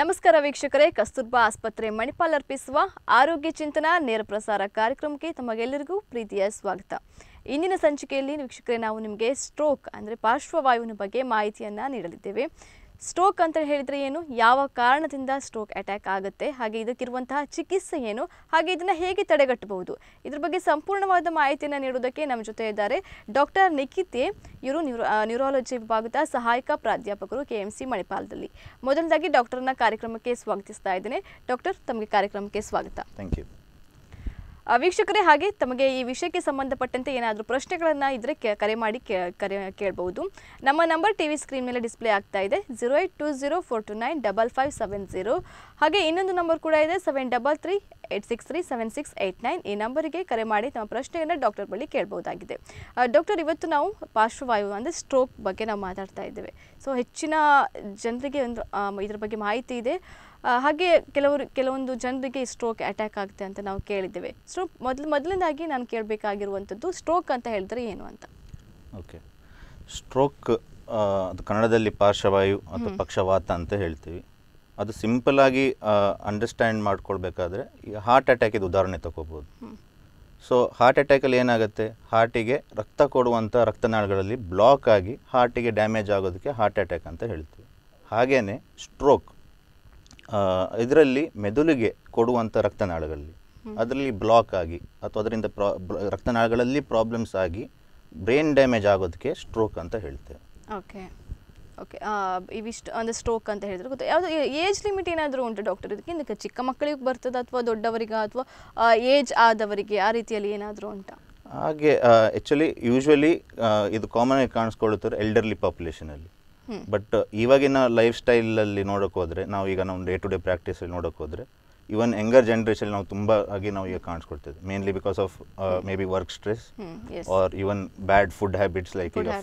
ನಮಸ್ಕಾರ ವೀಕ್ಷಕರೇ ಕಸ್ತೂರ್ಬಾ ಆಸ್ಪತ್ರೆ ಮಣಿಪಾಲ್ ಅರ್ಪಿಸುವ ಆರೋಗ್ಯ ಚಿಂತನ ನೇರ ಪ್ರಸಾರ ಕಾರ್ಯಕ್ರಮಕ್ಕೆ ತಮಗೆಲ್ಲರಿಗೂ ಪ್ರೀತಿಯ ಸ್ವಾಗತ ಇಂದಿನ ಸಂಚಿಕೆಯಲ್ಲಿ ವೀಕ್ಷಕರೇ ನಾವು ನಿಮಗೆ ಸ್ಟ್ರೋಕ್ ಅಂದರೆ ಪಾರ್ಶ್ವವಾಯುವಿನ ಬಗ್ಗೆ ಮಾಹಿತಿಯನ್ನು ನೀಡಲಿದ್ದೇವೆ ಸ್ಟ್ರೋಕ್ ಅಂತ ಹೇಳಿದರೆ ಏನು ಯಾವ ಕಾರಣದಿಂದ ಸ್ಟ್ರೋಕ್ ಅಟ್ಯಾಕ್ ಆಗುತ್ತೆ ಹಾಗೆ ಇದಕ್ಕಿರುವಂತಹ ಚಿಕಿತ್ಸೆ ಏನು ಹಾಗೆ ಇದನ್ನು ಹೇಗೆ ತಡೆಗಟ್ಟಬಹುದು ಇದ್ರ ಬಗ್ಗೆ ಸಂಪೂರ್ಣವಾದ ಮಾಹಿತಿಯನ್ನು ನೀಡುವುದಕ್ಕೆ ನಮ್ಮ ಜೊತೆ ಇದ್ದಾರೆ ಡಾಕ್ಟರ್ ನಿಖಿತೆ ಇವರು ನ್ಯೂರಾಲಜಿ ವಿಭಾಗದ ಸಹಾಯಕ ಪ್ರಾಧ್ಯಾಪಕರು ಕೆ ಎಂ ಸಿ ಮಣಿಪಾಲದಲ್ಲಿ ಮೊದಲನೇದಾಗಿ ಡಾಕ್ಟರ್ನ ಕಾರ್ಯಕ್ರಮಕ್ಕೆ ಸ್ವಾಗತಿಸ್ತಾ ಇದ್ದೇನೆ ಡಾಕ್ಟರ್ ತಮಗೆ ಕಾರ್ಯಕ್ರಮಕ್ಕೆ ಸ್ವಾಗತ ಥ್ಯಾಂಕ್ ಯು ವೀಕ್ಷಕರೇ ಹಾಗೆ ತಮಗೆ ಈ ವಿಷಯಕ್ಕೆ ಸಂಬಂಧಪಟ್ಟಂತೆ ಏನಾದರೂ ಪ್ರಶ್ನೆಗಳನ್ನು ಇದ್ದರೆ ಕರೆ ಮಾಡಿ ಕರೆ ಕೇಳಬಹುದು ನಮ್ಮ ನಂಬರ್ ಟಿ ವಿ ಸ್ಕ್ರೀನ್ ಮೇಲೆ ಡಿಸ್ಪ್ಲೇ ಆಗ್ತಾ ಇದೆ zero eight two zero four two nine double five seven zero ಹಾಗೆ ಇನ್ನೊಂದು ನಂಬರ್ ಕೂಡ ಇದೆ seven double three eight six three seven six eight nine ಈ ನಂಬರಿಗೆ ಕರೆ ಮಾಡಿ ತಮ್ಮ ಪ್ರಶ್ನೆಯನ್ನು ಡಾಕ್ಟರ್ ಬಳಿ ಕೇಳಬಹುದಾಗಿದೆ ಡಾಕ್ಟರ್ ಇವತ್ತು ನಾವು ಪಾರ್ಶ್ವವಾಯು ಅಂದರೆ ಸ್ಟ್ರೋಕ್ ಬಗ್ಗೆ ನಾವು ಮಾತಾಡ್ತಾ ಇದ್ದೇವೆ ಸೊ ಹೆಚ್ಚಿನ ಜನರಿಗೆ ಒಂದು ಇದ್ರ ಬಗ್ಗೆ ಮಾಹಿತಿ ಇದೆ ಹಾಗೆ ಕೆಲವರು ಕೆಲವೊಂದು ಜನರಿಗೆ ಸ್ಟ್ರೋಕ್ ಅಟ್ಯಾಕ್ ಆಗುತ್ತೆ ಅಂತ ನಾವು ಕೇಳಿದ್ದೇವೆ ಸ್ಟ್ರೋಕ್ ಮೊದಲು ಮೊದಲನೇದಾಗಿ ನಾನು ಕೇಳಬೇಕಾಗಿರುವಂಥದ್ದು ಸ್ಟ್ರೋಕ್ ಅಂತ ಹೇಳಿದ್ರೆ ಏನು ಅಂತ ಓಕೆ ಸ್ಟ್ರೋಕ್ ಅದು ಕನ್ನಡದಲ್ಲಿ ಪಾರ್ಶ್ವವಾಯು ಅಥವಾ ಪಕ್ಷವಾತ ಅಂತ ಹೇಳ್ತೀವಿ ಅದು ಸಿಂಪಲ್ ಆಗಿ ಅಂಡರ್ಸ್ಟ್ಯಾಂಡ್ ಮಾಡ್ಕೊಳ್ಬೇಕಾದ್ರೆ ಈ ಹಾರ್ಟ್ ಅಟ್ಯಾಕಿದು ಉದಾಹರಣೆ ತಗೋಬೋದು ಸೊ ಹಾರ್ಟ್ ಅಟ್ಯಾಕಲ್ಲಿ ಏನಾಗುತ್ತೆ ಹಾರ್ಟಿಗೆ ರಕ್ತ ಕೊಡುವಂಥ ರಕ್ತನಾಳಗಳಲ್ಲಿ ಬ್ಲಾಕ್ ಆಗಿ ಹಾರ್ಟಿಗೆ ಡ್ಯಾಮೇಜ್ ಆಗೋದಕ್ಕೆ ಹಾರ್ಟ್ ಅಟ್ಯಾಕ್ ಅಂತ ಹೇಳ್ತೀವಿ ಹಾಗೆಯೇ ಸ್ಟ್ರೋಕ್ ಇದರಲ್ಲಿ ಮೆದುಳಿಗೆ ಕೊಡುವಂಥ ರಕ್ತನಾಳಗಳಲ್ಲಿ ಅದರಲ್ಲಿ ಬ್ಲಾಕ್ ಆಗಿ ಅಥವಾ ಅದರಿಂದ ಪ್ರಾ ರಕ್ತನಾಳಗಳಲ್ಲಿ ಪ್ರಾಬ್ಲಮ್ಸ್ ಆಗಿ ಬ್ರೈನ್ ಡ್ಯಾಮೇಜ್ ಆಗೋದಕ್ಕೆ ಸ್ಟ್ರೋಕ್ ಅಂತ ಹೇಳ್ತೇವೆ ಓಕೆ ಓಕೆ ಇವಿಷ್ಟು ಅಂದರೆ ಸ್ಟ್ರೋಕ್ ಅಂತ ಹೇಳಿದ್ರೆ ಗೊತ್ತಾ ಯಾವುದು ಏಜ್ ಲಿಮಿಟ್ ಏನಾದರೂ ಉಂಟು ಡಾಕ್ಟರ್ ಇದಕ್ಕೆ ಇದಕ್ಕೆ ಚಿಕ್ಕ ಮಕ್ಕಳಿಗೆ ಬರ್ತದೆ ಅಥವಾ ದೊಡ್ಡವರಿಗೆ ಅಥವಾ ಏಜ್ ಆದವರಿಗೆ ಆ ರೀತಿಯಲ್ಲಿ ಏನಾದರೂ ಉಂಟಾ ಹಾಗೆ ಆ್ಯಕ್ಚುಲಿ ಯೂಶ್ವಲಿ ಇದು ಕಾಮನ್ ಆಗಿ ಕಾಣಿಸ್ಕೊಳ್ಳುತ್ತಾರೆ ಎಲ್ಡರ್ಲಿ ಪಾಪ್ಯುಲೇಷನಲ್ಲಿ ಬಟ್ uh, ಇವಾಗಿನ ಲೈಫ್ ಸ್ಟೈಲಲ್ಲಿ ನೋಡೋಕೆ ಹೋದರೆ ನಾವು ಈಗ ನಮ್ಮ ಡೇ ಟು ಡೇ ಅಲ್ಲಿ ನೋಡೋಕೆ ಹೋದ್ರೆ ಇವನ್ ಯಂಗರ್ ಜನ್ರೇಷನ್ ನಾವು ತುಂಬ ಆಗಿ ನಾವು ಈಗ ಕಾಣಿಸ್ಕೊಡ್ತೇವೆ mainly because of may be work stress or even bad food habits like ಈಗ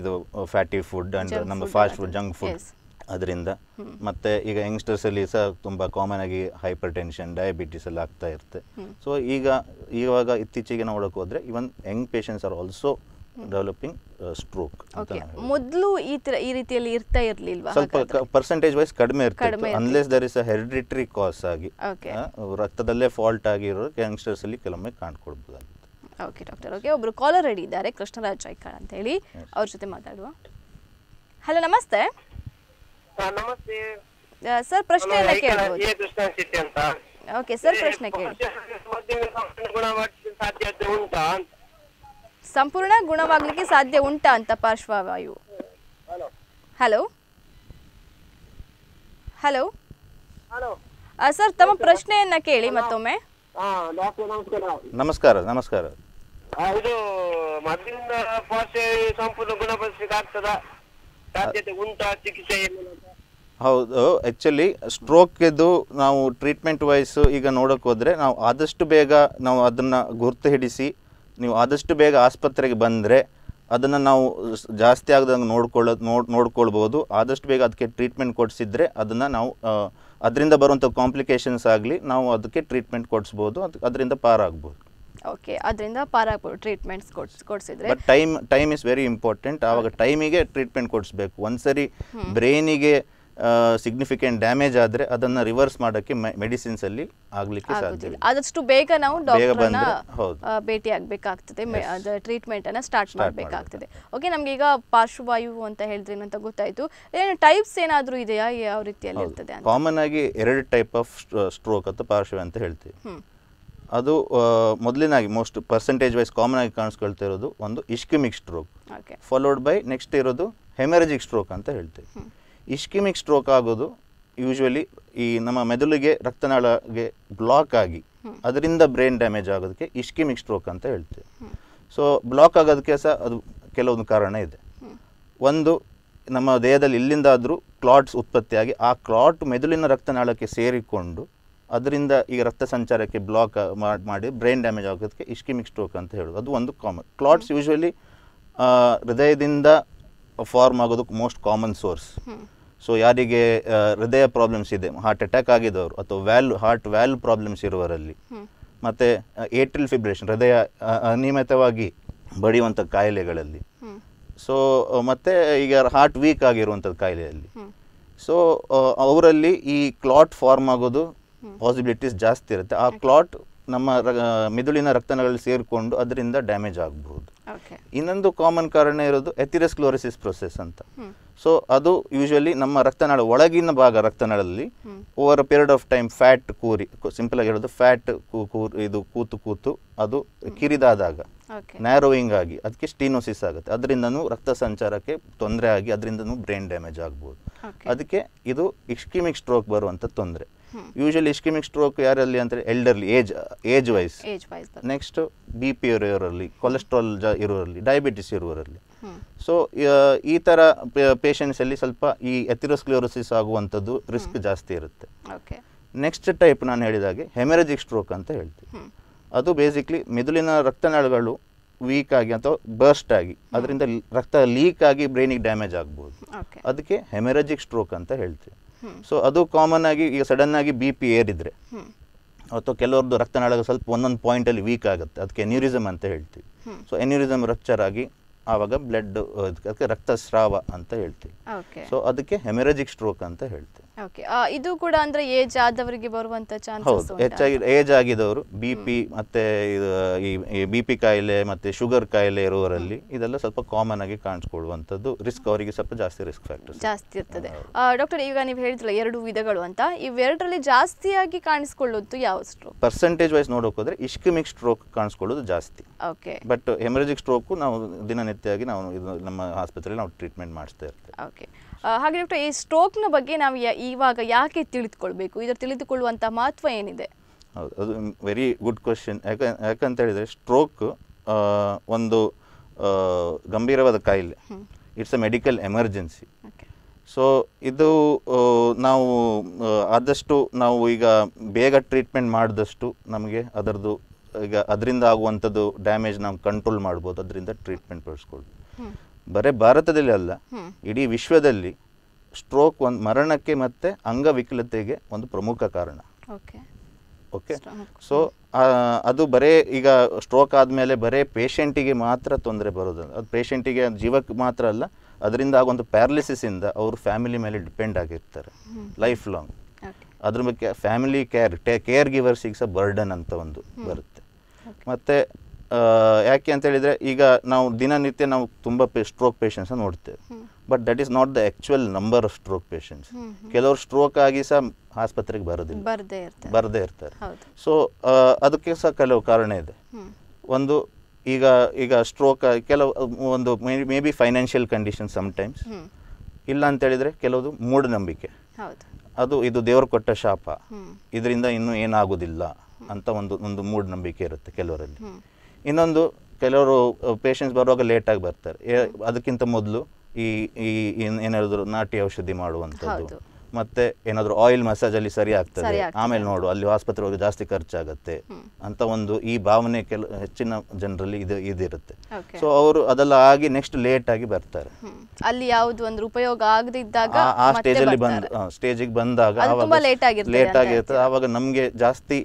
ಇದು ಫ್ಯಾಟಿ ಫುಡ್ ಅಂಡ್ ನಮ್ಮ ಫಾಸ್ಟ್ ಫುಡ್ ಜಂಕ್ ಫುಡ್ ಅದರಿಂದ ಮತ್ತೆ ಈಗ ಯಂಗ್ಸ್ಟರ್ಸ್ ಅಲ್ಲಿ ಸಹ ತುಂಬಾ ಕಾಮನ್ ಆಗಿ ಹೈಪರ್ ಟೆನ್ಷನ್ ಡಯಾಬಿಟಿಸ್ ಎಲ್ಲ ಆಗ್ತಾ ಇರುತ್ತೆ ಸೊ ಈಗ ಇವಾಗ ಇತ್ತೀಚೆಗೆ ನೋಡಕ್ಕೆ ಹೋದ್ರೆ even young patients are also developing stroke ಮೊದಲು ಈ ತರ ಈ ರೀತಿಯಲ್ಲಿ ಇರ್ತಾ ಇರ್ಲಿಲ್ವಾ ಸ್ವಲ್ಪ ಪರ್ಸೆಂಟೇಜ್ ವೈಸ್ ಕಡಿಮೆ ಇರ್ತಿತ್ತು unless there is a hereditary cause ಆಗಿ ರಕ್ತದಲ್ಲೇ ಫಾಲ್ಟ್ ಆಗಿರೋ ಯಂಗ್ಸ್ಟರ್ಸ್ ಅಲ್ಲಿ ಕೆಲವೊಮ್ಮೆ ಕಾಣ್ಕೊಳ್ಬಹುದಾಗಿತ್ತು ಓಕೆ ಡಾಕ್ಟರ್ ಓಕೆ ಒಬ್ರು ಕಾಲರ್ ರೆಡಿ ಇದ್ದಾರೆ ಕೃಷ್ಣರಾಜ್ ಜೈಕಾಳ್ ಅಂತ ಹೇಳಿ ಅವ್ರ ಜೊತೆ ಮಾತಾಡುವ ಹಲೋ ನಮಸ್ತೆ ನಮಸ್ತೆ ಸರ್ ಪ್ರಶ್ನೆ ಕೇಳಬಹುದು ಓಕೆ ಸರ್ ಪ್ರಶ್ನೆ ಕೇಳಿ ಸಾಧ್ಯತೆ ಉಂಟಾ ಸಂಪೂರ್ಣ ಗುಣವಾಗ್ಲಿಕ್ಕೆ ಸಾಧ್ಯ ಉಂಟಾ ಅಂತ ಪಾರ್ಶ್ವವಾಯು ಹಲೋ ಹಲೋ ಸರ್ ತಮ್ಮ ಪ್ರಶ್ನೆಯನ್ನ ಕೇಳಿ ಮತ್ತೊಮ್ಮೆ ನಮಸ್ಕಾರ ನಮಸ್ಕಾರ ಇದು ಮದ್ದಿನಿಂದ ಸಂಪೂರ್ಣ ಉಂಟಾ ಚಿಕಿತ್ಸೆ ಹೌದು ಆ್ಯಕ್ಚುಲಿ ಸ್ಟ್ರೋಕಿದು ನಾವು ಟ್ರೀಟ್ಮೆಂಟ್ ವೈಸ್ ಈಗ ನೋಡೋಕೆ ಹೋದರೆ ನಾವು ಆದಷ್ಟು ಬೇಗ ನಾವು ಅದನ್ನ ಗುರುತು ಹಿಡಿಸಿ ನೀವು ಆದಷ್ಟು ಬೇಗ ಆಸ್ಪತ್ರೆಗೆ ಬಂದರೆ ಅದನ್ನು ನಾವು ಜಾಸ್ತಿ ಆಗ್ದಂಗೆ ನೋಡ್ಕೊಳ್ಳೋ ನೋಡ್ ನೋಡ್ಕೊಳ್ಬೋದು ಆದಷ್ಟು ಬೇಗ ಅದಕ್ಕೆ ಟ್ರೀಟ್ಮೆಂಟ್ ಕೊಡಿಸಿದ್ರೆ ಅದನ್ನು ನಾವು ಅದರಿಂದ ಬರುವಂಥ ಕಾಂಪ್ಲಿಕೇಶನ್ಸ್ ಆಗಲಿ ನಾವು ಅದಕ್ಕೆ ಟ್ರೀಟ್ಮೆಂಟ್ ಕೊಡಿಸ್ಬೋದು ಅದು ಅದರಿಂದ ಪಾರಾಗ್ಬೋದು ಓಕೆ ಅದರಿಂದ ಪಾರಾಗ್ಬೋದು ಟ್ರೀಟ್ಮೆಂಟ್ಸ್ ಕೊಡ್ಸಿ ಕೊಡಿಸಿದ್ರೆ but time time is very important ಆವಾಗ ಟೈಮಿಗೆ ಟ್ರೀಟ್ಮೆಂಟ್ ಕೊಡಿಸ್ಬೇಕು ಸರಿ ಬ್ರೈನಿಗೆ ಸಿಗ್ನಿಫಿಕೆಂಟ್ ಡ್ಯಾಮೇಜ್ ಆದರೆ ಅದನ್ನು ರಿವರ್ಸ್ ಮಾಡೋಕ್ಕೆ ಅಲ್ಲಿ ಆಗಲಿಕ್ಕೆ ಸಾಧ್ಯ ಆದಷ್ಟು ಬೇಗ ನಾವು ಡಾಕ್ಟರ್ನ ಭೇಟಿ ಆಗಬೇಕಾಗ್ತದೆ ಅನ್ನು ಸ್ಟಾರ್ಟ್ ಮಾಡಬೇಕಾಗ್ತದೆ ಓಕೆ ನಮ್ಗೆ ಈಗ ಪಾರ್ಶ್ವವಾಯು ಅಂತ ಹೇಳಿದ್ರೆ ಏನಂತ ಗೊತ್ತಾಯ್ತು ಏನು ಟೈಪ್ಸ್ ಏನಾದರೂ ಇದೆಯಾ ಯಾವ ರೀತಿಯಲ್ಲಿ ಇರ್ತದೆ ಕಾಮನ್ ಆಗಿ ಎರಡು ಟೈಪ್ ಆಫ್ ಸ್ಟ್ರೋಕ್ ಅಥವಾ ಪಾರ್ಶ್ವ ಅಂತ ಹೇಳ್ತೀವಿ ಅದು ಮೊದಲಿನಾಗಿ ಮೋಸ್ಟ್ ಪರ್ಸೆಂಟೇಜ್ ವೈಸ್ ಕಾಮನ್ ಆಗಿ ಕಾಣಿಸ್ಕೊಳ್ತಾ ಇರೋದು ಒಂದು ischemic stroke followed by next ಇರೋದು ಹೆಮರಜಿಕ್ ಸ್ಟ್ರೋಕ್ ಅಂತ ಹೇಳ್ತೀವಿ ಇಶ್ಕಿಮಿಕ್ ಸ್ಟ್ರೋಕ್ ಆಗೋದು ಯೂಶ್ವಲಿ ಈ ನಮ್ಮ ಮೆದುಳಿಗೆ ರಕ್ತನಾಳಗೆ ಬ್ಲಾಕ್ ಆಗಿ ಅದರಿಂದ ಬ್ರೈನ್ ಡ್ಯಾಮೇಜ್ ಆಗೋದಕ್ಕೆ ಇಶ್ಕಿಮಿಕ್ ಸ್ಟ್ರೋಕ್ ಅಂತ ಹೇಳ್ತೀವಿ ಸೊ ಬ್ಲಾಕ್ ಆಗೋದಕ್ಕೆ ಸಹ ಅದು ಕೆಲವೊಂದು ಕಾರಣ ಇದೆ ಒಂದು ನಮ್ಮ ದೇಹದಲ್ಲಿ ಇಲ್ಲಿಂದಾದರೂ ಕ್ಲಾಟ್ಸ್ ಉತ್ಪತ್ತಿಯಾಗಿ ಆ ಕ್ಲಾಟ್ ಮೆದುಳಿನ ರಕ್ತನಾಳಕ್ಕೆ ಸೇರಿಕೊಂಡು ಅದರಿಂದ ಈ ರಕ್ತ ಸಂಚಾರಕ್ಕೆ ಬ್ಲಾಕ್ ಮಾಡಿ ಬ್ರೈನ್ ಡ್ಯಾಮೇಜ್ ಆಗೋದಕ್ಕೆ ಇಶ್ಕಿಮಿಕ್ ಸ್ಟ್ರೋಕ್ ಅಂತ ಹೇಳೋದು ಅದು ಒಂದು ಕಾಮನ್ ಕ್ಲಾಟ್ಸ್ ಯೂಶ್ವಲಿ ಹೃದಯದಿಂದ ಫಾರ್ಮ್ ಆಗೋದಕ್ಕೆ ಮೋಸ್ಟ್ ಕಾಮನ್ ಸೋರ್ಸ್ ಸೊ ಯಾರಿಗೆ ಹೃದಯ ಪ್ರಾಬ್ಲಮ್ಸ್ ಇದೆ ಹಾರ್ಟ್ ಅಟ್ಯಾಕ್ ಆಗಿದವರು ಅಥವಾ ವ್ಯಾಲ್ ಹಾರ್ಟ್ ವ್ಯಾಲ್ ಪ್ರಾಬ್ಲಮ್ಸ್ ಇರುವರಲ್ಲಿ ಮತ್ತು ಏಟ್ರಿಲ್ ಫಿಬ್ರೇಷನ್ ಹೃದಯ ಅನಿಯಮಿತವಾಗಿ ಬಡಿಯುವಂಥ ಕಾಯಿಲೆಗಳಲ್ಲಿ ಸೊ ಮತ್ತು ಈಗ ಹಾರ್ಟ್ ವೀಕ್ ಆಗಿರುವಂಥದ್ದು ಕಾಯಿಲೆಯಲ್ಲಿ ಸೊ ಅವರಲ್ಲಿ ಈ ಕ್ಲಾಟ್ ಫಾರ್ಮ್ ಆಗೋದು ಪಾಸಿಬಿಲಿಟೀಸ್ ಜಾಸ್ತಿ ಇರುತ್ತೆ ಆ ಕ್ಲಾಟ್ ನಮ್ಮ ಮಿದುಳಿನ ರಕ್ತನಗಳಲ್ಲಿ ಸೇರಿಕೊಂಡು ಅದರಿಂದ ಡ್ಯಾಮೇಜ್ ಆಗಬಹುದು ಇನ್ನೊಂದು ಕಾಮನ್ ಕಾರಣ ಇರೋದು ಎಥಿರಸ್ಕ್ಲೋರಿಸಿಸ್ ಪ್ರೊಸೆಸ್ ಅಂತ ಸೊ ಅದು ಯೂಶಲಿ ನಮ್ಮ ರಕ್ತನಾಳ ಒಳಗಿನ ಭಾಗ ರಕ್ತನಾಳದಲ್ಲಿ over period of time fat ಕೂರಿ ಸಿಂಪಲ್ ಆಗಿ ಹೇಳೋದು ಫ್ಯಾಟ್ ಇದು ಕೂತು ಕೂತು ಅದು ಕಿರಿದಾದಾಗ ನ್ಯಾರೋವಿಂಗ್ ಆಗಿ ಅದಕ್ಕೆ ಸ್ಟೀನೋಸಿಸ್ ಆಗುತ್ತೆ ಅದರಿಂದನೂ ರಕ್ತ ಸಂಚಾರಕ್ಕೆ ತೊಂದರೆ ಆಗಿ ಅದರಿಂದನೂ ಬ್ರೈನ್ ಡ್ಯಾಮೇಜ್ ಆಗ್ಬೋದು ಅದಕ್ಕೆ ಇದು ಇಕ್ಸ್ಕಿಮಿಕ್ ಸ್ಟ್ರೋಕ್ ಬರುವಂಥ ತೊಂದರೆ ಯೂಶಲಿ ಇಸ್ಕಿಮಿಕ್ ಸ್ಟ್ರೋಕ್ ಯಾರಲ್ಲಿ ಅಂದರೆ elderly age age wise next B P ಇರೋರಲ್ಲಿ ಕೊಲೆಸ್ಟ್ರಾಲ್ ಜ ಇರೋರಲ್ಲಿ ಡಯಾಬಿಟಿಸ್ ಇರೋರಲ್ಲಿ ಸೊ ಈ ಥರ ಪೇಷಂಟ್ಸಲ್ಲಿ ಸ್ವಲ್ಪ ಈ ಎಥಿರೋಸ್ಕ್ಲಿಯೋರೋಸಿಸ್ ಆಗುವಂಥದ್ದು ರಿಸ್ಕ್ ಜಾಸ್ತಿ ಇರುತ್ತೆ ನೆಕ್ಸ್ಟ್ ಟೈಪ್ ನಾನು ಹೇಳಿದಾಗೆ ಹೆಮರಜಿಕ್ ಸ್ಟ್ರೋಕ್ ಅಂತ ಹೇಳ್ತೀವಿ ಅದು ಬೇಸಿಕ್ಲಿ ಮೆದುಳಿನ ರಕ್ತನಾಳಗಳು ವೀಕ್ ಆಗಿ ಅಥವಾ ಬರ್ಸ್ಟ್ ಆಗಿ ಅದರಿಂದ ರಕ್ತ ಲೀಕ್ ಆಗಿ ಬ್ರೈನಿಗೆ ಡ್ಯಾಮೇಜ್ ಆಗ್ಬೋದು ಅದಕ್ಕೆ ಹೆಮರಜಿಕ್ ಸ್ಟ್ರೋಕ್ ಅಂತ ಹೇಳ್ತೀವಿ ಸೊ ಅದು ಕಾಮನ್ ಆಗಿ ಈಗ ಸಡನ್ ಆಗಿ ಬಿ ಪಿ ಏರಿದ್ರೆ ಅಥವಾ ಕೆಲವರದ್ದು ರಕ್ತನಾಳಗಳು ಸ್ವಲ್ಪ ಒಂದೊಂದು ಪಾಯಿಂಟಲ್ಲಿ ವೀಕ್ ಆಗುತ್ತೆ ಅದಕ್ಕೆ ಎನ್ಯೂರಿಸಮ್ ಅಂತ ಹೇಳ್ತೀವಿ ಸೊ ಎನ್ಯೂರಿಸಮ್ ರಪ್ಚರ್ ಆಗಿ ಆವಾಗ ಬ್ಲಡ್ ಅದಕ್ಕೆ ರಕ್ತಸ್ರಾವ ಅಂತ ಹೇಳ್ತೀವಿ ಸೊ ಅದಕ್ಕೆ ಹೆಮರೇಜಿಕ್ ಸ್ಟ್ರೋಕ್ ಅಂತ ಹೇಳ್ತೀವಿ ಓಕೆ ಇದು ಕೂಡ ಅಂದ್ರೆ ಏಜ್ ಆದವರಿಗೆ ಬರುವಂತ ಚಾನ್ಸಸ್ ಹೌದು ಹೆಚ್ಚಾಗಿ ಏಜ್ ಆಗಿದವರು ಬಿಪಿ ಮತ್ತೆ ಇದು ಈ ಬಿ ಕಾಯಿಲೆ ಮತ್ತೆ ಶುಗರ್ ಕಾಯಿಲೆ ಇರುವವರಲ್ಲಿ ಇದೆಲ್ಲ ಸ್ವಲ್ಪ ಕಾಮನ್ ಆಗಿ ಕಾಣಿಸ್ಕೊಳ್ಳುವಂಥದ್ದು ರಿಸ್ಕ್ ಅವರಿಗೆ ಸ್ವಲ್ಪ ಜಾಸ್ತಿ ರಿಸ್ಕ್ ಫ್ಯಾಕ್ಟರ್ ಜಾಸ್ತಿ ಇರ್ತದೆ ಡಾಕ್ಟರ್ ಈಗ ನೀವು ಹೇಳಿದ್ರಲ್ಲ ಎರಡು ವಿಧಗಳು ಅಂತ ಇವೆರಡರಲ್ಲಿ ಜಾಸ್ತಿಯಾಗಿ ಕಾಣಿಸ್ಕೊಳ್ಳೋದು ಯಾವ ಸ್ಟ್ರೋಕ್ ಪರ್ಸೆಂಟೇಜ್ ವೈಸ್ ನೋಡೋಕೆ ಹೋದ್ರೆ ಇಶ್ಕಿಮಿಕ್ ಸ್ಟ್ರೋಕ್ ಕಾಣಿಸ್ಕೊಳ್ಳೋದು ಜಾಸ್ತಿ ಓಕೆ ಬಟ್ ಹೆಮರಜಿಕ್ ಸ್ಟ್ರೋಕ್ ನಾವು ದಿನನಿತ್ಯವಾಗಿ ನಾವು ಇದು ನಮ್ಮ ಆಸ್ಪತ್ರೆಯಲ್ಲಿ ನಾವು ಟ್ರೀಟ್ಮೆಂಟ್ ಮಾಡಿಸ್ತಾ ಇರ್ತೇವೆ ಓಕೆ ಹಾಗೆ ಡಾಕ್ಟರ್ ಈ ಸ್ಟ್ರೋಕ್ನ ಬಗ್ಗೆ ನಾವು ಇವಾಗ ಯಾಕೆ ತಿಳಿದುಕೊಳ್ಬೇಕು ಇದರ ತಿಳಿದುಕೊಳ್ಳುವಂತಹ ಮಹತ್ವ ಏನಿದೆ ಅದು ವೆರಿ ಗುಡ್ ಕ್ವಶನ್ ಯಾಕೆ ಯಾಕಂತ ಹೇಳಿದರೆ ಸ್ಟ್ರೋಕ್ ಒಂದು ಗಂಭೀರವಾದ ಕಾಯಿಲೆ it's a medical emergency so ಇದು ನಾವು ಆದಷ್ಟು ನಾವು ಈಗ ಬೇಗ ಟ್ರೀಟ್ಮೆಂಟ್ ಮಾಡಿದಷ್ಟು ನಮಗೆ ಅದರದ್ದು ಈಗ ಅದರಿಂದ ಆಗುವಂಥದ್ದು ಡ್ಯಾಮೇಜ್ ನಾವು ಕಂಟ್ರೋಲ್ ಮಾಡ್ಬೋದು ಅದರಿಂದ ಟ್ರೀಟ್ಮೆಂಟ್ ಪಡಿಸ್ಕೊಳ್ಬೋದು ಬರೀ ಭಾರತದಲ್ಲಿ ಅಲ್ಲ ಇಡೀ ವಿಶ್ವದಲ್ಲಿ ಸ್ಟ್ರೋಕ್ ಒಂದು ಮರಣಕ್ಕೆ ಮತ್ತು ಅಂಗವಿಕಲತೆಗೆ ಒಂದು ಪ್ರಮುಖ ಕಾರಣ ಓಕೆ ಸೊ ಅದು ಬರೇ ಈಗ ಸ್ಟ್ರೋಕ್ ಆದಮೇಲೆ ಬರೇ ಪೇಷೆಂಟಿಗೆ ಮಾತ್ರ ತೊಂದರೆ ಬರೋದು ಅದು ಪೇಷೆಂಟಿಗೆ ಜೀವಕ್ಕೆ ಮಾತ್ರ ಅಲ್ಲ ಅದರಿಂದ ಆಗೊಂದು ಇಂದ ಅವರು ಫ್ಯಾಮಿಲಿ ಮೇಲೆ ಡಿಪೆಂಡ್ ಆಗಿರ್ತಾರೆ ಲೈಫ್ ಲಾಂಗ್ ಅದ್ರ ಬಗ್ಗೆ ಫ್ಯಾಮಿಲಿ ಕೇರ್ ಕೇರ್ ಗಿವರ್ಸಿಗೆ ಸಹ ಬರ್ಡನ್ ಅಂತ ಒಂದು ಬರುತ್ತೆ ಮತ್ತು ಯಾಕೆ ಅಂತ ಹೇಳಿದ್ರೆ ಈಗ ನಾವು ದಿನನಿತ್ಯ ನಾವು ತುಂಬ ಸ್ಟ್ರೋಕ್ ಪೇಷಂಟ್ಸ್ ನೋಡ್ತೇವೆ but that is not the actual number of stroke patients ಕೆಲವರು ಸ್ಟ್ರೋಕ್ ಆಗಿ ಸಹ ಆಸ್ಪತ್ರೆಗೆ ಬರೋದಿಲ್ಲ ಬರದೇ ಇರ್ತಾರೆ ಸೊ ಅದಕ್ಕೆ ಸಹ ಕೆಲವು ಕಾರಣ ಇದೆ ಒಂದು ಈಗ ಈಗ ಸ್ಟ್ರೋಕ್ ಕೆಲವು ಒಂದು may be financial condition sometimes ಇಲ್ಲ ಅಂತ ಹೇಳಿದ್ರೆ ಕೆಲವು ಮೂಢನಂಬಿಕೆ ಅದು ಇದು ದೇವರು ಕೊಟ್ಟ ಶಾಪ ಇದರಿಂದ ಇನ್ನೂ ಏನಾಗೋದಿಲ್ಲ ಅಂತ ಒಂದು ಒಂದು ಮೂಢನಂಬಿಕೆ ಇರುತ್ತೆ ಕೆಲವರಲ್ಲಿ ಇನ್ನೊಂದು ಕೆಲವರು ಪೇಷಂಟ್ಸ್ ಬರುವಾಗ ಲೇಟಾಗಿ ಬರ್ತಾರೆ ಅದಕ್ಕಿಂತ ಮೊದಲು ಈ ಈ ಏನಾದ್ರು ನಾಟಿ ಔಷಧಿ ಮಾಡುವಂಥದ್ದು ಮತ್ತೆ ಏನಾದರೂ ಆಯಿಲ್ ಮಸಾಜ್ ಅಲ್ಲಿ ಸರಿ ಆಗ್ತದೆ ಆಮೇಲೆ ನೋಡು ಅಲ್ಲಿ ಆಸ್ಪತ್ರೆ ಹೋಗಿ ಜಾಸ್ತಿ ಖರ್ಚಾಗತ್ತೆ ಅಂತ ಒಂದು ಈ ಭಾವನೆ ಕೆಲ ಹೆಚ್ಚಿನ ಜನರಲ್ಲಿ ಇದು ಇದಿರುತ್ತೆ ಸೊ ಅವರು ಅದೆಲ್ಲ ಆಗಿ ನೆಕ್ಸ್ಟ್ ಲೇಟ್ ಆಗಿ ಬರ್ತಾರೆ ಅಲ್ಲಿ ಯಾವುದು ಒಂದು ಉಪಯೋಗ ಆಗದಿದ್ದಾಗ ಆ ಸ್ಟೇಜ್ ಅಲ್ಲಿ ಸ್ಟೇಜಿಗೆ ಬಂದಾಗ ಲೇಟ್ ಆಗಿರ್ತದೆ ಆವಾಗ ನಮಗೆ ಜಾಸ್ತಿ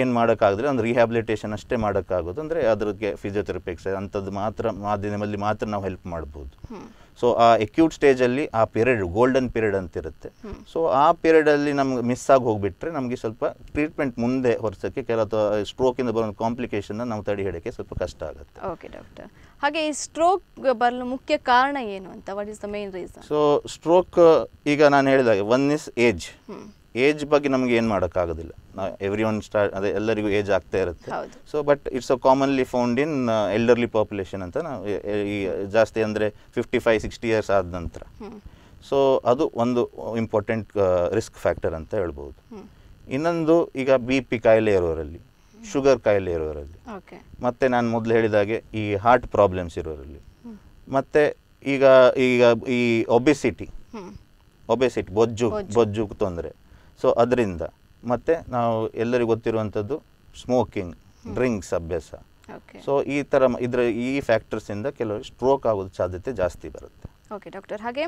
ಏನು ಮಾಡೋಕ್ಕಾಗಿದ್ರೆ ಒಂದು ರಿಹ್ಯಾಬಿಲಿಟೇಷನ್ ಅಷ್ಟೇ ಮಾಡೋಕ್ಕಾಗೋದು ಅಂದರೆ ಅದಕ್ಕೆ ಫಿಸಿಯೋಥೆರಪಿ ಅಂಥದ್ದು ಮಾತ್ರ ಮಾಧ್ಯಮದಲ್ಲಿ ಮಾತ್ರ ನಾವು ಹೆಲ್ಪ್ ಮಾಡ್ಬೋದು ಸೊ ಆ ಎಕ್ಯೂಟ್ ಸ್ಟೇಜಲ್ಲಿ ಆ ಪೀರಿಯಡ್ ಗೋಲ್ಡನ್ ಪೀರಿಯಡ್ ಅಂತಿರುತ್ತೆ ಸೊ ಆ ಪೀರಿಯಡಲ್ಲಿ ನಮ್ಗೆ ಮಿಸ್ ಆಗಿ ಹೋಗಿಬಿಟ್ರೆ ನಮಗೆ ಸ್ವಲ್ಪ ಟ್ರೀಟ್ಮೆಂಟ್ ಮುಂದೆ ಹೊರಸೋಕ್ಕೆ ಕೆಲ ಸ್ಟ್ರೋಕಿಂದ ಬರೋ ಕಾಂಪ್ಲಿಕೇಶನ್ನ ನಾವು ತಡೆ ಹಿಡೋಕ್ಕೆ ಸ್ವಲ್ಪ ಕಷ್ಟ ಆಗುತ್ತೆ ಓಕೆ ಡಾಕ್ಟರ್ ಹಾಗೆ ಈ ಸ್ಟ್ರೋಕ್ ಬರಲು ಮುಖ್ಯ ಕಾರಣ ಏನು ಅಂತ what is the main reason so stroke ಈಗ ನಾನು ಹೇಳಿದಾಗ ಒನ್ ಇಸ್ ಏಜ್ ಏಜ್ ಬಗ್ಗೆ ನಮಗೆ ಏನು ಮಾಡೋಕ್ಕಾಗೋದಿಲ್ಲ ನಾ ಎವ್ರಿ ಒನ್ ಸ್ಟಾರ್ಟ್ ಅದೇ ಎಲ್ಲರಿಗೂ ಏಜ್ ಆಗ್ತಾ ಇರುತ್ತೆ so but it's a commonly found in elderly population ಅಂತ ನಾವು ಈ ಜಾಸ್ತಿ ಅಂದರೆ ಫಿಫ್ಟಿ ಫೈವ್ ಸಿಕ್ಸ್ಟಿ ಇಯರ್ಸ್ ಆದ ನಂತರ ಸೊ ಅದು ಒಂದು ಇಂಪಾರ್ಟೆಂಟ್ ರಿಸ್ಕ್ ಫ್ಯಾಕ್ಟರ್ ಅಂತ ಹೇಳ್ಬೋದು ಇನ್ನೊಂದು ಈಗ ಬಿ ಪಿ ಕಾಯಿಲೆ ಇರೋರಲ್ಲಿ ಶುಗರ್ ಕಾಯಿಲೆ ಇರೋರಲ್ಲಿ ಮತ್ತೆ ನಾನು ಮೊದಲು ಹೇಳಿದಾಗೆ ಈ ಹಾರ್ಟ್ ಪ್ರಾಬ್ಲಮ್ಸ್ ಇರೋರಲ್ಲಿ ಮತ್ತೆ ಈಗ ಈಗ ಈ ಒಬೆಸಿಟಿ ಒಬೆಸಿಟಿ ಬೊಜ್ಜು ಬೊಜ್ಜು ತೊಂದರೆ ಸೊ ಅದರಿಂದ ಮತ್ತೆ ನಾವು ಎಲ್ಲರಿಗೂ ಗೊತ್ತಿರುವಂಥದ್ದು ಸ್ಮೋಕಿಂಗ್ ಡ್ರಿಂಕ್ಸ್ ಅಭ್ಯಾಸ ಸೊ ಈ ತರ ಇದ್ರ ಈ ಇಂದ ಕೆಲವರು ಸ್ಟ್ರೋಕ್ ಆಗೋದು ಸಾಧ್ಯತೆ ಜಾಸ್ತಿ ಬರುತ್ತೆ ಓಕೆ ಡಾಕ್ಟರ್ ಹಾಗೆ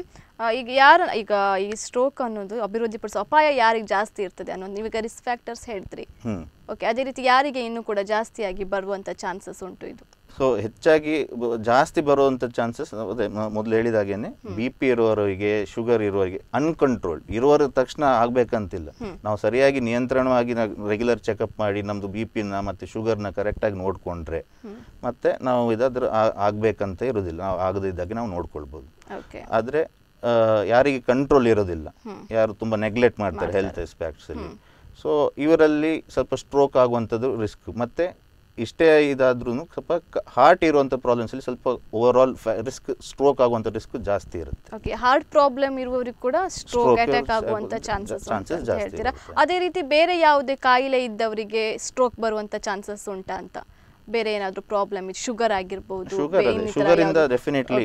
ಈಗ ಯಾರು ಈಗ ಈ ಸ್ಟ್ರೋಕ್ ಅನ್ನೋದು ಪಡಿಸೋ ಅಪಾಯ ಯಾರಿಗೆ ಜಾಸ್ತಿ ಇರ್ತದೆ ಅನ್ನೋದು ನೀವೀಗ ರಿಸ್ಕ್ ಫ್ಯಾಕ್ಟರ್ಸ್ ಹೇಳ್ತೀರಿ ಓಕೆ ಅದೇ ರೀತಿ ಯಾರಿಗೆ ಇನ್ನೂ ಕೂಡ ಜಾಸ್ತಿಯಾಗಿ ಬರುವಂಥ ಚಾನ್ಸಸ್ ಉಂಟು ಇದು ಸೊ ಹೆಚ್ಚಾಗಿ ಜಾಸ್ತಿ ಬರುವಂಥ ಚಾನ್ಸಸ್ ಅದೇ ಮೊದಲು ಹೇಳಿದಾಗೇನೆ ಬಿ ಪಿ ಇರುವವರಿಗೆ ಶುಗರ್ ಇರುವವರಿಗೆ ಅನ್ಕಂಟ್ರೋಲ್ಡ್ ಇರುವವರ ತಕ್ಷಣ ಆಗಬೇಕಂತಿಲ್ಲ ನಾವು ಸರಿಯಾಗಿ ನಿಯಂತ್ರಣವಾಗಿ ರೆಗ್ಯುಲರ್ ಚೆಕಪ್ ಮಾಡಿ ನಮ್ಮದು ಬಿ ಪಿನ ಮತ್ತು ಶುಗರ್ನ ಕರೆಕ್ಟಾಗಿ ನೋಡಿಕೊಂಡ್ರೆ ಮತ್ತೆ ನಾವು ಇದಾದ್ರೂ ಆಗಬೇಕಂತ ಇರೋದಿಲ್ಲ ನಾವು ಆಗದಿದ್ದಾಗೆ ನಾವು ನೋಡ್ಕೊಳ್ಬೋದು ಆದರೆ ಯಾರಿಗೆ ಕಂಟ್ರೋಲ್ ಇರೋದಿಲ್ಲ ಯಾರು ತುಂಬ ನೆಗ್ಲೆಕ್ಟ್ ಮಾಡ್ತಾರೆ ಹೆಲ್ತ್ ಎಸ್ಪೆಕ್ಟ್ಸಲ್ಲಿ ಸೊ ಇವರಲ್ಲಿ ಸ್ವಲ್ಪ ಸ್ಟ್ರೋಕ್ ಆಗುವಂಥದ್ದು ರಿಸ್ಕ್ ಮತ್ತು ಇಷ್ಟೇ ಇದಾದ್ರೂ ಸ್ವಲ್ಪ ಹಾರ್ಟ್ ಇರುವಂಥ ಅಲ್ಲಿ ಸ್ವಲ್ಪ ಓವರ್ ಆಲ್ ರಿಸ್ಕ್ ಸ್ಟ್ರೋಕ್ ಆಗುವಂಥ ರಿಸ್ಕ್ ಜಾಸ್ತಿ ಇರುತ್ತೆ ಓಕೆ ಹಾರ್ಟ್ ಪ್ರಾಬ್ಲಮ್ ಇರುವವರಿಗೆ ಕೂಡ ಸ್ಟ್ರೋಕ್ ಅಟ್ಯಾಕ್ ಆಗುವಂಥ ಚಾನ್ಸಸ್ ಚಾನ್ಸಸ್ ಜಾಸ್ತಿ ಹೇಳ್ತೀರಾ ಅದೇ ರೀತಿ ಬೇರೆ ಯಾವುದೇ ಕಾಯಿಲೆ ಇದ್ದವರಿಗೆ ಸ್ಟ್ರೋಕ್ ಬರುವಂಥ ಚಾನ್ಸಸ್ ಉಂಟಾ ಅಂತ ಬೇರೆ ಏನಾದರೂ ಪ್ರಾಬ್ಲಮ್ ಇದು ಶುಗರ್ ಆಗಿರ್ಬೋದು ಶುಗರ್ ಇಂದ ಡೆಫಿನೆಟ್ಲಿ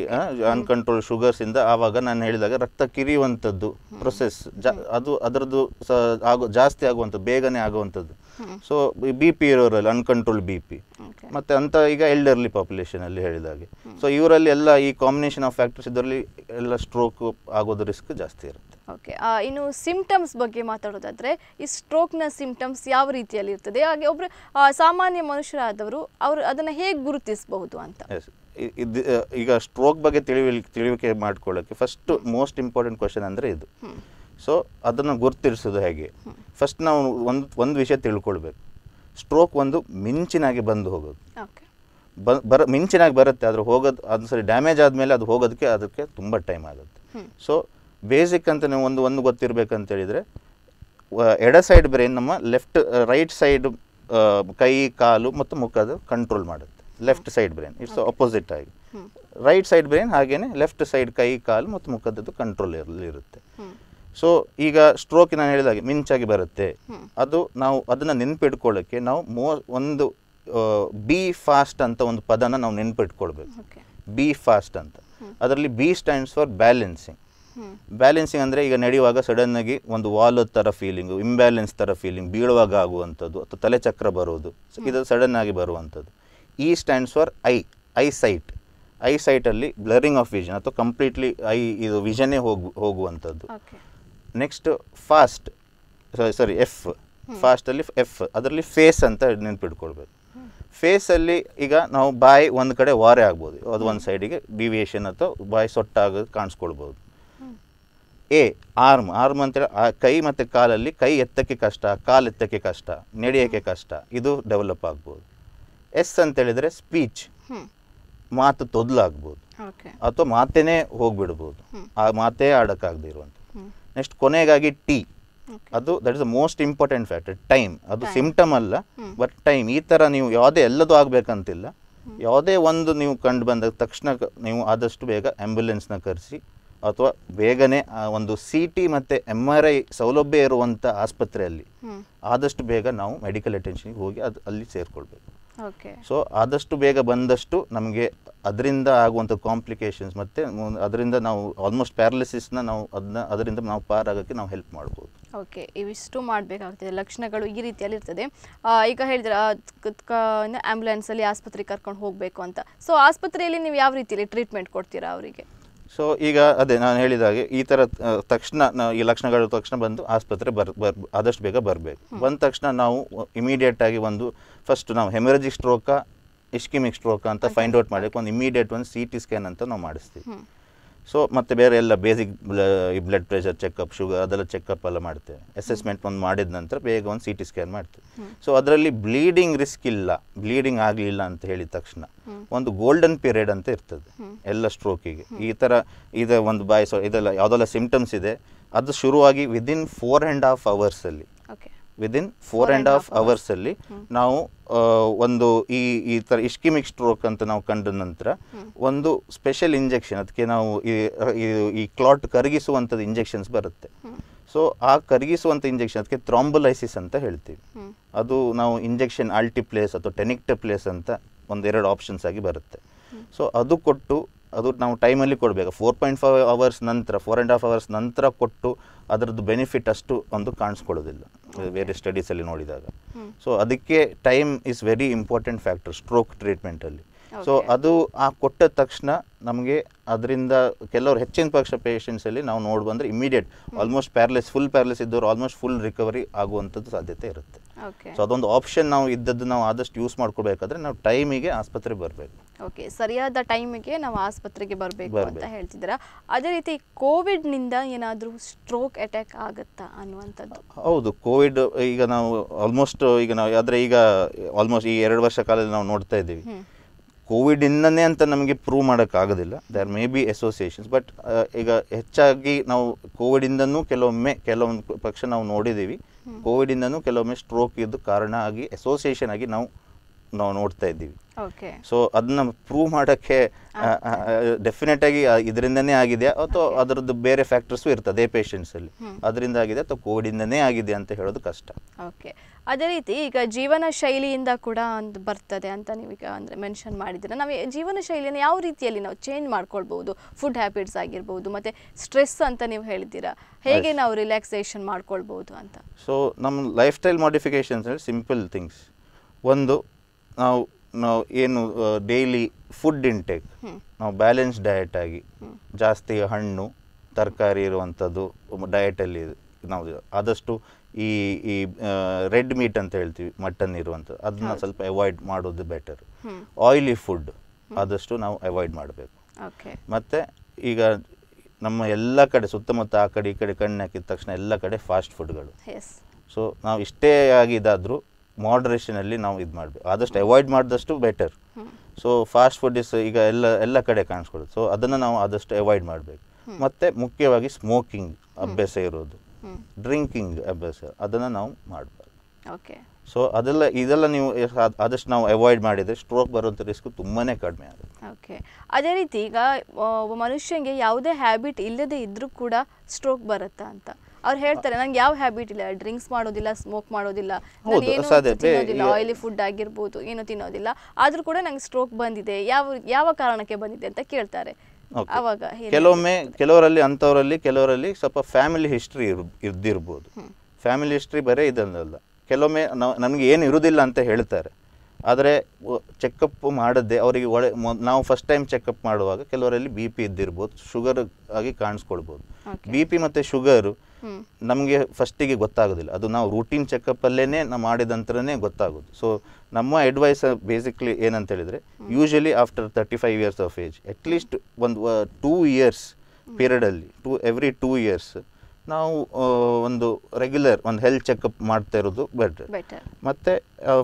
ಅನ್ಕಂಟ್ರೋಲ್ ಶುಗರ್ಸ್ ಇಂದ ಆವಾಗ ನಾನು ಹೇಳಿದಾಗ ರಕ್ತ ಕಿರಿಯುವಂಥದ್ದು ಪ್ರೊಸೆಸ್ ಅದು ಅದರದ್ದು ಆಗೋ ಜಾಸ್ತಿ ಆಗುವಂಥದ್ದು ಬೇಗನೆ ಆಗುವಂಥದ್ದು ಸೊ ಬಿ ಪಿ ಇರೋರಲ್ಲಿ ಅನ್ಕಂಟ್ರೋಲ್ ಬಿ ಪಿ ಮತ್ತು ಅಂತ ಈಗ ಎಲ್ಡರ್ಲಿ ಪಾಪ್ಯುಲೇಷನಲ್ಲಿ ಹೇಳಿದಾಗೆ ಸೊ ಇವರಲ್ಲಿ ಎಲ್ಲ ಈ ಕಾಂಬಿನೇಷನ್ ಆಫ್ ಫ್ಯಾಕ್ಟರ್ಸ್ ಇದರಲ್ಲಿ ಎಲ್ಲ ಸ್ಟ್ರೋಕ್ ಆಗೋದು ರಿಸ್ಕ್ ಜಾಸ್ತಿ ಇರುತ್ತೆ ಓಕೆ ಇನ್ನು ಸಿಂಪ್ಟಮ್ಸ್ ಬಗ್ಗೆ ಮಾತಾಡೋದಾದ್ರೆ ಈ ಸ್ಟ್ರೋಕ್ನ ಸಿಂಪ್ಟಮ್ಸ್ ಯಾವ ರೀತಿಯಲ್ಲಿ ಇರ್ತದೆ ಹಾಗೆ ಒಬ್ಬರು ಸಾಮಾನ್ಯ ಮನುಷ್ಯರಾದವರು ಅವರು ಅದನ್ನು ಹೇಗೆ ಗುರುತಿಸಬಹುದು ಅಂತ ಇದು ಈಗ ಸ್ಟ್ರೋಕ್ ಬಗ್ಗೆ ತಿಳಿವಿ ತಿಳಿವಿಕೆ ಮಾಡ್ಕೊಳ್ಳೋಕ್ಕೆ ಫಸ್ಟ್ ಮೋಸ್ಟ್ ಇಂಪಾರ್ಟೆಂಟ್ ಕ್ವಶನ್ ಅಂದರೆ ಇದು ಸೊ ಅದನ್ನು ಗುರುತಿರಿಸೋದು ಹೇಗೆ ಫಸ್ಟ್ ನಾವು ಒಂದು ಒಂದು ವಿಷಯ ತಿಳ್ಕೊಳ್ಬೇಕು ಸ್ಟ್ರೋಕ್ ಒಂದು ಮಿಂಚಿನಾಗಿ ಬಂದು ಹೋಗೋದು ಬ ಬರ ಮಿಂಚಿನಾಗಿ ಬರುತ್ತೆ ಆದರೆ ಹೋಗೋದು ಅದು ಸರಿ ಡ್ಯಾಮೇಜ್ ಆದಮೇಲೆ ಅದು ಹೋಗೋದಕ್ಕೆ ಅದಕ್ಕೆ ತುಂಬ ಟೈಮ್ ಆಗುತ್ತೆ ಸೊ ಬೇಸಿಕ್ ಅಂತ ನೀವು ಒಂದು ಒಂದು ಗೊತ್ತಿರಬೇಕಂತ ಹೇಳಿದರೆ ಎಡ ಸೈಡ್ ಬ್ರೈನ್ ನಮ್ಮ ಲೆಫ್ಟ್ ರೈಟ್ ಸೈಡ್ ಕೈ ಕಾಲು ಮತ್ತು ಮುಖದ ಕಂಟ್ರೋಲ್ ಮಾಡುತ್ತೆ left side brain it's opposite ಆಗಿ ರೈಟ್ ಸೈಡ್ ಬ್ರೈನ್ ಹಾಗೇನೆ ಲೆಫ್ಟ್ ಸೈಡ್ ಕೈ ಕಾಲು ಮತ್ತು ಮುಖದ್ದು ಕಂಟ್ರೋಲ್ ಇರಲಿರುತ್ತೆ ಸೊ ಈಗ ಸ್ಟ್ರೋಕ್ ನಾನು ಹೇಳಿದಾಗ ಮಿಂಚಾಗಿ ಬರುತ್ತೆ ಅದು ನಾವು ಅದನ್ನು ನೆನ್ಪಿಟ್ಕೊಳ್ಳೋಕ್ಕೆ ನಾವು ಮೋ ಒಂದು ಬಿ ಫಾಸ್ಟ್ ಅಂತ ಒಂದು ಪದನ ನಾವು ನೆನ್ಪಿಟ್ಕೊಳ್ಬೇಕು ಬಿ ಫಾಸ್ಟ್ ಅಂತ ಅದರಲ್ಲಿ B stands for balancing balancing ಅಂದರೆ ಈಗ ನಡೆಯುವಾಗ ಸಡನ್ನಾಗಿ ಒಂದು ವಾಲ್ ಥರ ಫೀಲಿಂಗು ಇಂಬ್ಯಾಲೆನ್ಸ್ ಥರ ಫೀಲಿಂಗ್ ಬೀಳುವಾಗ ಆಗುವಂಥದ್ದು ಅಥವಾ ತಲೆಚಕ್ರ ಬರುವುದು ಇದು ಸಡನ್ ಆಗಿ ಬರುವಂಥದ್ದು E stands for eye eye sight eye ಸೈಟಲ್ಲಿ ಬ್ಲರಿಂಗ್ ಆಫ್ ವಿಷನ್ ಅಥವಾ ಕಂಪ್ಲೀಟ್ಲಿ ಐ ಇದು ವಿಷನ್ನೇ ಹೋಗು ಹೋಗುವಂಥದ್ದು next fast sorry sorry F ಫಾಸ್ಟಲ್ಲಿ ಎಫ್ ಅದರಲ್ಲಿ ಫೇಸ್ ಅಂತ ನೆನ್ಪಿಟ್ಕೊಳ್ಬೇಕು ಫೇಸಲ್ಲಿ ಈಗ ನಾವು ಬಾಯಿ ಒಂದು ಕಡೆ ವಾರೆ ಆಗ್ಬೋದು ಅದು ಒಂದು ಸೈಡಿಗೆ ಡಿವಿಯೇಷನ್ ಅಥವಾ ಬಾಯಿ ಸೊಟ್ಟಾಗ ಕಾಣಿಸ್ಕೊಳ್ಬೋದು ಎ ಆರ್ಮ್ ಆರ್ಮ್ ಅಂತೇಳಿ ಆ ಕೈ ಮತ್ತು ಕಾಲಲ್ಲಿ ಕೈ ಎತ್ತಕ್ಕೆ ಕಷ್ಟ ಕಾಲು ಎತ್ತಕ್ಕೆ ಕಷ್ಟ ನಡೆಯೋಕ್ಕೆ ಕಷ್ಟ ಇದು ಡೆವಲಪ್ ಆಗ್ಬೋದು ಎಸ್ ಅಂತೇಳಿದರೆ ಸ್ಪೀಚ್ ಮಾತು ತೊದಲಾಗ್ಬೋದು ಅಥವಾ ಮಾತೇನೇ ಹೋಗ್ಬಿಡ್ಬೋದು ಆ ಮಾತೇ ಆಡೋಕ್ಕಾಗದೇ ಇರುವಂಥ ನೆಕ್ಸ್ಟ್ ಕೊನೆಗಾಗಿ ಟಿ ಅದು that is the most important factor time ಅದು ಸಿಂಪ್ಟಮ್ ಅಲ್ಲ ಬಟ್ ಟೈಮ್ ಈ ಥರ ನೀವು ಯಾವುದೇ ಎಲ್ಲದೂ ಆಗ್ಬೇಕಂತಿಲ್ಲ ಯಾವುದೇ ಒಂದು ನೀವು ಕಂಡು ಬಂದ ತಕ್ಷಣ ನೀವು ಆದಷ್ಟು ಬೇಗ ಆಂಬ್ಯುಲೆನ್ಸ್ನ ಕರೆಸಿ ಅಥವಾ ಬೇಗನೆ ಆ ಒಂದು ಸಿ ಟಿ ಮತ್ತು ಎಮ್ ಆರ್ ಐ ಸೌಲಭ್ಯ ಇರುವಂಥ ಆಸ್ಪತ್ರೆಯಲ್ಲಿ ಆದಷ್ಟು ಬೇಗ ನಾವು ಮೆಡಿಕಲ್ ಅಟೆನ್ಷನ್ಗೆ ಹೋಗಿ ಅದು ಅಲ್ಲಿ ಸೇರಿಕೊಳ್ಬೇಕು ಸೊ ಆದಷ್ಟು ಬೇಗ ಬಂದಷ್ಟು ನಮಗೆ ಅದರಿಂದ ಆಗುವಂಥ ಕಾಂಪ್ಲಿಕೇಶನ್ಸ್ ಮತ್ತು ಅದರಿಂದ ನಾವು ಆಲ್ಮೋಸ್ಟ್ ಪ್ಯಾರಲಿಸಿಸ್ನ ನಾವು ಅದನ್ನ ಅದರಿಂದ ನಾವು ಪಾರಾಗೋಕ್ಕೆ ನಾವು ಹೆಲ್ಪ್ ಮಾಡ್ಬೋದು ಓಕೆ ಇವಿಷ್ಟು ಮಾಡಬೇಕಾಗ್ತದೆ ಲಕ್ಷಣಗಳು ಈ ರೀತಿಯಲ್ಲಿ ಇರ್ತದೆ ಈಗ ಹೇಳಿದ್ರೆ ಆ್ಯಂಬುಲೆನ್ಸಲ್ಲಿ ಆಸ್ಪತ್ರೆಗೆ ಕರ್ಕೊಂಡು ಹೋಗಬೇಕು ಅಂತ ಸೊ ಆಸ್ಪತ್ರೆಯಲ್ಲಿ ನೀವು ಯಾವ ರೀತಿಯಲ್ಲಿ ಟ್ರೀಟ್ಮೆಂಟ್ ಕೊಡ್ತೀರಾ ಅವರಿಗೆ ಸೊ ಈಗ ಅದೇ ನಾನು ಹೇಳಿದಾಗೆ ಈ ಥರ ತಕ್ಷಣ ಈ ಲಕ್ಷಣಗಳು ತಕ್ಷಣ ಬಂದು ಆಸ್ಪತ್ರೆ ಬರ್ ಬರ್ ಆದಷ್ಟು ಬೇಗ ಬರಬೇಕು ಬಂದ ತಕ್ಷಣ ನಾವು ಇಮಿಡಿಯೇಟಾಗಿ ಒಂದು ಫಸ್ಟ್ ನಾವು ಹೆಮರಜಿಕ್ ಸ್ಟ್ರೋಕ ಇಷ್ಕಿಮಿಕ್ ಸ್ಟ್ರೋಕ ಅಂತ ಫೈಂಡ್ ಔಟ್ ಮಾಡಬೇಕು ಒಂದು ಇಮಿಡಿಯೇಟ್ ಒಂದು ಸಿ ಟಿ ಸ್ಕ್ಯಾನ್ ಅಂತ ನಾವು ಮಾಡಿಸ್ತೀವಿ ಸೊ ಮತ್ತು ಬೇರೆ ಎಲ್ಲ ಬೇಸಿಕ್ ಈ ಬ್ಲಡ್ ಪ್ರೆಷರ್ ಚೆಕಪ್ ಶುಗರ್ ಅದೆಲ್ಲ ಚೆಕಪ್ ಎಲ್ಲ ಮಾಡ್ತೇವೆ ಅಸೆಸ್ಮೆಂಟ್ ಒಂದು ಮಾಡಿದ ನಂತರ ಬೇಗ ಒಂದು ಸಿ ಟಿ ಸ್ಕ್ಯಾನ್ ಮಾಡ್ತೇವೆ ಸೊ ಅದರಲ್ಲಿ ಬ್ಲೀಡಿಂಗ್ ರಿಸ್ಕ್ ಇಲ್ಲ ಬ್ಲೀಡಿಂಗ್ ಆಗಲಿಲ್ಲ ಅಂತ ಹೇಳಿದ ತಕ್ಷಣ ಒಂದು ಗೋಲ್ಡನ್ ಪೀರಿಯಡ್ ಅಂತ ಇರ್ತದೆ ಎಲ್ಲ ಸ್ಟ್ರೋಕಿಗೆ ಈ ಥರ ಇದು ಒಂದು ಬಾಯ್ ಇದೆಲ್ಲ ಯಾವುದೆಲ್ಲ ಸಿಂಪ್ಟಮ್ಸ್ ಇದೆ ಅದು ಶುರುವಾಗಿ ವಿದಿನ್ ಫೋರ್ ಆ್ಯಂಡ್ ಹಾಫ್ ಅವರ್ಸಲ್ಲಿ ವಿದಿನ್ ಫೋರ್ ಆ್ಯಂಡ್ ಹಾಫ್ ಅವರ್ಸಲ್ಲಿ ನಾವು ಒಂದು ಈ ಈ ಥರ ಇಷ್ಕಿಮಿಕ್ ಸ್ಟ್ರೋಕ್ ಅಂತ ನಾವು ಕಂಡ ನಂತರ ಒಂದು ಸ್ಪೆಷಲ್ ಇಂಜೆಕ್ಷನ್ ಅದಕ್ಕೆ ನಾವು ಈ ಕ್ಲಾಟ್ ಕರಗಿಸುವಂಥದ್ದು ಇಂಜೆಕ್ಷನ್ಸ್ ಬರುತ್ತೆ ಸೊ ಆ ಕರಗಿಸುವಂಥ ಇಂಜೆಕ್ಷನ್ ಅದಕ್ಕೆ ಥ್ರಾಂಬುಲೈಸಿಸ್ ಅಂತ ಹೇಳ್ತೀವಿ ಅದು ನಾವು ಇಂಜೆಕ್ಷನ್ ಆಲ್ಟಿಪ್ಲೇಸ್ ಅಥವಾ ಟೆನಿಕ್ಟಪ್ಲೇಸ್ ಅಂತ ಒಂದು ಎರಡು ಆಪ್ಷನ್ಸ್ ಆಗಿ ಬರುತ್ತೆ ಸೊ ಅದು ಕೊಟ್ಟು ಅದು ನಾವು ಟೈಮಲ್ಲಿ ಕೊಡಬೇಕು ಫೋರ್ ಪಾಯಿಂಟ್ ಫೈವ್ ಅವರ್ಸ್ ನಂತರ ಫೋರ್ ಆ್ಯಂಡ್ ಹಾಫ್ ಅವರ್ಸ್ ನಂತರ ಕೊಟ್ಟು ಅದರದ್ದು ಬೆನಿಫಿಟ್ ಅಷ್ಟು ಒಂದು ಕಾಣಿಸ್ಕೊಳ್ಳೋದಿಲ್ಲ ಬೇರೆ ಸ್ಟಡೀಸಲ್ಲಿ ನೋಡಿದಾಗ ಸೊ ಅದಕ್ಕೆ time is very important factor stroke ಟ್ರೀಟ್ಮೆಂಟಲ್ಲಿ ಸೊ ಅದು ಆ ಕೊಟ್ಟ ತಕ್ಷಣ ನಮಗೆ ಅದರಿಂದ ಕೆಲವರು ಹೆಚ್ಚಿನ ಪಕ್ಷ ಪೇಷೆಂಟ್ಸಲ್ಲಿ ನಾವು ನೋಡಿ immediate almost paralysis full paralysis ಇದ್ದವರು ಆಲ್ಮೋಸ್ಟ್ ಫುಲ್ ರಿಕವರಿ ಆಗುವಂಥದ್ದು ಸಾಧ್ಯತೆ ಇರುತ್ತೆ ಸೊ ಅದೊಂದು ಆಪ್ಷನ್ ನಾವು ಇದ್ದದ್ದು ನಾವು ಆದಷ್ಟು ಯೂಸ್ ಮಾಡ್ಕೋಬೇಕಾದ್ರೆ ನಾವು ಟೈಮಿಗೆ ಆಸ್ಪತ್ರೆಗೆ ಬರಬೇಕು ಓಕೆ ಸರಿಯಾದ ಟೈಮಿಗೆ ನಾವು ಆಸ್ಪತ್ರೆಗೆ ಬರಬೇಕು ಅಂತ ಹೇಳ್ತಿದ್ದೀರಾ ಅದೇ ರೀತಿ ಕೋವಿಡ್ನಿಂದ ಏನಾದರೂ ಸ್ಟ್ರೋಕ್ ಅಟ್ಯಾಕ್ ಆಗುತ್ತಾ ಅನ್ನುವಂಥದ್ದು ಹೌದು ಕೋವಿಡ್ ಈಗ ನಾವು ಆಲ್ಮೋಸ್ಟ್ ಈಗ ನಾವು ಆದರೆ ಈಗ ಆಲ್ಮೋಸ್ಟ್ ಈ ಎರಡು ವರ್ಷ ಕಾಲದಲ್ಲಿ ನಾವು ನೋಡ್ತಾ ಇದ್ದೀವಿ ಕೋವಿಡ್ ಅಂತ ನಮಗೆ ಪ್ರೂವ್ ಮಾಡೋಕ್ಕಾಗೋದಿಲ್ಲ there may be associations but ಈಗ ಹೆಚ್ಚಾಗಿ ನಾವು ಕೋವಿಡಿಂದನೂ ಕೆಲವೊಮ್ಮೆ ಕೆಲವೊಂದು ಪಕ್ಷ ನಾವು ನೋಡಿದ್ದೀವಿ ಕೋವಿಡಿಂದನೂ ಕೆಲವೊಮ್ಮೆ ಸ್ಟ್ರೋಕ್ ಇದ್ದು ಕಾರಣ ಆಗಿ ಎಸೋಸಿಯೇಷನ್ ಆಗಿ ನಾವು ನಾವು ನೋಡ್ತಾ ಇದ್ದೀವಿ ಸೊ ಅದನ್ನ ಪ್ರೂವ್ ಮಾಡೋಕ್ಕೆ ಡೆಫಿನೆಟ್ ಆಗಿ ಇದರಿಂದನೇ ಆಗಿದೆ ಅಥವಾ ಅದರದ್ದು ಬೇರೆ ಫ್ಯಾಕ್ಟರ್ಸು ಇರ್ತದೆ ಅಲ್ಲಿ ಅದರಿಂದ ಆಗಿದೆ ಅಥವಾ ಕೋವಿಡಿಂದನೇ ಆಗಿದೆ ಅಂತ ಹೇಳೋದು ಕಷ್ಟ ಓಕೆ ಅದೇ ರೀತಿ ಈಗ ಜೀವನ ಶೈಲಿಯಿಂದ ಕೂಡ ಒಂದು ಬರ್ತದೆ ಅಂತ ನೀವೀಗ ಅಂದರೆ ಮೆನ್ಷನ್ ಮಾಡಿದ್ರೆ ನಾವು ಜೀವನ ಶೈಲಿಯನ್ನು ಯಾವ ರೀತಿಯಲ್ಲಿ ನಾವು ಚೇಂಜ್ ಮಾಡ್ಕೊಳ್ಬಹುದು ಫುಡ್ ಹ್ಯಾಬಿಟ್ಸ್ ಆಗಿರ್ಬೋದು ಮತ್ತು ಸ್ಟ್ರೆಸ್ ಅಂತ ನೀವು ಹೇಳಿದ್ದೀರಾ ಹೇಗೆ ನಾವು ರಿಲ್ಯಾಕ್ಸೇಷನ್ ಮಾಡ್ಕೊಳ್ಬೋದು ಅಂತ ಸೊ ನಮ್ಮ lifestyle modifications simple things ಒಂದು ನಾವು ನಾವು ಏನು ಡೈಲಿ ಫುಡ್ ಇಂಟೇಕ್ ನಾವು ಬ್ಯಾಲೆನ್ಸ್ ಡಯಟ್ ಆಗಿ ಜಾಸ್ತಿ ಹಣ್ಣು ತರಕಾರಿ ಇರುವಂಥದ್ದು ಡಯಟಲ್ಲಿ ನಾವು ಆದಷ್ಟು ಈ ಈ ರೆಡ್ ಮೀಟ್ ಅಂತ ಹೇಳ್ತೀವಿ ಮಟನ್ ಇರುವಂಥದ್ದು ಅದನ್ನ ಸ್ವಲ್ಪ ಅವಾಯ್ಡ್ ಮಾಡೋದು ಬೆಟರ್ ಆಯಿಲಿ ಫುಡ್ ಆದಷ್ಟು ನಾವು ಅವಾಯ್ಡ್ ಮಾಡಬೇಕು ಮತ್ತು ಈಗ ನಮ್ಮ ಎಲ್ಲ ಕಡೆ ಸುತ್ತಮುತ್ತ ಆ ಕಡೆ ಈ ಕಡೆ ಕಣ್ಣು ಹಾಕಿದ ತಕ್ಷಣ ಎಲ್ಲ ಕಡೆ ಫಾಸ್ಟ್ ಫುಡ್ಗಳು ಸೊ ನಾವು ಇಷ್ಟೇ ಆಗಿದಾದರೂ ಮಾಡ್ರೇಷನಲ್ಲಿ ನಾವು ಇದು ಮಾಡಬೇಕು ಆದಷ್ಟು ಅವಾಯ್ಡ್ ಮಾಡಿದಷ್ಟು better so fast food is ಈಗ ಎಲ್ಲ ಎಲ್ಲ ಕಡೆ ಕಾಣಿಸ್ಕೊಡುತ್ತೆ ಸೊ ಅದನ್ನು ನಾವು ಆದಷ್ಟು ಅವಾಯ್ಡ್ ಮಾಡಬೇಕು ಮತ್ತೆ ಮುಖ್ಯವಾಗಿ ಸ್ಮೋಕಿಂಗ್ ಅಭ್ಯಾಸ ಇರೋದು ಡ್ರಿಂಕಿಂಗ್ ಅಭ್ಯಾಸ ಅದನ್ನು ನಾವು ಮಾಡಬಾರ್ದು ಓಕೆ ಸೊ ಅದೆಲ್ಲ ಇದೆಲ್ಲ ನೀವು ಆದಷ್ಟು ನಾವು ಅವಾಯ್ಡ್ ಮಾಡಿದರೆ ಸ್ಟ್ರೋಕ್ ಬರುವಂಥ ರಿಸ್ಕ್ ತುಂಬಾ ಕಡಿಮೆ ಆಗುತ್ತೆ ಓಕೆ ಅದೇ ರೀತಿ ಈಗ ಒಬ್ಬ ಮನುಷ್ಯನಿಗೆ ಯಾವುದೇ ಹ್ಯಾಬಿಟ್ ಇಲ್ಲದೆ ಇದ್ದರೂ ಕೂಡ ಸ್ಟ್ರೋಕ್ ಬರುತ್ತಾ ಅಂತ ಅವ್ರು ಹೇಳ್ತಾರೆ ನಂಗೆ ಯಾವ ಹ್ಯಾಬಿಟ್ ಇಲ್ಲ ಡ್ರಿಂಕ್ಸ್ ಮಾಡೋದಿಲ್ಲ ಸ್ಮೋಕ್ ಮಾಡೋದಿಲ್ಲ ತಿನ್ನೋದಿಲ್ಲ ಆಯಿಲಿ ಫುಡ್ ಆಗಿರ್ಬೋದು ಏನು ತಿನ್ನೋದಿಲ್ಲ ಆದ್ರೂ ಕೂಡ ನಂಗೆ ಸ್ಟ್ರೋಕ್ ಬಂದಿದೆ ಯಾವ ಯಾವ ಕಾರಣಕ್ಕೆ ಬಂದಿದೆ ಅಂತ ಕೇಳ್ತಾರೆ ಅವಾಗ ಕೆಲವೊಮ್ಮೆ ಕೆಲವರಲ್ಲಿ ಅಂತವರಲ್ಲಿ ಕೆಲವರಲ್ಲಿ ಸ್ವಲ್ಪ ಫ್ಯಾಮಿಲಿ ಹಿಸ್ಟ್ರಿ ಇದ್ದಿರ್ಬೋದು ಫ್ಯಾಮಿಲಿ ಹಿಸ್ಟ್ರಿ ಬರೀ ಇದಲ್ಲ ಕೆಲವೊಮ್ಮೆ ನನಗೆ ಏನು ಇರುವುದಿಲ್ಲ ಅಂತ ಹೇಳ್ತಾರೆ ಆದರೆ ಚೆಕಪ್ ಮಾಡದೆ ಅವರಿಗೆ ಒಳ್ಳೆ ನಾವು ಫಸ್ಟ್ ಟೈಮ್ ಚೆಕಪ್ ಮಾಡುವಾಗ ಕೆಲವರಲ್ಲಿ ಬಿ ಪಿ ಇದ್ದಿರ್ಬೋದು ಶುಗರ್ ಆಗಿ ಕಾಣಿಸ್ಕೊಳ್ಬೋದು ಬಿ ಪಿ ಮತ್ತು ಶುಗರು ನಮಗೆ ಫಸ್ಟಿಗೆ ಗೊತ್ತಾಗೋದಿಲ್ಲ ಅದು ನಾವು ರೂಟೀನ್ ಚೆಕಪ್ಪಲ್ಲೇ ನಾವು ಮಾಡಿದ ನಂತರನೇ ಗೊತ್ತಾಗೋದು ಸೊ ನಮ್ಮ ಅಡ್ವೈಸ್ ಬೇಸಿಕ್ಲಿ ಏನಂತ ಹೇಳಿದರೆ usually after thirty five years of age at least ಒಂದು ಟೂ ಇಯರ್ಸ್ ಪೀರಿಯಡಲ್ಲಿ ಟೂ ಎವ್ರಿ ಟೂ ಇಯರ್ಸ್ ನಾವು ಒಂದು ರೆಗ್ಯುಲರ್ ಒಂದು ಹೆಲ್ತ್ ಚೆಕಪ್ ಮಾಡ್ತಾ ಇರೋದು ಬೆಟ್ರ್ ಮತ್ತೆ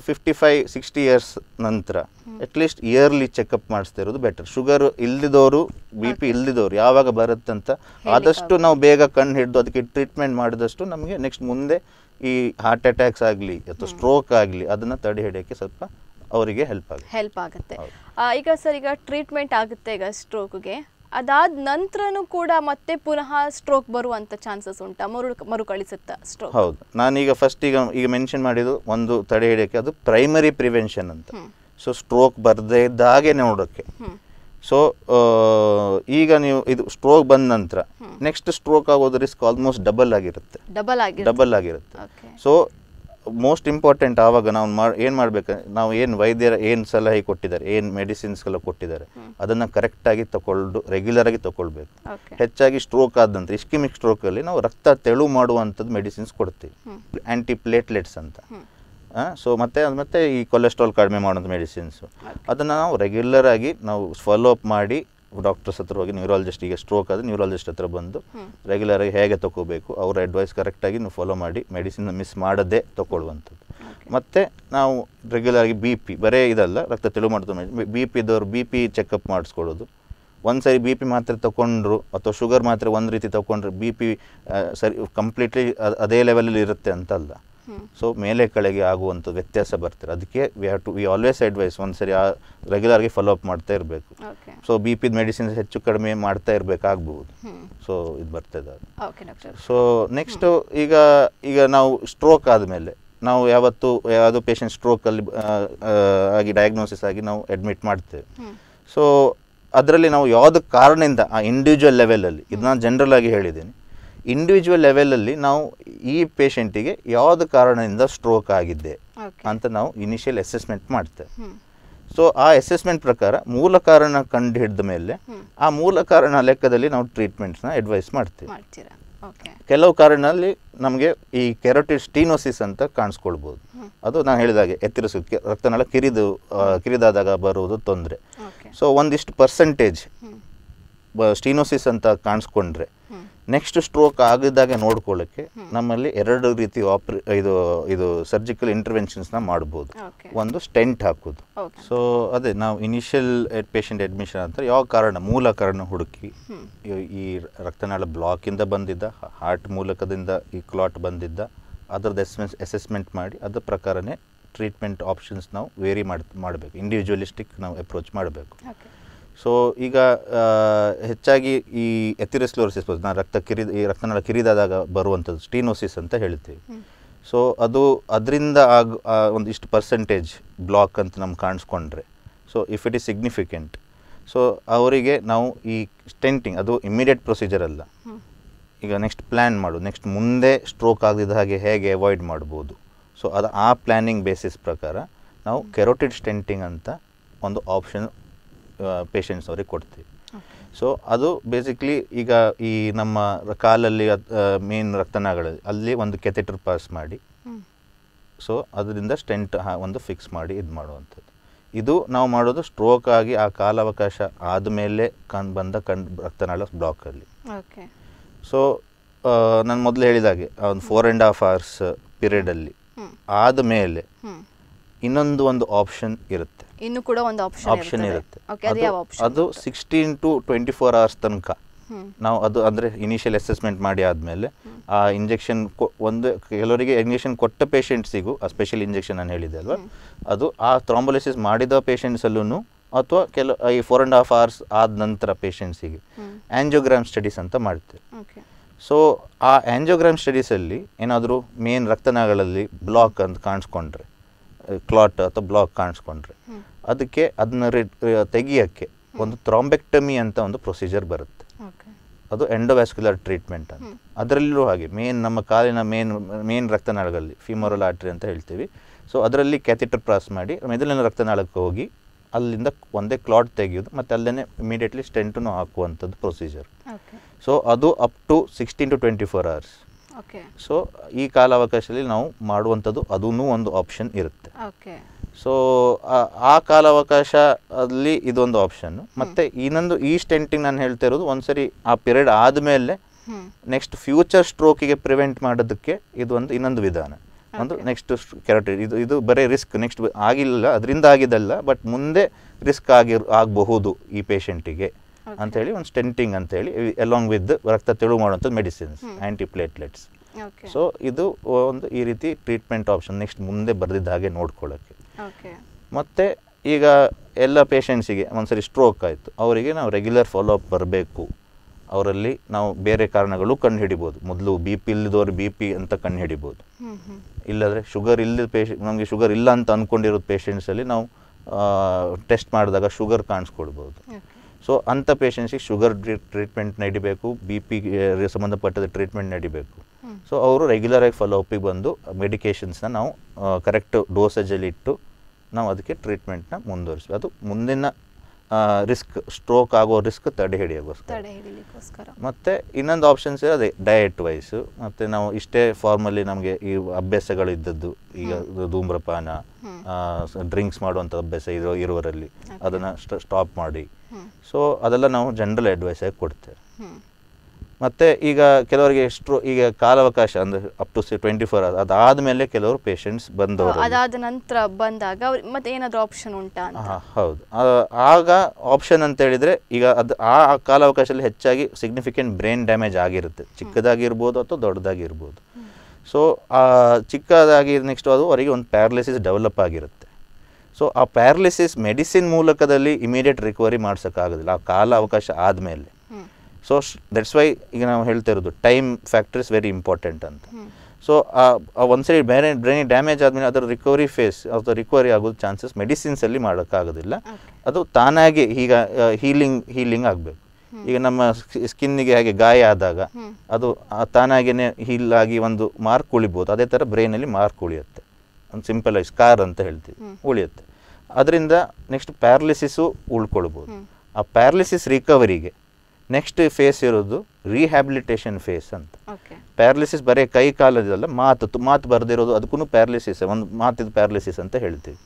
ಫಿಫ್ಟಿ ಫೈವ್ ಸಿಕ್ಸ್ಟಿ ಇಯರ್ಸ್ ನಂತರ ಅಟ್ಲೀಸ್ಟ್ ಇಯರ್ಲಿ ಚೆಕಪ್ ಮಾಡಿಸ್ತಾ ಇರೋದು ಬೆಟರ್ ಶುಗರ್ ಇಲ್ದಿದವರು ಬಿ ಪಿ ಇಲ್ದಿದವರು ಯಾವಾಗ ಬರುತ್ತಂತ ಆದಷ್ಟು ನಾವು ಬೇಗ ಕಣ್ಣು ಹಿಡಿದು ಅದಕ್ಕೆ ಟ್ರೀಟ್ಮೆಂಟ್ ಮಾಡಿದಷ್ಟು ನಮಗೆ ನೆಕ್ಸ್ಟ್ ಮುಂದೆ ಈ ಹಾರ್ಟ್ ಅಟ್ಯಾಕ್ಸ್ ಆಗಲಿ ಅಥವಾ ಸ್ಟ್ರೋಕ್ ಆಗಲಿ ಅದನ್ನು ತಡೆ ಹಿಡಿಯೋಕ್ಕೆ ಸ್ವಲ್ಪ ಅವರಿಗೆ ಹೆಲ್ಪ್ ಆಗುತ್ತೆ ಹೆಲ್ಪ್ ಆಗುತ್ತೆ ಈಗ ಸರ್ ಈಗ ಟ್ರೀಟ್ಮೆಂಟ್ ಆಗುತ್ತೆ ಈಗ ಸ್ಟ್ರೋಕ್ಗೆ ಅದಾದ ನಂತರನೂ ಕೂಡ ಮತ್ತೆ ಪುನಃ ಸ್ಟ್ರೋಕ್ ಬರುವಂತ ಚಾನ್ಸಸ್ ಉಂಟಾ ಮರು ಮರುಕಳಿಸುತ್ತಾ ಸ್ಟ್ರೋಕ್ ಹೌದು ನಾನೀಗ ಫಸ್ಟ್ ಈಗ ಈಗ ಮೆನ್ಷನ್ ಮಾಡಿದ್ದು ಒಂದು ತಡೆ ಹಿಡಿಯಕ್ಕೆ ಅದು ಪ್ರೈಮರಿ ಪ್ರಿವೆನ್ಷನ್ ಅಂತ ಸೊ ಸ್ಟ್ರೋಕ್ ಬರದೇ ಇದ್ದಾಗೆ ನೋಡೋಕ್ಕೆ ಸೊ ಈಗ ನೀವು ಇದು ಸ್ಟ್ರೋಕ್ ಬಂದ ನಂತರ ನೆಕ್ಸ್ಟ್ ಸ್ಟ್ರೋಕ್ ಆಗೋದು ರಿಸ್ಕ್ ಆಲ್ಮೋಸ್ಟ್ ಡಬಲ್ ಆಗಿರುತ್ತೆ ಡಬಲ್ ಆಗಿರುತ್ತೆ ಸೊ ಮೋಸ್ಟ್ ಇಂಪಾರ್ಟೆಂಟ್ ಆವಾಗ ನಾವು ಏನು ಮಾಡಬೇಕು ನಾವು ಏನು ವೈದ್ಯರ ಏನು ಸಲಹೆ ಕೊಟ್ಟಿದ್ದಾರೆ ಏನು ಮೆಡಿಸಿನ್ಸ್ಗೆಲ್ಲ ಕೊಟ್ಟಿದ್ದಾರೆ ಅದನ್ನು ಕರೆಕ್ಟಾಗಿ ತಗೊಂಡು ರೆಗ್ಯುಲರಾಗಿ ತೊಗೊಳ್ಬೇಕು ಹೆಚ್ಚಾಗಿ ಸ್ಟ್ರೋಕ್ ಆದಂಥ ಇಸ್ಕಿಮಿಕ್ ಸ್ಟ್ರೋಕಲ್ಲಿ ನಾವು ರಕ್ತ ತೆಳು ಮಾಡುವಂಥದ್ದು ಮೆಡಿಸಿನ್ಸ್ ಕೊಡ್ತೀವಿ ಆ್ಯಂಟಿ ಪ್ಲೇಟ್ಲೆಟ್ಸ್ ಅಂತ ಸೊ ಮತ್ತೆ ಮತ್ತೆ ಈ ಕೊಲೆಸ್ಟ್ರಾಲ್ ಕಡಿಮೆ ಮಾಡೋದು ಮೆಡಿಸಿನ್ಸು ಅದನ್ನು ನಾವು ರೆಗ್ಯುಲರ್ ಆಗಿ ನಾವು ಫಾಲೋ ಅಪ್ ಮಾಡಿ ಡಾಕ್ಟರ್ಸ್ ಹತ್ರ ಹೋಗಿ ನ್ಯೂರಾಲಜಿಸ್ಟ್ ಈಗ ಸ್ಟ್ರೋಕ್ ಆದರೆ ನ್ಯೂರಾಲಜಿಸ್ಟ್ ಹತ್ರ ಬಂದು ರೆಗ್ಯುಲರ್ ಆಗಿ ಹೇಗೆ ತೊಗೋಬೇಕು ಅವರ ಅಡ್ವೈಸ್ ಕರೆಕ್ಟಾಗಿ ನೀವು ಫಾಲೋ ಮಾಡಿ ಮೆಡಿಸಿನ್ ಮಿಸ್ ಮಾಡದೇ ತಗೊಳ್ಳುವಂಥದ್ದು ಮತ್ತು ನಾವು ರೆಗ್ಯುಲರ್ ಆಗಿ ಬಿ ಪಿ ಬರೇ ಇದಲ್ಲ ರಕ್ತ ತೆಳು ಮಾಡ್ತಾ ಬಿ ಪಿ ಇದ್ದವ್ರು ಬಿ ಪಿ ಚೆಕಪ್ ಮಾಡಿಸ್ಕೊಳ್ಳೋದು ಒಂದು ಸರಿ ಬಿ ಪಿ ಮಾತ್ರೆ ತೊಗೊಂಡ್ರು ಅಥವಾ ಶುಗರ್ ಮಾತ್ರೆ ಒಂದು ರೀತಿ ತೊಗೊಂಡ್ರೆ ಬಿ ಪಿ ಸರಿ ಕಂಪ್ಲೀಟ್ಲಿ ಅದೇ ಲೆವೆಲಲ್ಲಿ ಇರುತ್ತೆ ಅಂತಲ್ಲ ಸೊ ಮೇಲೆ ಕೆಳಗೆ ಆಗುವಂಥ ವ್ಯತ್ಯಾಸ ಬರ್ತಾರೆ ಅದಕ್ಕೆ we have to we always advise ಒಂದ್ಸರಿ ಸರಿ ಆ ರೆಗ್ಯುಲರ್ಗೆ ಫಾಲೋ ಅಪ್ ಮಾಡ್ತಾ ಇರಬೇಕು ಸೊ ಬಿ ಪಿದ ಮೆಡಿಸಿನ್ಸ್ ಹೆಚ್ಚು ಕಡಿಮೆ ಮಾಡ್ತಾ ಇರಬೇಕಾಗಬಹುದು ಸೊ ಇದು ಬರ್ತದೆ ಸೊ ನೆಕ್ಸ್ಟು ಈಗ ಈಗ ನಾವು ಸ್ಟ್ರೋಕ್ ಆದಮೇಲೆ ನಾವು ಯಾವತ್ತು ಯಾವುದೋ ಪೇಷಂಟ್ ಸ್ಟ್ರೋಕಲ್ಲಿ ಆಗಿ ಡಯಾಗ್ನೋಸಿಸ್ ಆಗಿ ನಾವು ಅಡ್ಮಿಟ್ ಮಾಡ್ತೇವೆ ಸೊ ಅದರಲ್ಲಿ ನಾವು ಯಾವ್ದು ಕಾರಣದಿಂದ ಆ ಇಂಡಿವಿಜುವಲ್ ಲೆವೆಲಲ್ಲಿ ಇದನ್ನ ಜನರಲ್ ಆಗಿ ಹೇಳಿದ್ದೀನಿ ಇಂಡಿವಿಜುವಲ್ ಲೆವೆಲಲ್ಲಿ ನಾವು ಈ ಪೇಷಂಟಿಗೆ ಯಾವುದು ಕಾರಣದಿಂದ ಸ್ಟ್ರೋಕ್ ಆಗಿದೆ ಅಂತ ನಾವು ಇನಿಷಿಯಲ್ ಅಸೆಸ್ಮೆಂಟ್ ಮಾಡ್ತೇವೆ ಸೊ ಆ ಅಸೆಸ್ಮೆಂಟ್ ಪ್ರಕಾರ ಮೂಲ ಕಾರಣ ಕಂಡು ಹಿಡಿದ ಮೇಲೆ ಆ ಮೂಲ ಕಾರಣ ಲೆಕ್ಕದಲ್ಲಿ ನಾವು ಟ್ರೀಟ್ಮೆಂಟ್ಸ್ನ ಅಡ್ವೈಸ್ ಮಾಡ್ತೀವಿ ಕೆಲವು ಕಾರಣದಲ್ಲಿ ನಮಗೆ ಈ ಕೆರೋಟಿಸ್ ಸ್ಟೀನೋಸಿಸ್ ಅಂತ ಕಾಣಿಸ್ಕೊಳ್ಬೋದು ಅದು ನಾನು ಹೇಳಿದಾಗೆ ಎತ್ತಿರಿಸೋಕ್ಕೆ ರಕ್ತನಾಳ ಕಿರಿದು ಕಿರಿದಾದಾಗ ಬರುವುದು ತೊಂದರೆ ಸೊ ಒಂದಿಷ್ಟು ಪರ್ಸೆಂಟೇಜ್ ಸ್ಟೀನೋಸಿಸ್ ಅಂತ ಕಾಣಿಸ್ಕೊಂಡ್ರೆ ನೆಕ್ಸ್ಟ್ ಸ್ಟ್ರೋಕ್ ಆಗಿದ್ದಾಗ ನೋಡ್ಕೊಳ್ಳೋಕ್ಕೆ ನಮ್ಮಲ್ಲಿ ಎರಡು ರೀತಿ ಆಪ್ರಿ ಇದು ಇದು ಸರ್ಜಿಕಲ್ ಇಂಟರ್ವೆನ್ಷನ್ಸ್ನ ಮಾಡ್ಬೋದು ಒಂದು ಸ್ಟೆಂಟ್ ಹಾಕೋದು ಸೊ ಅದೇ ನಾವು ಇನಿಷಿಯಲ್ ಪೇಶೆಂಟ್ ಅಡ್ಮಿಷನ್ ಅಂತ ಯಾವ ಕಾರಣ ಮೂಲ ಕಾರಣ ಹುಡುಕಿ ಈ ರಕ್ತನಾಳ ಬ್ಲಾಕಿಂದ ಬಂದಿದ್ದ ಹಾರ್ಟ್ ಮೂಲಕದಿಂದ ಈ ಕ್ಲಾಟ್ ಬಂದಿದ್ದ ಅದರದ್ದು ಎಸ್ಮೆನ್ಸ್ ಅಸೆಸ್ಮೆಂಟ್ ಮಾಡಿ ಅದ್ರ ಪ್ರಕಾರನೇ ಟ್ರೀಟ್ಮೆಂಟ್ ಆಪ್ಷನ್ಸ್ ನಾವು ವೇರಿ ಮಾಡಿ ಮಾಡಬೇಕು ಇಂಡಿವಿಜುವಲಿಸ್ಟಿಕ್ ನಾವು ಅಪ್ರೋಚ್ ಮಾಡಬೇಕು ಸೊ ಈಗ ಹೆಚ್ಚಾಗಿ ಈ ಎಥಿರೆಸ್ಲೋರಿಸಿಸ್ ನಾನು ರಕ್ತ ಕಿರಿದ ಈ ರಕ್ತನಾಳ ಕಿರಿದಾದಾಗ ಬರುವಂಥದ್ದು ಸ್ಟೀನೋಸಿಸ್ ಅಂತ ಹೇಳ್ತೀವಿ ಸೊ ಅದು ಅದರಿಂದ ಆಗ ಒಂದು ಇಷ್ಟು ಪರ್ಸೆಂಟೇಜ್ ಬ್ಲಾಕ್ ಅಂತ ನಮ್ಗೆ ಕಾಣಿಸ್ಕೊಂಡ್ರೆ so if it is significant so ಅವರಿಗೆ ನಾವು ಈ ಸ್ಟೆಂಟಿಂಗ್ ಅದು ಇಮ್ಮಿಡಿಯೇಟ್ ಪ್ರೊಸೀಜರ್ ಅಲ್ಲ ಈಗ ನೆಕ್ಸ್ಟ್ ಪ್ಲ್ಯಾನ್ ಮಾಡು ನೆಕ್ಸ್ಟ್ ಮುಂದೆ ಸ್ಟ್ರೋಕ್ ಆಗದಿದ್ದ ಹಾಗೆ ಹೇಗೆ ಅವಾಯ್ಡ್ ಮಾಡ್ಬೋದು ಸೊ ಅದು ಆ ಪ್ಲ್ಯಾನಿಂಗ್ ಬೇಸಿಸ್ ಪ್ರಕಾರ ನಾವು ಕೆರೋಟಿಡ್ ಸ್ಟೆಂಟಿಂಗ್ ಅಂತ ಒಂದು ಆಪ್ಷನ್ ಪೇಷಂಟ್ಸ್ ಅವ್ರಿಗೆ ಕೊಡ್ತೀವಿ ಸೊ ಅದು ಬೇಸಿಕ್ಲಿ ಈಗ ಈ ನಮ್ಮ ಕಾಲಲ್ಲಿ ಮೇನ್ ರಕ್ತನಾಳ ಅಲ್ಲಿ ಒಂದು ಕೆಥೆಟರ್ ಪಾಸ್ ಮಾಡಿ ಸೊ ಅದರಿಂದ ಸ್ಟೆಂಟ್ ಒಂದು ಫಿಕ್ಸ್ ಮಾಡಿ ಇದು ಮಾಡುವಂಥದ್ದು ಇದು ನಾವು ಮಾಡೋದು ಸ್ಟ್ರೋಕ್ ಆಗಿ ಆ ಕಾಲಾವಕಾಶ ಆದಮೇಲೆ ಕಂಡು ಬಂದ ಕಂಡು ರಕ್ತನಾಳ ಬ್ಲಾಕಲ್ಲಿ ಸೊ ನಾನು ಮೊದಲು ಹೇಳಿದಾಗೆ ಒಂದು ಫೋರ್ ಆ್ಯಂಡ್ ಹಾಫ್ ಅವರ್ಸ್ ಪೀರಿಯಡಲ್ಲಿ ಆದಮೇಲೆ ಇನ್ನೊಂದು ಒಂದು ಆಪ್ಷನ್ ಇರುತ್ತೆ ಇನ್ನು ಕೂಡ ಒಂದು ಆಪ್ಷನ್ ಇರುತ್ತೆ ಅದು sixteen to twenty four hours ತನಕ ನಾವು ಅದು ಅಂದ್ರೆ ಇನಿಷಿಯಲ್ ಅಸೆಸ್ಮೆಂಟ್ ಮಾಡಿ ಆದ್ಮೇಲೆ ಆ ಇಂಜೆಕ್ಷನ್ ಒಂದು ಕೆಲವರಿಗೆ ಇಂಜೆಕ್ಷನ್ ಕೊಟ್ಟ ಪೇಷೆಂಟ್ಸಿಗೂ ಆ ಸ್ಪೆಷಲ್ ಇಂಜೆಕ್ಷನ್ ಅನ್ನ ಹೇಳಿದೆ ಅಲ್ವಾ ಅದು ಆ ಥ್ರಾಂಬೊಲಿಸಿಸ್ ಮಾಡಿದ ಅಲ್ಲೂ ಅಥವಾ ಕೆಲ ಈ ಫೋರ್ ಅಂಡ್ ಹಾಫ್ ಅವರ್ಸ್ ಆದ ನಂತರ ಪೇಷೆಂಟ್ಸಿಗೆ ಆಂಜೋಗ್ರಾಮ್ ಸ್ಟಡೀಸ್ ಅಂತ ಮಾಡ್ತೇವೆ ಸೊ ಆ ಸ್ಟಡೀಸ್ ಸ್ಟಡೀಸಲ್ಲಿ ಏನಾದರೂ ಮೇನ್ ರಕ್ತನಾಗಳಲ್ಲಿ ಬ್ಲಾಕ್ ಅಂತ ಕಾಣಿಸ್ಕೊಂಡ್ರೆ ಕ್ಲಾಟ್ ಅಥವಾ ಬ್ಲಾಕ್ ಕಾಣಿಸ್ಕೊಂಡ್ರೆ ಅದಕ್ಕೆ ಅದನ್ನ ತೆಗೆಯೋಕ್ಕೆ ಒಂದು ಥ್ರಾಂಬೆಕ್ಟಮಿ ಅಂತ ಒಂದು ಪ್ರೊಸೀಜರ್ ಬರುತ್ತೆ ಅದು ಎಂಡೋವ್ಯಾಸ್ಕ್ಯುಲರ್ ಟ್ರೀಟ್ಮೆಂಟ್ ಅಂತ ಅದರಲ್ಲೂ ಹಾಗೆ ಮೇನ್ ನಮ್ಮ ಕಾಲಿನ ಮೇನ್ ಮೇನ್ ರಕ್ತನಾಳಗಳಲ್ಲಿ ಫಿಮೋರಲ್ ಆರ್ಟ್ರಿ ಅಂತ ಹೇಳ್ತೀವಿ ಸೊ ಅದರಲ್ಲಿ ಕ್ಯಾಥಿಟರ್ ಪ್ರಾಸ್ ಮಾಡಿ ಮೆದುಳಿನ ರಕ್ತನಾಳಕ್ಕೆ ಹೋಗಿ ಅಲ್ಲಿಂದ ಒಂದೇ ಕ್ಲಾಟ್ ತೆಗೆಯೋದು ಮತ್ತು ಅಲ್ಲೇ ಇಮಿಡಿಯೇಟ್ಲಿ ಸ್ಟೆಂಟನ್ನು ಹಾಕುವಂಥದ್ದು ಪ್ರೊಸೀಜರ್ ಸೊ ಅದು up to sixteen to twenty four hours so ಈ ಕಾಲಾವಕಾಶದಲ್ಲಿ ನಾವು ಮಾಡುವಂಥದ್ದು ಅದೂ ಒಂದು ಆಪ್ಷನ್ ಇರುತ್ತೆ ಸೊ ಆ ಕಾಲಾವಕಾಶ ಅಲ್ಲಿ ಇದೊಂದು ಆಪ್ಷನ್ ಮತ್ತೆ ಇನ್ನೊಂದು ಈ ಸ್ಟೆಂಟಿಂಗ್ ನಾನು ಹೇಳ್ತಾ ಇರೋದು ಒಂದ್ಸರಿ ಆ ಪಿರಿಯಡ್ ಆದಮೇಲೆ ನೆಕ್ಸ್ಟ್ ಫ್ಯೂಚರ್ ಸ್ಟ್ರೋಕಿಗೆ ಪ್ರಿವೆಂಟ್ ಮಾಡೋದಕ್ಕೆ ಇದು ಒಂದು ಇನ್ನೊಂದು ವಿಧಾನ ಒಂದು ನೆಕ್ಸ್ಟ್ ಕೆರಟಿ ಇದು ಇದು ಬರೀ ರಿಸ್ಕ್ ನೆಕ್ಸ್ಟ್ ಆಗಿಲ್ಲ ಅದರಿಂದ ಆಗಿದಲ್ಲ ಬಟ್ ಮುಂದೆ ರಿಸ್ಕ್ ಆಗಿರ್ ಆಗಬಹುದು ಈ ಪೇಷಂಟಿಗೆ ಅಂತೇಳಿ ಒಂದು ಸ್ಟೆಂಟಿಂಗ್ ಅಂತೇಳಿ ಅಲಾಂಗ್ ವಿತ್ ರಕ್ತ ತೆಳು ಮಾಡುವಂಥದ್ದು ಮೆಡಿಸಿನ್ಸ್ ಪ್ಲೇಟ್ಲೆಟ್ಸ್ ಸೊ ಇದು ಒಂದು ಈ ರೀತಿ ಟ್ರೀಟ್ಮೆಂಟ್ ಆಪ್ಷನ್ ನೆಕ್ಸ್ಟ್ ಮುಂದೆ ಬರೆದಿದ್ದ ಹಾಗೆ ನೋಡ್ಕೊಳ್ಳೋಕ್ಕೆ ಮತ್ತು ಈಗ ಎಲ್ಲ ಪೇಷಂಟ್ಸಿಗೆ ಒಂದ್ಸರಿ ಸ್ಟ್ರೋಕ್ ಆಯಿತು ಅವರಿಗೆ ನಾವು ರೆಗ್ಯುಲರ್ ಫಾಲೋ ಅಪ್ ಬರಬೇಕು ಅವರಲ್ಲಿ ನಾವು ಬೇರೆ ಕಾರಣಗಳು ಕಂಡು ಹಿಡಿಬೋದು ಮೊದಲು ಬಿ ಪಿ ಇಲ್ಲದವ್ರು ಬಿ ಪಿ ಅಂತ ಕಂಡು ಹಿಡಿಬೋದು ಇಲ್ಲದ್ರೆ ಶುಗರ್ ಇಲ್ಲದ ಪೇಷ ನಮಗೆ ಶುಗರ್ ಇಲ್ಲ ಅಂತ ಅಂದ್ಕೊಂಡಿರೋ ಪೇಷೆಂಟ್ಸಲ್ಲಿ ನಾವು ಟೆಸ್ಟ್ ಮಾಡಿದಾಗ ಶುಗರ್ ಕಾಣಿಸ್ಕೊಡ್ಬೋದು ಸೊ ಅಂಥ ಪೇಷೆಂಟ್ಸಿಗೆ ಶುಗರ್ ಟ್ರೀಟ್ಮೆಂಟ್ ನಡಿಬೇಕು ಬಿ ಪಿಗೆ ಸಂಬಂಧಪಟ್ಟದ ಟ್ರೀಟ್ಮೆಂಟ್ ನಡಿಬೇಕು ಸೊ ಅವರು ರೆಗ್ಯುಲರಾಗಿ ಫಾಲೋ ಅಪ್ಪಿಗೆ ಬಂದು ಮೆಡಿಕೇಷನ್ಸ್ನ ನಾವು ಕರೆಕ್ಟ್ ಡೋಸೇಜಲ್ಲಿ ಇಟ್ಟು ನಾವು ಅದಕ್ಕೆ ಟ್ರೀಟ್ಮೆಂಟ್ನ ಮುಂದುವರಿಸ್ವಿ ಅದು ಮುಂದಿನ ರಿಸ್ಕ್ ಸ್ಟ್ರೋಕ್ ಆಗೋ ರಿಸ್ಕ್ ತಡೆ ಹಿಡಿಯೋಸ್ಕರ ಮತ್ತು ಇನ್ನೊಂದು ಆಪ್ಷನ್ಸ್ ಅದೇ ಡಯಟ್ ವೈಸು ಮತ್ತು ನಾವು ಇಷ್ಟೇ ಫಾರ್ಮಲ್ಲಿ ನಮಗೆ ಈ ಅಭ್ಯಾಸಗಳು ಇದ್ದದ್ದು ಈಗ ಧೂಮ್ರಪಾನ ಡ್ರಿಂಕ್ಸ್ ಮಾಡುವಂಥ ಅಭ್ಯಾಸ ಇರೋ ಇರುವರಲ್ಲಿ ಅದನ್ನು ಸ್ಟಾಪ್ ಮಾಡಿ ಸೊ ಅದೆಲ್ಲ ನಾವು ಜನರಲ್ ಅಡ್ವೈಸ್ ಆಗಿ ಕೊಡ್ತೇವೆ ಮತ್ತು ಈಗ ಕೆಲವರಿಗೆ ಎಷ್ಟು ಈಗ ಕಾಲಾವಕಾಶ ಅಂದರೆ ಅಪ್ ಟು ಸಿ ಟ್ವೆಂಟಿ ಫೋರ್ ಅವರ್ ಅದಾದಮೇಲೆ ಕೆಲವರು ಪೇಷಂಟ್ಸ್ ಬಂದವರು ಅದಾದ ನಂತರ ಬಂದಾಗ ಮತ್ತೆ ಏನಾದರೂ ಆಪ್ಷನ್ ಉಂಟಾ ಹೌದು ಆಗ ಆಪ್ಷನ್ ಅಂತ ಹೇಳಿದರೆ ಈಗ ಅದು ಆ ಕಾಲಾವಕಾಶದಲ್ಲಿ ಹೆಚ್ಚಾಗಿ ಸಿಗ್ನಿಫಿಕೆಂಟ್ ಬ್ರೈನ್ ಡ್ಯಾಮೇಜ್ ಆಗಿರುತ್ತೆ ಚಿಕ್ಕದಾಗಿರ್ಬೋದು ಅಥವಾ ದೊಡ್ಡದಾಗಿರ್ಬೋದು ಸೊ ಚಿಕ್ಕದಾಗಿ ನೆಕ್ಸ್ಟ್ ಅದು ಅವರಿಗೆ ಒಂದು ಪ್ಯಾರಾಲಿಸಿಸ್ ಡೆವಲಪ್ ಆಗಿರುತ್ತೆ ಸೊ ಆ ಪ್ಯಾರಾಲಿಸಿಸ್ ಮೆಡಿಸಿನ್ ಮೂಲಕದಲ್ಲಿ ಇಮಿಡಿಯೇಟ್ ರಿಕವರಿ ಮಾಡ್ಸೋಕ್ಕಾಗೋದಿಲ್ಲ ಆ ಕಾಲ ಅವಕಾಶ ಆದಮೇಲೆ ಸೊ ದಟ್ಸ್ ವೈ ಈಗ ನಾವು ಹೇಳ್ತಾ ಇರೋದು time factor is very important ಅಂತ ಸೊ ಒಂದ್ಸರಿ ಬೇರೆ ಬ್ರೈನ್ ಡ್ಯಾಮೇಜ್ ಆದಮೇಲೆ ಅದರ ರಿಕವರಿ ಫೇಸ್ ಅದು ರಿಕವರಿ ಆಗೋದು ಚಾನ್ಸಸ್ ಮೆಡಿಸಿನ್ಸಲ್ಲಿ ಮಾಡೋಕ್ಕಾಗೋದಿಲ್ಲ ಅದು ತಾನಾಗೆ ಈಗ ಹೀಲಿಂಗ್ ಹೀಲಿಂಗ್ ಆಗಬೇಕು ಈಗ ನಮ್ಮ ಸ್ಕಿನ್ನಿಗೆ ಹಾಗೆ ಗಾಯ ಆದಾಗ ಅದು ತಾನಾಗೇನೆ ಹೀಲ್ ಆಗಿ ಒಂದು ಮಾರ್ಕ್ ಉಳಿಬೋದು ಅದೇ ಥರ ಬ್ರೈನಲ್ಲಿ ಮಾರ್ಕ್ ಉಳಿಯುತ್ತೆ ಒಂದು ಸಿಂಪಲ್ ಆಗಿ ಸ್ಕಾರ್ ಅಂತ ಹೇಳ್ತೀವಿ ಉಳಿಯುತ್ತೆ ಅದರಿಂದ ನೆಕ್ಸ್ಟ್ ಪ್ಯಾರಲಿಸಿಸು ಉಳ್ಕೊಳ್ಬೋದು ಆ ಪ್ಯಾರಾಲಿಸಿಸ್ ರಿಕವರಿಗೆ ನೆಕ್ಸ್ಟ್ ಫೇಸ್ ಇರೋದು ರಿಹ್ಯಾಬಿಲಿಟೇಷನ್ ಫೇಸ್ ಅಂತ ಪ್ಯಾರಾಲಿಸಿಸ್ ಬರೀ ಕೈ ಕಾಲದಲ್ಲ ಮಾತು ಮಾತು ಬರೆದಿರೋದು ಅದಕ್ಕೂ ಪ್ಯಾರಾಲಿಸಿಸ್ ಒಂದು ಮಾತಿದ ಪ್ಯಾರಾಲಿಸಿಸ್ ಅಂತ ಹೇಳ್ತೀವಿ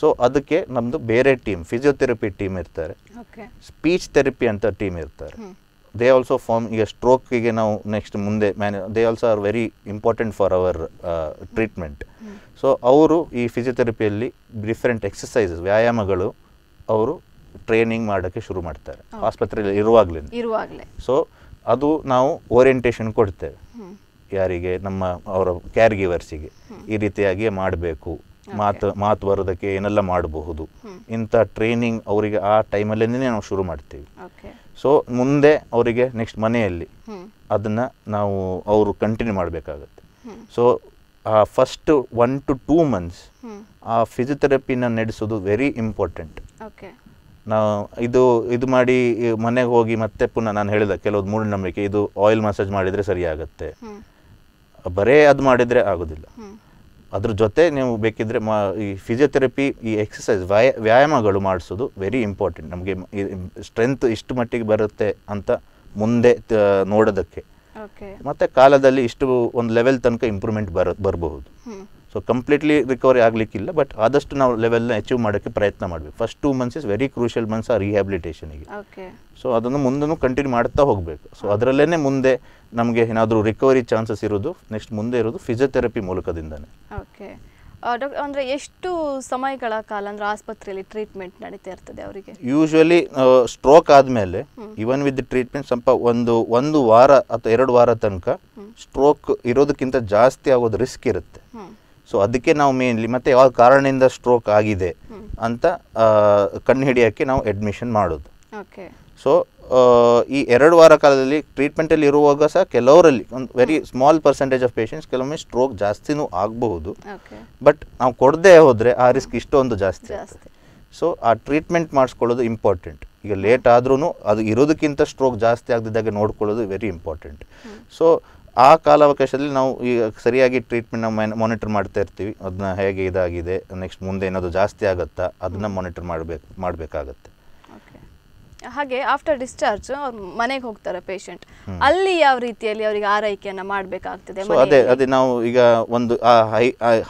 ಸೊ ಅದಕ್ಕೆ ನಮ್ಮದು ಬೇರೆ ಟೀಮ್ ಫಿಸಿಯೋಥೆರಪಿ ಟೀಮ್ ಇರ್ತಾರೆ ಸ್ಪೀಚ್ ಥೆರಪಿ ಅಂತ ಟೀಮ್ ಇರ್ತಾರೆ ದೇ ಆಲ್ಸೋ ಫಾರ್ಮ್ ಈಗ ಸ್ಟ್ರೋಕಿಗೆ ನಾವು ನೆಕ್ಸ್ಟ್ ಮುಂದೆ ಮ್ಯಾನೇ they also are very important for our treatment so ಅವರು ಈ ಫಿಸಿಯೋಥೆರಪಿಯಲ್ಲಿ ಡಿಫ್ರೆಂಟ್ ಎಕ್ಸಸೈಸಸ್ ವ್ಯಾಯಾಮಗಳು ಅವರು ಟ್ರೈನಿಂಗ್ ಮಾಡೋಕ್ಕೆ ಶುರು ಮಾಡ್ತಾರೆ ಆಸ್ಪತ್ರೆಯಲ್ಲಿ ಇರುವಾಗಲೇ ಇರುವಾಗಲೇ ಸೊ ಅದು ನಾವು ಓರಿಯೆಂಟೇಷನ್ ಕೊಡ್ತೇವೆ ಯಾರಿಗೆ ನಮ್ಮ ಅವರ ಕ್ಯಾರ್ ಗಿವರ್ಸಿಗೆ ಈ ರೀತಿಯಾಗಿ ಮಾಡಬೇಕು ಮಾತು ಮಾತು ಬರೋದಕ್ಕೆ ಏನೆಲ್ಲ ಮಾಡಬಹುದು ಇಂಥ ಟ್ರೈನಿಂಗ್ ಅವರಿಗೆ ಆ ಟೈಮಲ್ಲೇ ನಾವು ಶುರು ಮಾಡ್ತೀವಿ ಸೊ ಮುಂದೆ ಅವರಿಗೆ ನೆಕ್ಸ್ಟ್ ಮನೆಯಲ್ಲಿ ಅದನ್ನು ನಾವು ಅವರು ಕಂಟಿನ್ಯೂ ಮಾಡಬೇಕಾಗತ್ತೆ ಸೊ ಆ first one to two months ಆ ಫಿಸಿಯೋಥೆರಪಿನ ನಡೆಸೋದು ವೆರಿ ಇಂಪಾರ್ಟೆಂಟ್ ನಾವು ಇದು ಇದು ಮಾಡಿ ಮನೆಗೆ ಹೋಗಿ ಮತ್ತೆ ಪುನಃ ನಾನು ಹೇಳಿದ ಕೆಲವೊಂದು ಮೂಢನಂಬಿಕೆ ಇದು ಆಯಿಲ್ ಮಸಾಜ್ ಮಾಡಿದರೆ ಸರಿಯಾಗುತ್ತೆ ಬರೇ ಅದು ಮಾಡಿದರೆ ಆಗೋದಿಲ್ಲ ಅದ್ರ ಜೊತೆ ನೀವು ಬೇಕಿದ್ರೆ ಈ ಫಿಸಿಯೋಥೆರಪಿ ಈ ಎಕ್ಸಸೈಸ್ ವ್ಯಾಯ ವ್ಯಾಯಾಮಗಳು ಮಾಡಿಸೋದು ವೆರಿ ಇಂಪಾರ್ಟೆಂಟ್ ನಮಗೆ ಸ್ಟ್ರೆಂತ್ ಇಷ್ಟು ಮಟ್ಟಿಗೆ ಬರುತ್ತೆ ಅಂತ ಮುಂದೆ ನೋಡೋದಕ್ಕೆ ಮತ್ತೆ ಕಾಲದಲ್ಲಿ ಇಷ್ಟು ಒಂದು ಲೆವೆಲ್ ತನಕ ಇಂಪ್ರೂವ್ಮೆಂಟ್ ಬರ ಬರಬಹುದು ಸೊ ಕಂಪ್ಲೀಟ್ಲಿ ರಿಕವರಿ ಆಗಲಿಕ್ಕಿಲ್ಲ ಬಟ್ ಆದಷ್ಟು ನಾವು ಲೆವೆಲ್ನ ಅಚೀವ್ ಮಾಡೋಕ್ಕೆ ಪ್ರಯತ್ನ ಮಾಡಬೇಕು first two months is very crucial months ಆ ರಿಹ್ಯಾಬಿಲಿಟೇಷನಿಗೆ ಸೊ ಅದನ್ನು ಮುಂದೂ ಕಂಟಿನ್ಯೂ ಮಾಡ್ತಾ ಹೋಗಬೇಕು ಸೊ ಅದರಲ್ಲೇ ಮುಂದೆ ನಮಗೆ ಏನಾದರೂ ರಿಕವರಿ ಚಾನ್ಸಸ್ ಇರೋದು ನೆಕ್ಸ್ಟ್ ಮುಂದೆ ಇರೋದು ಫಿಸಿಯೋಥೆರಪಿ ಮೂಲಕದಿಂದನೇ ಓಕೆ ಡಾಕ್ಟರ್ ಅಂದರೆ ಎಷ್ಟು ಸಮಯಗಳ ಕಾಲ ಅಂದರೆ ಆಸ್ಪತ್ರೆಯಲ್ಲಿ ಟ್ರೀಟ್ಮೆಂಟ್ ನಡೀತಾ ಇರ್ತದೆ ಅವರಿಗೆ ಯೂಶುವಲಿ ಸ್ಟ್ರೋಕ್ ಆದಮೇಲೆ ಇವನ್ ವಿತ್ ಟ್ರೀಟ್ಮೆಂಟ್ ಸ್ವಲ್ಪ ಒಂದು ಒಂದು ವಾರ ಅಥವಾ ಎರಡು ವಾರ ತನಕ ಸ್ಟ್ರೋಕ್ ಇರೋದಕ್ಕಿಂತ ಜಾಸ್ತಿ ಆಗೋದು ರಿಸ್ಕ್ ಇರುತ್ತೆ ಸೊ ಅದಕ್ಕೆ ನಾವು ಮೇನ್ಲಿ ಮತ್ತು ಯಾವ ಕಾರಣದಿಂದ ಸ್ಟ್ರೋಕ್ ಆಗಿದೆ ಅಂತ ಕಣ್ಣು ಹಿಡಿಯೋಕ್ಕೆ ನಾವು ಅಡ್ಮಿಷನ್ ಮಾಡೋದು ಸೊ ಈ ಎರಡು ವಾರ ಕಾಲದಲ್ಲಿ ಟ್ರೀಟ್ಮೆಂಟಲ್ಲಿ ಇರುವಾಗ ಸಹ ಕೆಲವರಲ್ಲಿ ಒಂದು very small percentage of patients ಕೆಲವೊಮ್ಮೆ ಸ್ಟ್ರೋಕ್ ಜಾಸ್ತಿನೂ ಆಗಬಹುದು ಬಟ್ ನಾವು ಕೊಡದೇ ಹೋದರೆ ಆ ರಿಸ್ಕ್ ಇಷ್ಟೊಂದು ಜಾಸ್ತಿ ಸೊ ಆ ಟ್ರೀಟ್ಮೆಂಟ್ ಮಾಡಿಸ್ಕೊಳ್ಳೋದು ಇಂಪಾರ್ಟೆಂಟ್ ಈಗ ಲೇಟ್ ಆದ್ರೂ ಅದು ಇರೋದಕ್ಕಿಂತ ಸ್ಟ್ರೋಕ್ ಜಾಸ್ತಿ ಆಗದಿದ್ದಾಗ ನೋಡ್ಕೊಳ್ಳೋದು ವೆರಿ ಇಂಪಾರ್ಟೆಂಟ್ ಸೊ ಆ ಕಾಲಾವಕಾಶದಲ್ಲಿ ನಾವು ಈಗ ಸರಿಯಾಗಿ ಟ್ರೀಟ್ಮೆಂಟ್ನ ಮೈನ್ ಮಾನಿಟರ್ ಮಾಡ್ತಾ ಇರ್ತೀವಿ ಅದನ್ನ ಹೇಗೆ ಇದಾಗಿದೆ ನೆಕ್ಸ್ಟ್ ಮುಂದೆ ಏನಾದರೂ ಜಾಸ್ತಿ ಆಗುತ್ತಾ ಅದನ್ನ ಮಾನಿಟರ್ ಮಾಡಬೇಕು ಮಾಡಬೇಕಾಗತ್ತೆ ಹಾಗೆ ಆಫ್ಟರ್ ಡಿಸ್ಚಾರ್ಜ್ ಅವ್ರ ಮನೆಗೆ ಹೋಗ್ತಾರೆ ಪೇಷಂಟ್ ಅಲ್ಲಿ ಯಾವ ರೀತಿಯಲ್ಲಿ ಅವರಿಗೆ ಆರೈಕೆಯನ್ನ ಮಾಡಬೇಕಾಗ್ತದೆ ಅದೇ ಅದೇ ನಾವು ಈಗ ಒಂದು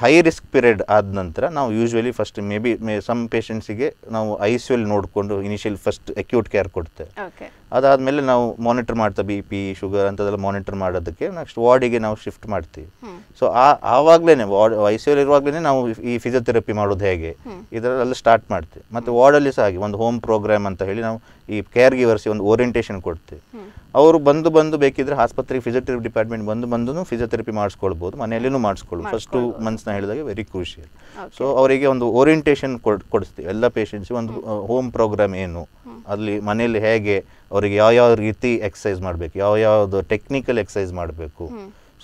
ಹೈ ರಿಸ್ಕ್ ಪೀರಿಯಡ್ ಆದ ನಂತರ ನಾವು usually first may be some ಪೇಷಂಟ್ಸಿಗೆ ನಾವು ಐ ಸಿ ಎಲ್ ನೋಡಿಕೊಂಡು ಇನಿಷಿಯಲ್ ಫಸ್ಟ್ ಅಕ್ಯೂಟ್ ಕೇರ್ ಕೊಡ್ತೇವೆ ಅದಾದಮೇಲೆ ನಾವು ಮಾನಿಟರ್ ಮಾಡ್ತಾ ಬಿ ಪಿ ಶುಗರ್ ಅಂಥದ್ದೆಲ್ಲ ಮಾನಿಟರ್ ಮಾಡೋದಕ್ಕೆ ನೆಕ್ಸ್ಟ್ ವಾರ್ಡಿಗೆ ನಾವು ಶಿಫ್ಟ್ ಮಾಡ್ತೀವಿ ಸೊ ಆ ಆವಾಗಲೇ ವಾರ್ಡ್ ಐ ಸಿ ಯುಲ್ ಇರುವಾಗಲೇ ನಾವು ಈ ಫಿಸಿಯೋಥೆರಪಿ ಮಾಡೋದು ಹೇಗೆ ಇದರಲ್ಲೆಲ್ಲ ಸ್ಟಾರ್ಟ್ ಮಾಡ್ತೀವಿ ಮತ್ತು ವಾರ್ಡಲ್ಲಿ ಸಹ ಹಾಗೆ ಒಂದು ಹೋಮ್ ಪ್ರೋಗ್ರಾಮ್ ಅಂತ ಹೇಳಿ ನಾವು ಈ ಕೇರ್ ಗಿವರ್ಸ್ ಒಂದು ಓರಿಯೆಂಟೇಷನ್ ಕೊಡ್ತೀವಿ ಅವರು ಬಂದು ಬಂದು ಬೇಕಿದ್ರೆ ಆಸ್ಪತ್ರೆಗೆ ಫಿಸಿಯೋಥೆರಪಿ ಡಿಪಾರ್ಟ್ಮೆಂಟ್ ಬಂದು ಬಂದು ಫಿಸಿಯೋಥೆರಪಿ ಮಾಡಿಸ್ಕೊಳ್ಬೋದು ಮನೆಯಲ್ಲಿನೂ ಮಾಡಿಸ್ಕೊಳ್ಬೋದು ಫಸ್ಟ್ ಟು ಮಂತ್ಸ್ನ ಹೇಳಿದಾಗ ವೆರಿ ಕ್ರೂಷಿಯಲ್ ಸೊ ಅವರಿಗೆ ಒಂದು ಓರಿಯೆಂಟೇಷನ್ ಕೊಡಿಸ್ತೀವಿ ಎಲ್ಲ ಪೇಷಂಟ್ಸ್ಗೆ ಒಂದು ಹೋಮ್ ಪ್ರೋಗ್ರಾಮ್ ಏನು ಅಲ್ಲಿ ಮನೆಯಲ್ಲಿ ಹೇಗೆ ಅವರಿಗೆ ಯಾವ ಯಾವ ರೀತಿ ಎಕ್ಸಸೈಸ್ ಮಾಡಬೇಕು ಯಾವ ಯಾವ್ದು ಟೆಕ್ನಿಕಲ್ ಎಕ್ಸಸೈಸ್ ಮಾಡಬೇಕು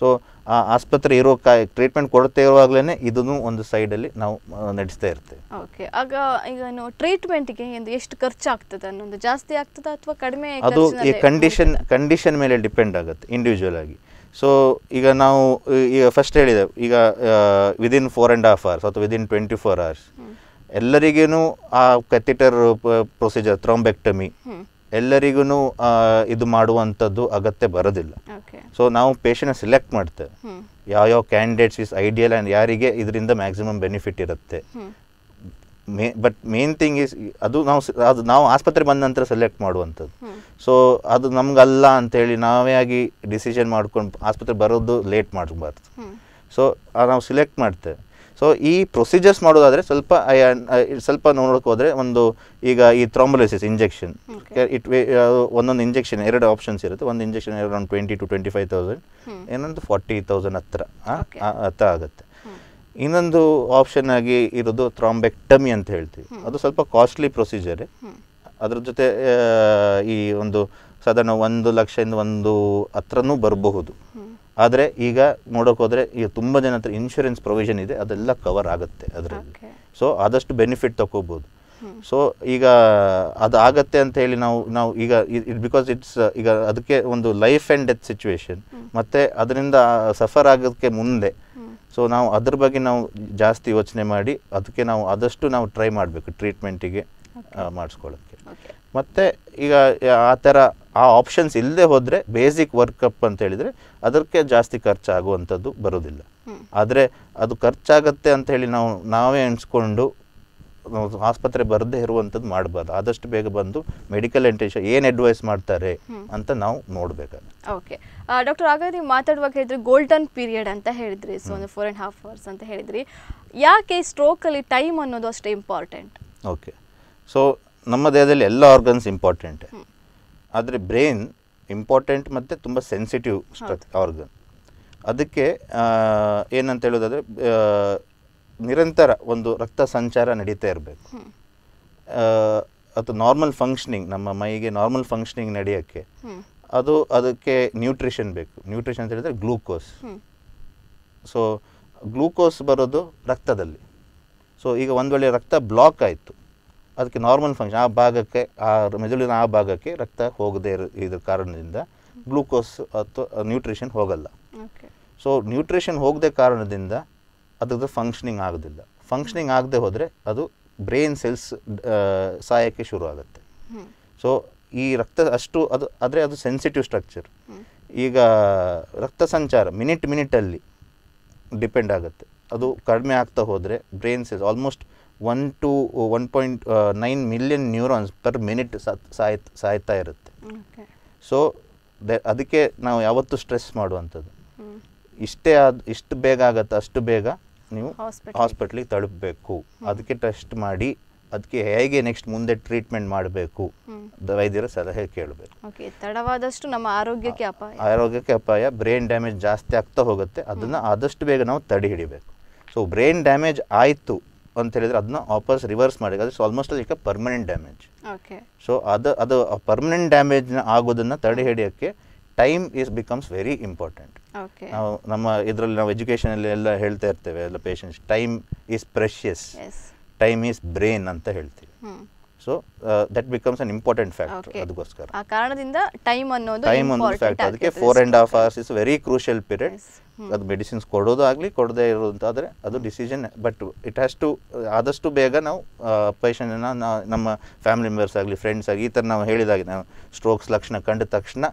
ಸೊ ಆ ಆಸ್ಪತ್ರೆ ಇರೋ ಟ್ರೀಟ್ಮೆಂಟ್ ಕೊಡ್ತಾ ಇರುವಾಗಲೇ ಇದನ್ನು ಒಂದು ಸೈಡ್ ಅಲ್ಲಿ ನಾವು ನಡೆಸ್ತಾ ಇರ್ತೇವೆ ಓಕೆ ಆಗ ಈಗ ಟ್ರೀಟ್ಮೆಂಟ್ ಗೆ ಎಷ್ಟು ಖರ್ಚು ಆಗ್ತದೆ ಅನ್ನೋದು ಜಾಸ್ತಿ ಆಗ್ತದೆ ಅಥವಾ ಕಡಿಮೆ ಅದು ಈ ಕಂಡೀಷನ್ ಕಂಡೀಷನ್ ಮೇಲೆ ಡಿಪೆಂಡ್ ಆಗುತ್ತೆ ಇಂಡಿವಿಜುವಲ್ ಆಗಿ ಸೊ ಈಗ ನಾವು ಈಗ ಫಸ್ಟ್ ಹೇಳಿದೆ ಈಗ within four and half hours ಅಥವಾ ವಿದಿನ್ ಟ್ವೆಂಟಿ ಫೋರ್ ಅವರ್ಸ್ ಎಲ್ಲರಿಗೇನು ಆ ಕೆಥಿಟರ್ ಪ್ರೊಸೀಜರ್ ಥ್ರೋಂಬೆಕ್ಟಮಿ ಎಲ್ಲರಿಗೂ ಇದು ಮಾಡುವಂಥದ್ದು ಅಗತ್ಯ ಬರೋದಿಲ್ಲ ಸೊ ನಾವು ಪೇಷಂಟ್ ಸೆಲೆಕ್ಟ್ ಮಾಡ್ತೇವೆ ಯಾವ ಯಾವ ಕ್ಯಾಂಡಿಡೇಟ್ಸ್ ಇಸ್ ಐಡಿಯಲ್ ಆ್ಯಂಡ್ ಯಾರಿಗೆ ಇದರಿಂದ ಮ್ಯಾಕ್ಸಿಮಮ್ ಬೆನಿಫಿಟ್ ಇರುತ್ತೆ may but main thing is ಅದು ನಾವು ಅದು ನಾವು ಆಸ್ಪತ್ರೆ ಬಂದ ನಂತರ ಸೆಲೆಕ್ಟ್ ಮಾಡುವಂಥದ್ದು ಸೊ ಅದು ನಮಗಲ್ಲ ಅಂತೇಳಿ ನಾವೇ ಆಗಿ ಡಿಸಿಷನ್ ಮಾಡ್ಕೊಂಡು ಆಸ್ಪತ್ರೆ ಬರೋದು ಲೇಟ್ ಮಾಡಬಾರ್ದು ಸೊ ನಾವು ಸಿಲೆಕ್ಟ್ ಮಾಡ್ತೇವೆ ಸೊ ಈ ಪ್ರೊಸೀಜರ್ಸ್ ಮಾಡೋದಾದರೆ ಸ್ವಲ್ಪ ಸ್ವಲ್ಪ ನೋಡೋಕೆ ಹೋದರೆ ಒಂದು ಈಗ ಈ ಥ್ರಾಂಬುಲಿಸಿಸ್ ಇಂಜೆಕ್ಷನ್ ಇಟ್ ಒಂದೊಂದು ಇಂಜೆಕ್ಷನ್ ಎರಡು ಆಪ್ಷನ್ಸ್ ಇರುತ್ತೆ ಒಂದು injection around twenty to twenty five thousand ಇನ್ನೊಂದು ಫಾರ್ಟಿ ತೌಸಂಡ್ ಹತ್ರ ಹತ್ರ ಆಗುತ್ತೆ ಇನ್ನೊಂದು ಆಪ್ಷನ್ ಆಗಿ ಇರೋದು ಥ್ರಾಂಬೆಕ್ಟಮಿ ಅಂತ ಹೇಳ್ತೀವಿ ಅದು ಸ್ವಲ್ಪ ಕಾಸ್ಟ್ಲಿ ಪ್ರೊಸೀಜರ್ ಅದ್ರ ಜೊತೆ ಈ ಒಂದು ಸಾಧಾರಣ ಒಂದು ಲಕ್ಷದಿಂದ ಒಂದು ಹತ್ರನೂ ಬರಬಹುದು ಆದರೆ ಈಗ ನೋಡೋಕೆ ಹೋದರೆ ಈಗ ತುಂಬ ಜನ ಹತ್ರ ಇನ್ಶೂರೆನ್ಸ್ ಪ್ರೊವಿಷನ್ ಇದೆ ಅದೆಲ್ಲ ಕವರ್ ಆಗುತ್ತೆ ಅದರಲ್ಲಿ ಸೊ ಆದಷ್ಟು ಬೆನಿಫಿಟ್ ತಗೋಬೋದು ಸೊ ಈಗ ಅದು ಆಗತ್ತೆ ಅಂತ ಹೇಳಿ ನಾವು ನಾವು ಈಗ ಇಟ್ ಬಿಕಾಸ್ ಇಟ್ಸ್ ಈಗ ಅದಕ್ಕೆ ಒಂದು ಲೈಫ್ ಆ್ಯಂಡ್ ಡೆತ್ ಸಿಚುವೇಶನ್ ಮತ್ತು ಅದರಿಂದ ಸಫರ್ ಆಗೋದಕ್ಕೆ ಮುಂದೆ ಸೊ ನಾವು ಅದ್ರ ಬಗ್ಗೆ ನಾವು ಜಾಸ್ತಿ ಯೋಚನೆ ಮಾಡಿ ಅದಕ್ಕೆ ನಾವು ಆದಷ್ಟು ನಾವು ಟ್ರೈ ಮಾಡಬೇಕು ಟ್ರೀಟ್ಮೆಂಟಿಗೆ ಮಾಡಿಸ್ಕೊಳ್ಳೋಕ್ಕೆ ಮತ್ತು ಈಗ ಆ ಥರ ಆ ಆಪ್ಷನ್ಸ್ ಇಲ್ಲದೆ ಹೋದರೆ ಬೇಸಿಕ್ ವರ್ಕಪ್ ಅಂತ ಹೇಳಿದರೆ ಅದಕ್ಕೆ ಜಾಸ್ತಿ ಖರ್ಚಾಗುವಂಥದ್ದು ಬರೋದಿಲ್ಲ ಆದರೆ ಅದು ಖರ್ಚಾಗತ್ತೆ ಅಂತ ಹೇಳಿ ನಾವು ನಾವೇ ಎಣಿಸ್ಕೊಂಡು ಆಸ್ಪತ್ರೆ ಬರದೇ ಇರುವಂಥದ್ದು ಮಾಡಬಾರ್ದು ಆದಷ್ಟು ಬೇಗ ಬಂದು ಮೆಡಿಕಲ್ ಎಂಟೇಷನ್ ಏನು ಅಡ್ವೈಸ್ ಮಾಡ್ತಾರೆ ಅಂತ ನಾವು ನೋಡಬೇಕು ಓಕೆ ಡಾಕ್ಟರ್ ಆಗ ನೀವು ಮಾತಾಡುವಾಗ ಹೇಳಿದ್ರೆ ಗೋಲ್ಡನ್ ಪೀರಿಯಡ್ ಅಂತ ಹೇಳಿದ್ರಿ ಸೊ ಒಂದು ಫೋರ್ ಆ್ಯಂಡ್ ಹಾಫ್ ಅವರ್ಸ್ ಅಂತ ಹೇಳಿದ್ರಿ ಯಾಕೆ ಸ್ಟ್ರೋಕಲ್ಲಿ ಟೈಮ್ ಅನ್ನೋದು ಅಷ್ಟೇ ಇಂಪಾರ್ಟೆಂಟ್ ಓಕೆ ಸೊ ನಮ್ಮ ದೇಹದಲ್ಲಿ ಎಲ್ಲ ಆರ್ಗನ್ಸ್ ಇಂಪಾರ್ಟೆಂಟ್ ಆದರೆ ಬ್ರೈನ್ ಇಂಪಾರ್ಟೆಂಟ್ ಮತ್ತು ತುಂಬ ಸೆನ್ಸಿಟಿವ್ ಆರ್ಗನ್ ಅದಕ್ಕೆ ಏನಂತ ಹೇಳೋದಾದರೆ ನಿರಂತರ ಒಂದು ರಕ್ತ ಸಂಚಾರ ನಡೀತಾ ಇರಬೇಕು ಅದು ನಾರ್ಮಲ್ ಫಂಕ್ಷನಿಂಗ್ ನಮ್ಮ ಮೈಗೆ ನಾರ್ಮಲ್ ಫಂಕ್ಷನಿಂಗ್ ನಡೆಯೋಕ್ಕೆ ಅದು ಅದಕ್ಕೆ ನ್ಯೂಟ್ರಿಷನ್ ಬೇಕು ನ್ಯೂಟ್ರಿಷನ್ ಅಂತ ಹೇಳಿದರೆ ಗ್ಲೂಕೋಸ್ ಸೊ ಗ್ಲೂಕೋಸ್ ಬರೋದು ರಕ್ತದಲ್ಲಿ ಸೊ ಈಗ ಒಂದು ವೇಳೆ ರಕ್ತ ಬ್ಲಾಕ್ ಆಯಿತು ಅದಕ್ಕೆ ನಾರ್ಮಲ್ ಫಂಕ್ಷನ್ ಆ ಭಾಗಕ್ಕೆ ಆ ಮೆದುಳಿನ ಆ ಭಾಗಕ್ಕೆ ರಕ್ತ ಹೋಗದೇ ಇರೋ ಇದ್ರ ಕಾರಣದಿಂದ ಗ್ಲೂಕೋಸ್ ಅಥವಾ ನ್ಯೂಟ್ರಿಷನ್ ಹೋಗಲ್ಲ ಸೊ ನ್ಯೂಟ್ರಿಷನ್ ಹೋಗದೆ ಕಾರಣದಿಂದ ಅದ್ರದ್ದು ಫಂಕ್ಷನಿಂಗ್ ಆಗೋದಿಲ್ಲ ಫಂಕ್ಷನಿಂಗ್ ಆಗದೆ ಹೋದರೆ ಅದು ಬ್ರೈನ್ ಸೆಲ್ಸ್ ಸಾಯಕ್ಕೆ ಶುರು ಆಗುತ್ತೆ ಸೊ ಈ ರಕ್ತ ಅಷ್ಟು ಅದು ಆದರೆ ಅದು ಸೆನ್ಸಿಟಿವ್ ಸ್ಟ್ರಕ್ಚರ್ ಈಗ ರಕ್ತ ಸಂಚಾರ ಮಿನಿಟ್ ಮಿನಿಟಲ್ಲಿ ಡಿಪೆಂಡ್ ಆಗುತ್ತೆ ಅದು ಕಡಿಮೆ ಆಗ್ತಾ ಹೋದರೆ brain cells almost one to one point nine million neurons per minute ಸಾಯ್ ಸಾಯ್ತಾ ಇರುತ್ತೆ ಸೊ ಅದಕ್ಕೆ ನಾವು ಯಾವತ್ತೂ ಸ್ಟ್ರೆಸ್ ಮಾಡುವಂಥದ್ದು ಇಷ್ಟೇ ಆದ ಇಷ್ಟು ಬೇಗ ಆಗತ್ತೆ ಅಷ್ಟು ಬೇಗ ನೀವು ಹಾಸ್ಪಿಟ್ಲಿಗೆ ತಲುಪಬೇಕು ಅದಕ್ಕೆ ಟೆಸ್ಟ್ ಮಾಡಿ ಅದಕ್ಕೆ ಹೇಗೆ ನೆಕ್ಸ್ಟ್ ಮುಂದೆ ಟ್ರೀಟ್ಮೆಂಟ್ ಮಾಡಬೇಕು ವೈದ್ಯರ ಸಲಹೆ ಕೇಳಬೇಕು ತಡವಾದಷ್ಟು ನಮ್ಮ ಆರೋಗ್ಯಕ್ಕೆ ಅಪಾಯ ಆರೋಗ್ಯಕ್ಕೆ ಅಪಾಯ ಬ್ರೈನ್ ಡ್ಯಾಮೇಜ್ ಜಾಸ್ತಿ ಆಗ್ತಾ ಹೋಗುತ್ತೆ ಅದನ್ನು ಆದಷ್ಟು ಬೇಗ ನಾವು ತಡೆ ಹಿಡಿಬೇಕು ಸೊ ಬ್ರೈನ್ ಡ್ಯಾಮೇಜ್ ಆಯಿತು ಅಂತ ಹೇಳಿದ್ರೆ ಅದನ್ನ ವಾಪಸ್ ರಿವರ್ಸ್ ಮಾಡಿ ಅದು ಆಲ್ಮೋಸ್ಟ್ ಅದಕ್ಕೆ ಪರ್ಮನೆಂಟ್ ಡ್ಯಾಮೇಜ್ ಸೊ ಅದು ಅದು ಪರ್ಮನೆಂಟ್ ಡ್ಯಾಮೇಜ್ನ ಆಗೋದನ್ನ ತಡೆ ಹಿಡಿಯೋಕ್ಕೆ time is becomes very important ನಾವು ನಮ್ಮ ಇದರಲ್ಲಿ ನಾವು ಅಲ್ಲಿ ಎಲ್ಲ ಹೇಳ್ತಾ ಇರ್ತೇವೆ ಎಲ್ಲ patients time is precious time is brain ಅಂತ ಹೇಳ್ತೀವಿ so that becomes an important factor ಅದಕ್ಕೋಸ್ಕರ ಆ ಕಾರಣದಿಂದ ಟೈಮ್ ಅನ್ನೋದು ಟೈಮ್ ಅನ್ನೋದು ಫ್ಯಾಕ್ಟರ್ ಅದಕ್ಕೆ four and half hours is very crucial period ಅದು ಮೆಡಿಸಿನ್ಸ್ ಕೊಡೋದು ಆಗಲಿ ಕೊಡದೇ ಇರೋದಂತಾದರೆ ಅದು decision but it has to ಆದಷ್ಟು ಬೇಗ ನಾವು ಪೇಷಂಟನ್ನು ನಮ್ಮ ಫ್ಯಾಮಿಲಿ ಮೆಂಬರ್ಸ್ ಆಗಲಿ ಫ್ರೆಂಡ್ಸ್ ಆಗಲಿ ಈ ಥರ ನಾವು ಹೇಳಿದಾಗ ನಾವು ಸ್ಟ್ರೋಕ್ಸ್ ಲಕ್ಷಣ ಕಂಡ ತಕ್ಷಣ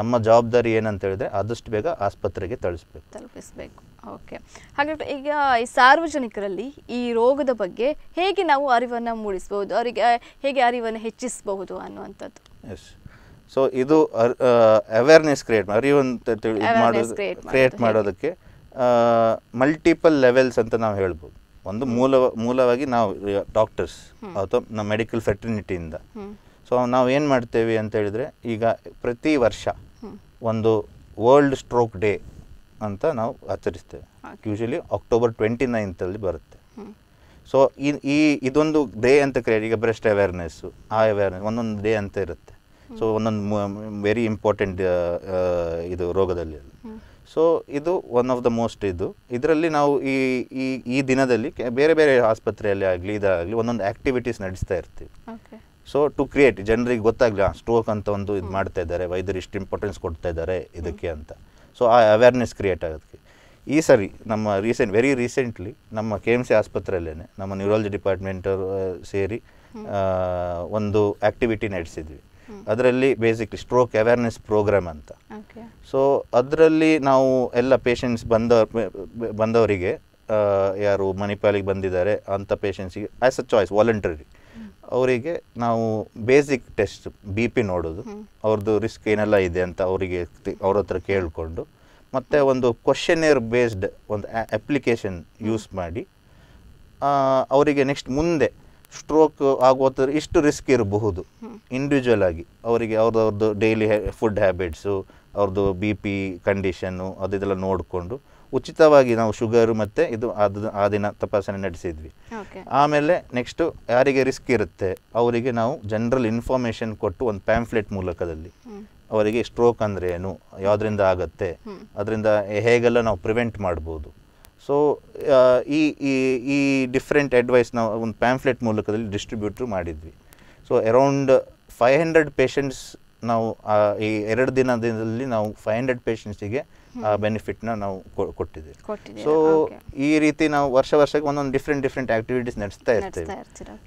ನಮ್ಮ ಜವಾಬ್ದಾರಿ ಏನಂತ ಹೇಳಿದ್ರೆ ಆದಷ್ಟು ಬೇಗ ಆಸ್ಪತ್ರೆಗೆ ತಳಿಸ್ಬೇಕು ತಲುಪಿಸ್ಬೇಕು ಓಕೆ ಹಾಗಾಗಿ ಈಗ ಈ ಸಾರ್ವಜನಿಕರಲ್ಲಿ ಈ ರೋಗದ ಬಗ್ಗೆ ಹೇಗೆ ನಾವು ಅರಿವನ್ನು ಮೂಡಿಸಬಹುದು ಅವರಿಗೆ ಹೇಗೆ ಅರಿವನ್ನು ಹೆಚ್ಚಿಸಬಹುದು ಅನ್ನುವಂಥದ್ದು ಎಸ್ ಸೊ ಇದು ಅವೇರ್ನೆಸ್ ಕ್ರಿಯೇಟ್ ಅರಿವು ಇದು ಮಾಡೋದು ಕ್ರಿಯೇಟ್ ಮಾಡೋದಕ್ಕೆ ಮಲ್ಟಿಪಲ್ ಲೆವೆಲ್ಸ್ ಅಂತ ನಾವು ಹೇಳ್ಬೋದು ಒಂದು ಮೂಲ ಮೂಲವಾಗಿ ನಾವು ಡಾಕ್ಟರ್ಸ್ ಅಥವಾ ನಮ್ಮ ಮೆಡಿಕಲ್ ಫೆಟರ್ನಿಟಿಯಿಂದ ಸೊ ನಾವು ಏನು ಮಾಡ್ತೇವೆ ಅಂತ ಹೇಳಿದರೆ ಈಗ ಪ್ರತಿ ವರ್ಷ ಒಂದು ವರ್ಲ್ಡ್ ಸ್ಟ್ರೋಕ್ ಡೇ ಅಂತ ನಾವು ಆಚರಿಸ್ತೇವೆ ಯೂಶ್ವಲಿ ಅಕ್ಟೋಬರ್ ಟ್ವೆಂಟಿ ನೈನ್ತಲ್ಲಿ ಬರುತ್ತೆ ಸೊ ಈ ಇದೊಂದು ಡೇ ಅಂತ ಕ್ರಿಯೇಟ್ ಈಗ ಬ್ರೆಸ್ಟ್ ಅವೇರ್ನೆಸ್ಸು ಆ ಅವೇರ್ನೆಸ್ ಒಂದೊಂದು ಡೇ ಅಂತ ಇರುತ್ತೆ ಸೊ ಒಂದೊಂದು ವೆರಿ ಇಂಪಾರ್ಟೆಂಟ್ ಇದು ರೋಗದಲ್ಲಿ ಸೊ ಇದು ಒನ್ ಆಫ್ ದ ಮೋಸ್ಟ್ ಇದು ಇದರಲ್ಲಿ ನಾವು ಈ ಈ ಈ ದಿನದಲ್ಲಿ ಬೇರೆ ಬೇರೆ ಆಸ್ಪತ್ರೆಯಲ್ಲಿ ಆಗಲಿ ಇದಾಗಲಿ ಒಂದೊಂದು ಆ್ಯಕ್ಟಿವಿಟೀಸ್ ನಡೆಸ್ತಾ ಇರ್ತೀವಿ ಸೊ ಟು ಕ್ರಿಯೇಟ್ ಜನರಿಗೆ ಗೊತ್ತಾಗಲಿ ಸ್ಟ್ರೋಕ್ ಅಂತ ಒಂದು ಇದು ಮಾಡ್ತಾ ಇದ್ದಾರೆ ವೈದ್ಯರು ಇಷ್ಟು ಇಂಪಾರ್ಟೆನ್ಸ್ ಕೊಡ್ತಾ ಇದ್ದಾರೆ ಇದಕ್ಕೆ ಅಂತ ಸೊ ಆ ಅವೇರ್ನೆಸ್ ಕ್ರಿಯೇಟ್ ಆಗೋದಕ್ಕೆ ಈ ಸರಿ ನಮ್ಮ ರೀಸೆಂಟ್ ವೆರಿ ರೀಸೆಂಟ್ಲಿ ನಮ್ಮ ಕೆ ಎಮ್ ಸಿ ಆಸ್ಪತ್ರೆಯಲ್ಲೇ ನಮ್ಮ ನ್ಯೂರಾಲಜಿ ಡಿಪಾರ್ಟ್ಮೆಂಟರು ಸೇರಿ ಒಂದು ಆ್ಯಕ್ಟಿವಿಟಿ ನಡೆಸಿದ್ವಿ ಅದರಲ್ಲಿ ಬೇಸಿಕ್ ಸ್ಟ್ರೋಕ್ ಅವೇರ್ನೆಸ್ ಪ್ರೋಗ್ರಾಮ್ ಅಂತ ಸೊ ಅದರಲ್ಲಿ ನಾವು ಎಲ್ಲ ಪೇಷಂಟ್ಸ್ ಬಂದ ಬಂದವರಿಗೆ ಯಾರು ಮಣಿಪಾಲಿಗೆ ಬಂದಿದ್ದಾರೆ ಅಂಥ ಪೇಷಂಟ್ಸಿಗೆ ಆ್ಯಸ್ ಅ ಚಾಯ್ಸ್ ವಾಲಂಟ್ರಿ ಅವರಿಗೆ ನಾವು ಬೇಸಿಕ್ ಟೆಸ್ಟ್ ಬಿ ಪಿ ನೋಡೋದು ಅವ್ರದ್ದು ರಿಸ್ಕ್ ಏನೆಲ್ಲ ಇದೆ ಅಂತ ಅವರಿಗೆ ಅವ್ರ ಹತ್ರ ಕೇಳಿಕೊಂಡು ಮತ್ತು ಒಂದು ಕ್ವಶನೇರ್ ಬೇಸ್ಡ್ ಒಂದು ಅಪ್ಲಿಕೇಶನ್ ಯೂಸ್ ಮಾಡಿ ಅವರಿಗೆ ನೆಕ್ಸ್ಟ್ ಮುಂದೆ ಸ್ಟ್ರೋಕ್ ಆಗೋದ್ರ ಇಷ್ಟು ರಿಸ್ಕ್ ಇರಬಹುದು ಇಂಡಿವಿಜುವಲ್ ಆಗಿ ಅವರಿಗೆ ಅವ್ರದ್ದು ಡೈಲಿ ಫುಡ್ ಹ್ಯಾಬಿಟ್ಸು ಅವ್ರದ್ದು ಬಿ ಪಿ ಕಂಡೀಷನ್ನು ಅದಿದೆಲ್ಲ ನೋಡಿಕೊಂಡು ಉಚಿತವಾಗಿ ನಾವು ಶುಗರು ಮತ್ತು ಇದು ಅದು ಆ ದಿನ ತಪಾಸಣೆ ನಡೆಸಿದ್ವಿ ಆಮೇಲೆ ನೆಕ್ಸ್ಟು ಯಾರಿಗೆ ರಿಸ್ಕ್ ಇರುತ್ತೆ ಅವರಿಗೆ ನಾವು ಜನರಲ್ ಇನ್ಫಾರ್ಮೇಷನ್ ಕೊಟ್ಟು ಒಂದು ಪ್ಯಾಂಫ್ಲೆಟ್ ಮೂಲಕದಲ್ಲಿ ಅವರಿಗೆ ಸ್ಟ್ರೋಕ್ ಅಂದರೆ ಏನು ಯಾವುದರಿಂದ ಆಗುತ್ತೆ ಅದರಿಂದ ಹೇಗೆಲ್ಲ ನಾವು ಪ್ರಿವೆಂಟ್ ಮಾಡ್ಬೋದು ಸೊ uh, ಈ ಈ ಈ ಡಿಫ್ರೆಂಟ್ ಅಡ್ವೈಸ್ ನಾವು ಒಂದು ಪ್ಯಾಂಫ್ಲೆಟ್ ಮೂಲಕದಲ್ಲಿ ಡಿಸ್ಟ್ರಿಬ್ಯೂಟ್ರು ಮಾಡಿದ್ವಿ so around five hundred patients ನಾವು ಈ ಎರಡು ದಿನದಲ್ಲಿ ನಾವು ಫೈವ್ ಹಂಡ್ರೆಡ್ ಪೇಷಂಟ್ಸಿಗೆ ಆ ಬೆನಿಫಿಟ್ನ ನಾವು ಕೊಟ್ಟಿದ್ದೀವಿ ಸೊ ಈ ರೀತಿ ನಾವು ವರ್ಷ ವರ್ಷಕ್ಕೆ ಒಂದೊಂದು ಡಿಫ್ರೆಂಟ್ ಡಿಫ್ರೆಂಟ್ ಆಕ್ಟಿವಿಟೀಸ್ ನಡೆಸ್ತಾ ಇರ್ತೇವೆ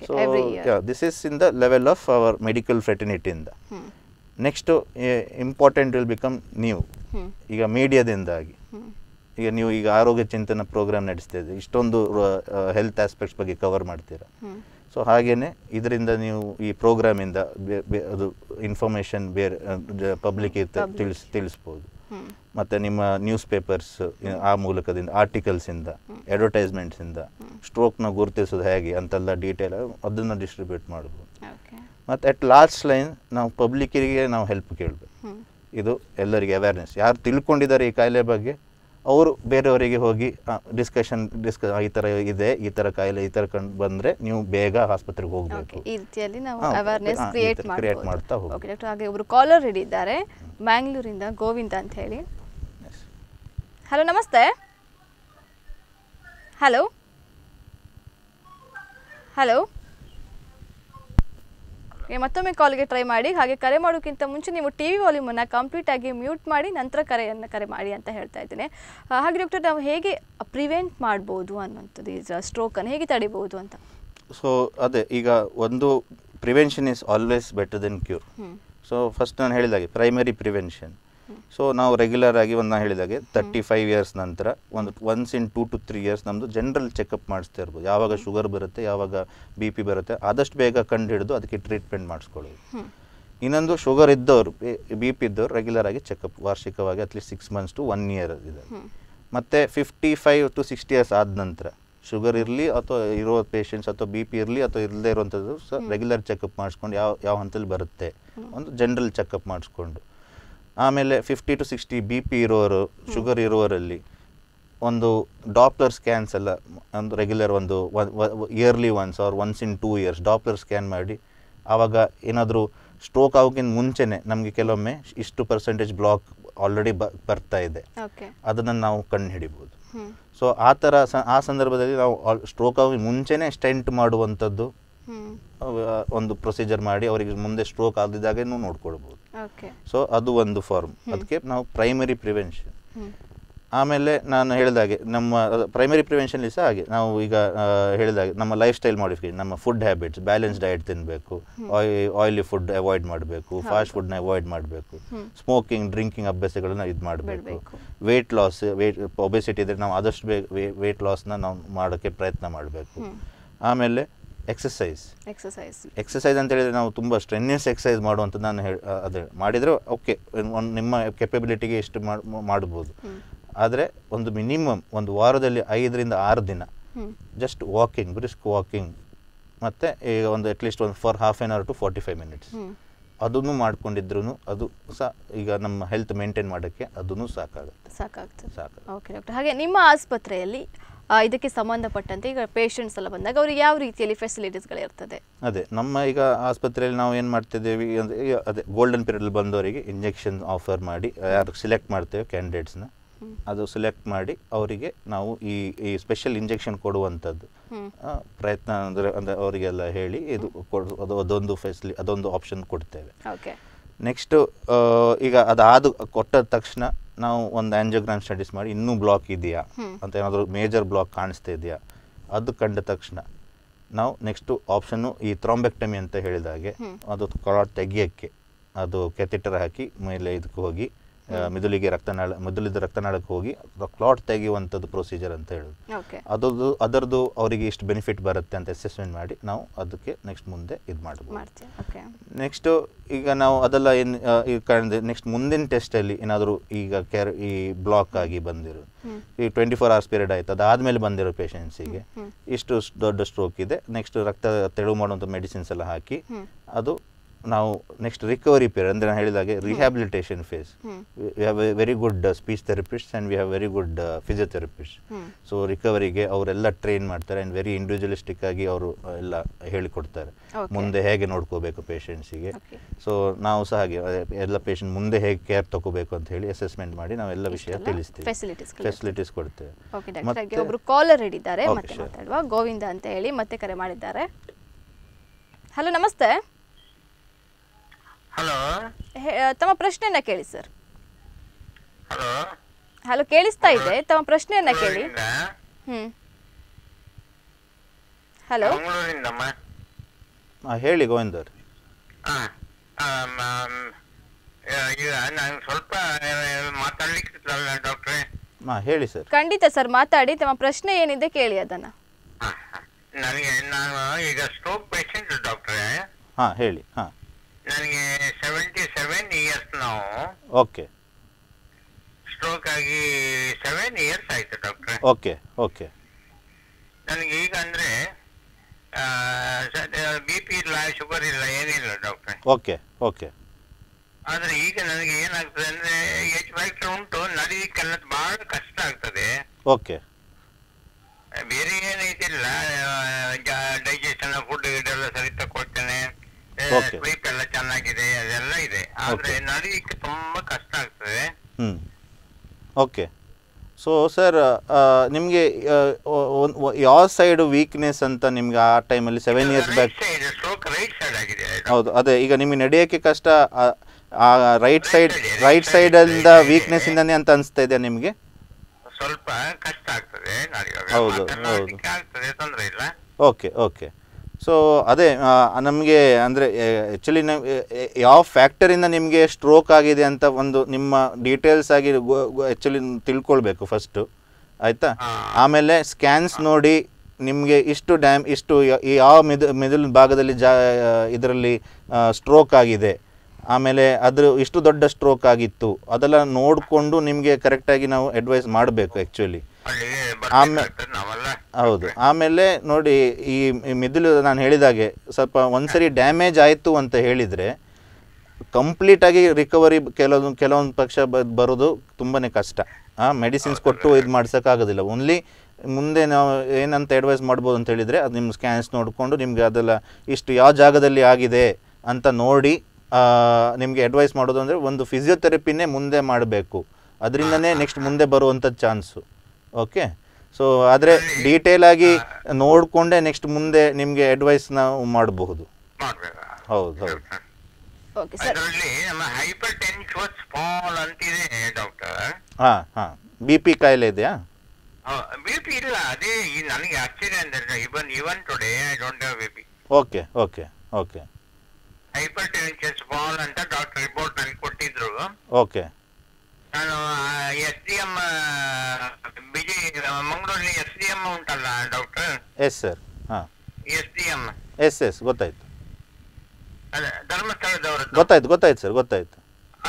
so this is in the level of our medical ಫೆಟರ್ನಿಟಿಯಿಂದ ನೆಕ್ಸ್ಟು ಇಂಪಾರ್ಟೆಂಟ್ ವಿಲ್ ಬಿಕಮ್ ನೀವು ಈಗ ಮೀಡಿಯಾದಿಂದಾಗಿ ಈಗ ನೀವು ಈಗ ಆರೋಗ್ಯ ಚಿಂತನ ಪ್ರೋಗ್ರಾಮ್ ನಡೆಸ್ತಾ ಇದ್ದೀರಿ ಇಷ್ಟೊಂದು ಹೆಲ್ತ್ ಆಸ್ಪೆಕ್ಟ್ಸ್ ಬಗ್ಗೆ ಕವರ್ ಮಾಡ್ತೀರಾ ಸೊ ಹಾಗೆಯೇ ಇದರಿಂದ ನೀವು ಈ ಪ್ರೋಗ್ರಾಮಿಂದ ಅದು ಇನ್ಫಾರ್ಮೇಷನ್ ಬೇರೆ ಪಬ್ಲಿಕ್ ತಿಳಿಸ್ ತಿಳಿಸ್ಬೋದು ಮತ್ತು ನಿಮ್ಮ ನ್ಯೂಸ್ ಪೇಪರ್ಸ್ ಆ ಮೂಲಕದಿಂದ ಆರ್ಟಿಕಲ್ಸಿಂದ ಅಡ್ವರ್ಟೈಸ್ಮೆಂಟ್ಸಿಂದ ಸ್ಟ್ರೋಕ್ನ ಗುರುತಿಸೋದು ಹೇಗೆ ಅಂತೆಲ್ಲ ಡೀಟೇಲ್ ಅದನ್ನು ಡಿಸ್ಟ್ರಿಬ್ಯೂಟ್ ಮಾಡ್ಬೋದು ಮತ್ತು ಅಟ್ ಲಾಸ್ಟ್ ಲೈನ್ ನಾವು ಪಬ್ಲಿಕ್ಕಿಗೆ ನಾವು ಹೆಲ್ಪ್ ಕೇಳಬೇಕು ಇದು ಎಲ್ಲರಿಗೆ ಅವೇರ್ನೆಸ್ ಯಾರು ತಿಳ್ಕೊಂಡಿದ್ದಾರೆ ಈ ಕಾಯಿಲೆ ಬಗ್ಗೆ ಅವರು ಬೇರೆಯವರಿಗೆ ಹೋಗಿ ಡಿಸ್ಕಷನ್ ಡಿಸ್ಕ ಈ ತರ ಇದೆ ಈ ಥರ ಕಾಯಿಲೆ ಈ ತರ ಕಂಡು ಬಂದ್ರೆ ನೀವು ಬೇಗ ಆಸ್ಪತ್ರೆಗೆ ಹೋಗಬೇಕು ಈ ರೀತಿಯಲ್ಲಿ ನಾವು ಅವೇರ್ನೆಸ್ ಕ್ರಿಯೇಟ್ ಕ್ರಿಯೇಟ್ ಮಾಡ್ತಾ ಹೋಗಿ ಡಾಕ್ಟರ್ ಹಾಗೆ ಒಬ್ಬರು ಕಾಲರ್ ಹಿಡಿದ್ದಾರೆ ಮ್ಯಾಂಗ್ಳೂರಿಂದ ಗೋವಿಂದ ಅಂತ ಹೇಳಿ ಹಲೋ ನಮಸ್ತೆ ಹಲೋ ಹಲೋ ಮತ್ತೊಮ್ಮೆ ಕಾಲ್ಗೆ ಟ್ರೈ ಮಾಡಿ ಹಾಗೆ ಕರೆ ಮಾಡೋಕ್ಕಿಂತ ಮುಂಚೆ ನೀವು ಟಿ ವಿ ವಾಲ್ಯೂಮನ್ನು ಕಂಪ್ಲೀಟಾಗಿ ಮ್ಯೂಟ್ ಮಾಡಿ ನಂತರ ಕರೆಯನ್ನು ಕರೆ ಮಾಡಿ ಅಂತ ಹೇಳ್ತಾ ಇದ್ದೇನೆ ಹಾಗೆ ಡಾಕ್ಟರ್ ನಾವು ಹೇಗೆ ಪ್ರಿವೆಂಟ್ ಮಾಡ್ಬೋದು ಅನ್ನೋಂಥದ್ದು ಈ ಸ್ಟ್ರೋಕನ್ನು ಹೇಗೆ ತಡಿಬೋದು ಅಂತ ಸೊ ಅದೇ ಈಗ ಒಂದು prevention is always better than cure so first ನಾನು ಹೇಳಿದಾಗೆ ಪ್ರೈಮರಿ ಪ್ರಿವೆನ್ಷನ್ ಸೊ ನಾವು ರೆಗ್ಯುಲರ್ ಆಗಿ ಒಂದು ನಾ ಹೇಳಿದಾಗೆ ತರ್ಟಿ ಫೈವ್ ಇಯರ್ಸ್ ನಂತರ ಒಂದು once in two to three years ನಮ್ಮದು ಜನರಲ್ ಚೆಕಪ್ ಮಾಡಿಸ್ತಾ ಇರ್ಬೋದು ಯಾವಾಗ ಶುಗರ್ ಬರುತ್ತೆ ಯಾವಾಗ ಬಿ ಪಿ ಬರುತ್ತೆ ಆದಷ್ಟು ಬೇಗ ಕಂಡು ಹಿಡಿದು ಅದಕ್ಕೆ ಟ್ರೀಟ್ಮೆಂಟ್ ಮಾಡಿಸ್ಕೊಳ್ಳೋದು ಇನ್ನೊಂದು ಶುಗರ್ ಇದ್ದವರು ಬಿ ಪಿ ಇದ್ದವರು ರೆಗ್ಯುಲರ್ ಆಗಿ ಚೆಕಪ್ ವಾರ್ಷಿಕವಾಗಿ at least six months to one year ಇದೆ ಮತ್ತು fifty five to sixty years ಆದ ನಂತರ ಶುಗರ್ ಇರಲಿ ಅಥವಾ ಇರೋ ಪೇಷಂಟ್ಸ್ ಅಥವಾ ಬಿ ಪಿ ಇರಲಿ ಅಥವಾ ಇರದೇ ಇರುವಂಥದ್ದು ರೆಗ್ಯುಲರ್ ಚೆಕಪ್ ಮಾಡಿಸ್ಕೊಂಡು ಯಾವ ಯಾವ ಹಂತದಲ್ಲಿ ಬರುತ್ತೆ ಒಂದು ಜನರಲ್ ಚೆಕಪ್ ಮಾಡಿಸ್ಕೊಂಡು ಆಮೇಲೆ fifty to sixty B P ಇರೋರು ಶುಗರ್ ಇರೋರಲ್ಲಿ ಒಂದು ಡಾಪ್ಲರ್ ಸ್ಕ್ಯಾನ್ಸ್ ಎಲ್ಲ ಒಂದು ರೆಗ್ಯುಲರ್ ಒಂದು yearly once or once in two years Doppler scan ಮಾಡಿ ಆವಾಗ ಏನಾದರೂ ಸ್ಟ್ರೋಕ್ ಆಗೋಕ್ಕಿಂತ ಮುಂಚೆನೆ ನಮಗೆ ಕೆಲವೊಮ್ಮೆ ಇಷ್ಟು ಪರ್ಸೆಂಟೇಜ್ ಬ್ಲಾಕ್ ಆಲ್ರೆಡಿ ಬ ಬರ್ತಾ ಇದೆ ಅದನ್ನು ನಾವು ಕಣ್ಣು ಹಿಡಿಬೋದು ಸೊ ಆ ಥರ ಆ ಸಂದರ್ಭದಲ್ಲಿ ನಾವು ಸ್ಟ್ರೋಕ್ ಆಗಿ ಮುಂಚೆನೇ ಸ್ಟೆಂಟ್ ಮಾಡುವಂಥದ್ದು ಒಂದು ಪ್ರೊಸೀಜರ್ ಮಾಡಿ ಅವರಿಗೆ ಮುಂದೆ ಸ್ಟ್ರೋಕ್ ಆಗದಿದ್ದಾಗೇನು ನೋಡ್ಕೊಳ್ಬೋದು ಸೊ ಅದು ಒಂದು ಫಾರ್ಮ್ ಅದಕ್ಕೆ ನಾವು ಪ್ರೈಮರಿ ಪ್ರಿವೆನ್ಷನ್ ಆಮೇಲೆ ನಾನು ಹೇಳಿದಾಗೆ ನಮ್ಮ ಪ್ರೈಮರಿ ಪ್ರಿವೆನ್ಷನ್ಲಿ ಸಹ ಹಾಗೆ ನಾವು ಈಗ ಹೇಳಿದಾಗೆ ನಮ್ಮ ಲೈಫ್ ಸ್ಟೈಲ್ ಮಾಡಿಫಿಕೇಶನ್ ನಮ್ಮ ಫುಡ್ ಹ್ಯಾಬಿಟ್ಸ್ ಬ್ಯಾಲೆನ್ಸ್ ಡಯಟ್ ತಿನ್ನಬೇಕು ಆಯಿಲಿ ಫುಡ್ ಅವಾಯ್ಡ್ ಮಾಡಬೇಕು ಫಾಸ್ಟ್ ಫುಡ್ನ ಅವಾಯ್ಡ್ ಮಾಡಬೇಕು ಸ್ಮೋಕಿಂಗ್ ಡ್ರಿಂಕಿಂಗ್ ಅಭ್ಯಾಸಗಳನ್ನು ಇದು ಮಾಡಬೇಕು ವೆಯ್ಟ್ ಲಾಸ್ ವೇಟ್ ಒಬೆಸಿಟಿ ಇದ್ರೆ ನಾವು ಆದಷ್ಟು ಬೇಗ ವೆಯ್ಟ್ ಲಾಸ್ನ ನಾವು ಮಾಡೋಕ್ಕೆ ಪ್ರಯತ್ನ ಮಾಡಬೇಕು ಆಮೇಲೆ ಎಕ್ಸಸೈಸ್ ಎಕ್ಸಸೈಸ್ ಎಕ್ಸಸೈಸ್ ಅಂತ ಹೇಳಿದ್ರೆ ನಾವು ತುಂಬ ಸ್ಟ್ರೆನ್ಯಸ್ ಎಕ್ಸಸೈಸ್ ಮಾಡುವಂತ ನಾನು ಹೇಳಿ ಅದೇ ಮಾಡಿದ್ರೆ ಓಕೆ ಒಂದು ನಿಮ್ಮ ಕೆಪಬಿಲಿಟಿಗೆ ಇಷ್ಟು ಮಾಡಬಹುದು ಆದರೆ ಒಂದು ಮಿನಿಮಮ್ ಒಂದು ವಾರದಲ್ಲಿ ಐದರಿಂದ ಆರು ದಿನ ಜಸ್ಟ್ ವಾಕಿಂಗ್ ಬ್ರಿಸ್ಕ್ ವಾಕಿಂಗ್ ಮತ್ತೆ ಈಗ ಒಂದು ಅಟ್ಲೀಸ್ಟ್ ಒಂದು for half an hour to forty five minutes ಅದನ್ನು ಮಾಡ್ಕೊಂಡಿದ್ರು ಅದು ಸಹ ಈಗ ನಮ್ಮ ಹೆಲ್ತ್ ಮೇಂಟೈನ್ ಮಾಡೋಕ್ಕೆ ಅದನ್ನು ಸಾಕಾಗುತ್ತೆ ಸಾಕಾಗುತ್ತೆ ಸಾಕು ಓಕೆ ಡಾಕ್ಟರ್ ಹಾಗೆ ನಿಮ್ಮ ಆಸ್ಪತ್ರೆಯಲ್ಲಿ ಇದಕ್ಕೆ ಸಂಬಂಧಪಟ್ಟಂತೆ ಈಗ ಪೇಷಂಟ್ಸ್ ಎಲ್ಲ ಬಂದಾಗ ಅವ್ರಿಗೆ ಯಾವ ರೀತಿಯಲ್ಲಿ ಇರ್ತದೆ ಅದೇ ನಮ್ಮ ಈಗ ಆಸ್ಪತ್ರೆಯಲ್ಲಿ ನಾವು ಏನು ಮಾಡ್ತಿದ್ದೇವೆ ಅದೇ ಗೋಲ್ಡನ್ ಅಲ್ಲಿ ಬಂದವರಿಗೆ ಇಂಜೆಕ್ಷನ್ ಆಫರ್ ಮಾಡಿ ಯಾರು ಸಿಲೆಕ್ಟ್ ಮಾಡ್ತೇವೆ ಕ್ಯಾಂಡಿಡೇಟ್ಸ್ನ ಅದು ಸೆಲೆಕ್ಟ್ ಮಾಡಿ ಅವರಿಗೆ ನಾವು ಈ ಈ ಸ್ಪೆಷಲ್ ಇಂಜೆಕ್ಷನ್ ಕೊಡುವಂಥದ್ದು ಪ್ರಯತ್ನ ಅಂದರೆ ಅಂದರೆ ಅವರಿಗೆಲ್ಲ ಹೇಳಿ ಇದು ಕೊಡು ಅದು ಅದೊಂದು ಫೆಸಿಲಿ ಅದೊಂದು ಆಪ್ಷನ್ ಕೊಡ್ತೇವೆ ಓಕೆ ನೆಕ್ಸ್ಟು ಈಗ ಅದಾದ ಕೊಟ್ಟ ತಕ್ಷಣ ನಾವು ಒಂದು ಆ್ಯಂಜಿಯೋಗ್ರಾಮ್ ಸ್ಟಡೀಸ್ ಮಾಡಿ ಇನ್ನೂ ಬ್ಲಾಕ್ ಇದೆಯಾ ಅಂತ ಏನಾದರೂ ಮೇಜರ್ ಬ್ಲಾಕ್ ಕಾಣಿಸ್ತಾ ಇದೆಯಾ ಅದು ಕಂಡ ತಕ್ಷಣ ನಾವು ನೆಕ್ಸ್ಟು ಆಪ್ಷನ್ನು ಈ ಥ್ರಾಂಬೆಕ್ಟಮಿ ಅಂತ ಹೇಳಿದಾಗೆ ಅದು ಕೊಳ ತೆಗಿಯೋಕ್ಕೆ ಅದು ಕೆಥಿಟರ್ ಹಾಕಿ ಮೇಲೆ ಇದಕ್ಕೆ ಹೋಗಿ ಮಿದುಳಿಗೆ ರಕ್ತನಾಳ ಮಿದುಳಿದ ರಕ್ತನಾಳಕ್ಕೆ ಹೋಗಿ ಕ್ಲಾಟ್ ತೆಗೆಯುವಂಥದ್ದು ಪ್ರೊಸೀಜರ್ ಅಂತ ಹೇಳೋದು ಅದರದ್ದು ಅದರದ್ದು ಅವರಿಗೆ ಇಷ್ಟು ಬೆನಿಫಿಟ್ ಬರುತ್ತೆ ಅಂತ ಅಸೆಸ್ಮೆಂಟ್ ಮಾಡಿ ನಾವು ಅದಕ್ಕೆ ನೆಕ್ಸ್ಟ್ ಮುಂದೆ ಇದು ಮಾಡ್ಬೋದು ನೆಕ್ಸ್ಟ್ ಈಗ ನಾವು ಅದೆಲ್ಲ ಏನು ಈ ಕಾಣದೆ ನೆಕ್ಸ್ಟ್ ಮುಂದಿನ ಟೆಸ್ಟಲ್ಲಿ ಏನಾದರೂ ಈಗ ಕೇರ್ ಈ ಬ್ಲಾಕ್ ಆಗಿ ಬಂದಿರೋ ಈ ಟ್ವೆಂಟಿ ಫೋರ್ ಅವರ್ಸ್ ಪೀರಿಯಡ್ ಆಯ್ತು ಅದಾದಮೇಲೆ ಬಂದಿರೋ ಪೇಷಂಟ್ಸಿಗೆ ಇಷ್ಟು ದೊಡ್ಡ ಸ್ಟ್ರೋಕ್ ಇದೆ ನೆಕ್ಸ್ಟ್ ರಕ್ತ ತೆಳು ಮಾಡುವಂಥ ಮೆಡಿಸಿನ್ಸ್ ಎಲ್ಲ ಹಾಕಿ ಅದು ನಾವು ನೆಕ್ಸ್ಟ್ ರಿಕವರಿ ಪೀರಿಯಡ್ ಅಂದರೆ ನಾನು ಹೇಳಿದಾಗೆ rehabilitation phase we have a very good speech therapist and we have very good physiotherapist so ರಿಕವರಿಗೆ ಅವರೆಲ್ಲ ಟ್ರೈನ್ ಮಾಡ್ತಾರೆ ಆ್ಯಂಡ್ ವೆರಿ ಇಂಡಿವಿಜುವಲಿಸ್ಟಿಕ್ ಆಗಿ ಅವರು uh, ಎಲ್ಲ ಹೇಳಿಕೊಡ್ತಾರೆ ಮುಂದೆ ಹೇಗೆ ನೋಡ್ಕೋಬೇಕು ಪೇಷೆಂಟ್ಸಿಗೆ ಸೊ ನಾವು ಸಹ ಹಾಗೆ ಎಲ್ಲ ಪೇಷಂಟ್ ಮುಂದೆ ಹೇಗೆ ಕೇರ್ ತಗೋಬೇಕು ಅಂತ ಹೇಳಿ ಅಸೆಸ್ಮೆಂಟ್ ಮಾಡಿ ನಾವೆಲ್ಲ ವಿಷಯ ತಿಳಿಸ್ತೀವಿ ಫೆಸಿಲಿಟೀಸ್ ಕೊಡ್ತೇವೆ ಒಬ್ರು ಕಾಲರ್ ಹಿಡಿದ್ದಾರೆ ಗೋವಿಂದ ಅಂತ ಹೇಳಿ ಮತ್ತೆ ಕರೆ ಮಾಡಿದ್ದಾರೆ ಹಲೋ ನಮಸ್ತೆ ಹಲೋ ತಮ್ಮ ಪ್ರಶ್ನೆಯನ್ನ ಕೇಳಿ ಸರ್ ಹಲೋ ಹಲೋ ಕೇಳಿಸ್ತಾ ಇದೆ ತಮ್ಮ ಪ್ರಶ್ನೆಯನ್ನ ಕೇಳಿ ಹ್ಮ್ ಹಲೋ ಹೇಳಿ ಗೋವಿಂದ ಸ್ವಲ್ಪ ಮಾತಾಡ್ಲಿಕ್ಕೆ ಹೇಳಿ ಸರ್ ಖಂಡಿತ ಸರ್ ಮಾತಾಡಿ ತಮ್ಮ ಪ್ರಶ್ನೆ ಏನಿದೆ ಕೇಳಿ ಅದನ್ನ ನನಗೆ ನಾನು ಈಗ ಸ್ಟ್ರೋಕ್ ಪೇಷಂಟ್ ಡಾಕ್ಟ್ರೆ ಹಾ ಹೇಳಿ ಹಾ ನನಗೆ ಸೆವೆಂಟಿ ಸೆವೆನ್ ಇಯರ್ಸ್ ನಾವು ಓಕೆ ಸ್ಟ್ರೋಕ್ ಆಗಿ ಸೆವೆನ್ ಇಯರ್ಸ್ ಆಯಿತು ಡಾಕ್ಟ್ರೆ ಓಕೆ ಓಕೆ ನನಗೆ ಈಗ ಅಂದರೆ ಬಿ ಪಿ ಇಲ್ಲ ಶುಗರ್ ಇಲ್ಲ ಏನಿಲ್ಲ ಡಾಕ್ಟ್ರೆ ಓಕೆ ಓಕೆ ಆದರೆ ಈಗ ನನಗೆ ಏನಾಗ್ತದೆ ಅಂದರೆ ಎಚ್ ವೈಟ್ ಉಂಟು ನಡೀಲಿಕ್ಕೆಲ್ಲ ಭಾಳ ಕಷ್ಟ ಆಗ್ತದೆ ಓಕೆ ಬೇರೆ ಏನೈತಿಲ್ಲ ಡೈಜೆಷನ್ ಫುಡ್ ಇದೆಲ್ಲ ಸರಿ ತಗೊಳ್ತಾ ಸ್ಲೀಪ್ ಎಲ್ಲ ಚೆನ್ನಾಗಿದೆ ಅದೆಲ್ಲ ಇದೆ ಆದರೆ ನಡಿಲಿಕ್ಕೆ ತುಂಬಾ ಕಷ್ಟ ಆಗ್ತದೆ ಹ್ಮ್ ಓಕೆ ಸೊ ಸರ್ ನಿಮಗೆ ಯಾವ ಸೈಡ್ ವೀಕ್ನೆಸ್ ಅಂತ ನಿಮ್ಗೆ ಆ ಟೈಮಲ್ಲಿ ಸೆವೆನ್ ಇಯರ್ಸ್ ಬ್ಯಾಕ್ ಹೌದು ಅದೇ ಈಗ ನಿಮಗೆ ನಡೆಯೋಕ್ಕೆ ಕಷ್ಟ ಆ ರೈಟ್ ಸೈಡ್ ರೈಟ್ ಸೈಡ್ ಇಂದ ವೀಕ್ನೆಸ್ ಇಂದನೇ ಅಂತ ಅನಿಸ್ತಾ ಇದೆ ನಿಮಗೆ ಸ್ವಲ್ಪ ಕಷ್ಟ ಆಗ್ತದೆ ಹೌದು ಹೌದು ಓಕೆ ಓಕೆ ಸೊ ಅದೇ ನಮಗೆ ಅಂದರೆ ಆ್ಯಕ್ಚುಲಿ ನಮ್ಮ ಯಾವ ಫ್ಯಾಕ್ಟರಿಂದ ನಿಮಗೆ ಸ್ಟ್ರೋಕ್ ಆಗಿದೆ ಅಂತ ಒಂದು ನಿಮ್ಮ ಡೀಟೇಲ್ಸ್ ಆಗಿ ಆ್ಯಕ್ಚುಲಿ ತಿಳ್ಕೊಳ್ಬೇಕು ಫಸ್ಟು ಆಯಿತಾ ಆಮೇಲೆ ಸ್ಕ್ಯಾನ್ಸ್ ನೋಡಿ ನಿಮಗೆ ಇಷ್ಟು ಡ್ಯಾಮ್ ಇಷ್ಟು ಯಾವ ಮಿದು ಮೆದುಳಿನ ಭಾಗದಲ್ಲಿ ಜಾ ಇದರಲ್ಲಿ ಸ್ಟ್ರೋಕ್ ಆಗಿದೆ ಆಮೇಲೆ ಅದ್ರ ಇಷ್ಟು ದೊಡ್ಡ ಸ್ಟ್ರೋಕ್ ಆಗಿತ್ತು ಅದೆಲ್ಲ ನೋಡಿಕೊಂಡು ನಿಮಗೆ ಕರೆಕ್ಟಾಗಿ ನಾವು ಅಡ್ವೈಸ್ ಮಾಡಬೇಕು ಆ್ಯಕ್ಚುಲಿ ಆಮೇಲೆ ಹೌದು ಆಮೇಲೆ ನೋಡಿ ಈ ಮಿದುಳು ನಾನು ಹೇಳಿದಾಗೆ ಸ್ವಲ್ಪ ಒಂದ್ಸರಿ ಡ್ಯಾಮೇಜ್ ಆಯಿತು ಅಂತ ಹೇಳಿದರೆ ಕಂಪ್ಲೀಟಾಗಿ ರಿಕವರಿ ಕೆಲವೊಂದು ಕೆಲವೊಂದು ಪಕ್ಷ ಬರೋದು ತುಂಬಾ ಕಷ್ಟ ಮೆಡಿಸಿನ್ಸ್ ಕೊಟ್ಟು ಇದು ಮಾಡ್ಸೋಕ್ಕಾಗೋದಿಲ್ಲ ಓನ್ಲಿ ಮುಂದೆ ನಾವು ಏನಂತ ಅಡ್ವೈಸ್ ಮಾಡ್ಬೋದು ಅಂತ ಹೇಳಿದರೆ ಅದು ನಿಮ್ಮ ಸ್ಕ್ಯಾನ್ಸ್ ನೋಡಿಕೊಂಡು ನಿಮಗೆ ಅದೆಲ್ಲ ಇಷ್ಟು ಯಾವ ಜಾಗದಲ್ಲಿ ಆಗಿದೆ ಅಂತ ನೋಡಿ ನಿಮಗೆ ಅಡ್ವೈಸ್ ಮಾಡೋದು ಅಂದರೆ ಒಂದು ಫಿಸಿಯೋಥೆರಪಿನೇ ಮುಂದೆ ಮಾಡಬೇಕು ಅದರಿಂದನೇ ನೆಕ್ಸ್ಟ್ ಮುಂದೆ ಬರುವಂಥ ಚಾನ್ಸು ಓಕೆ ಸೊ ಆದರೆ ಆಗಿ ನೋಡಿಕೊಂಡೇ ನೆಕ್ಸ್ಟ್ ಮುಂದೆ ನಿಮಗೆ ಅಡ್ವೈಸ್ ನಾವು ಮಾಡಬಹುದು ಹೌದು ಹೌದು okay sir hypertension small ಅಂತಿದೆ ಡಾಕ್ಟರ್ ಹಾ ಹಾ ಬಿಪಿ ಕಾಯಿಲೆ ಇದೆಯಾ ಬಿಪಿ ಇಲ್ಲ ಅದೇ ನನಗೆ ಆಶ್ಚರ್ಯ ಅಂದ್ರೆ even even today I don't have BP okay okay okay hypertension ಬಾಲ್ ಅಂತ ಡಾಕ್ಟರ್ ರಿಪೋರ್ಟ್ ನನಗೆ ಕೊಟ್ಟಿದ್ರು ಓಕೆ ನಾನು ಎಸ್ ಡಿ ಎಂ ಬಿಜಿ ಮಂಗಳೂರಿನ ಎಸ್ ಡಿ ಎಮ್ ಉಂಟಲ್ಲ ಡಾಕ್ಟರ್ ಎಸ್ ಸರ್ ಹಾಂ S D M yes yes ಗೊತ್ತಾಯ್ತು ಧರ್ಮಸ್ಥಳದವರು ಗೊತ್ತಾಯ್ತು ಗೊತ್ತಾಯ್ತು ಸರ್ ಗೊತ್ತಾಯ್ತು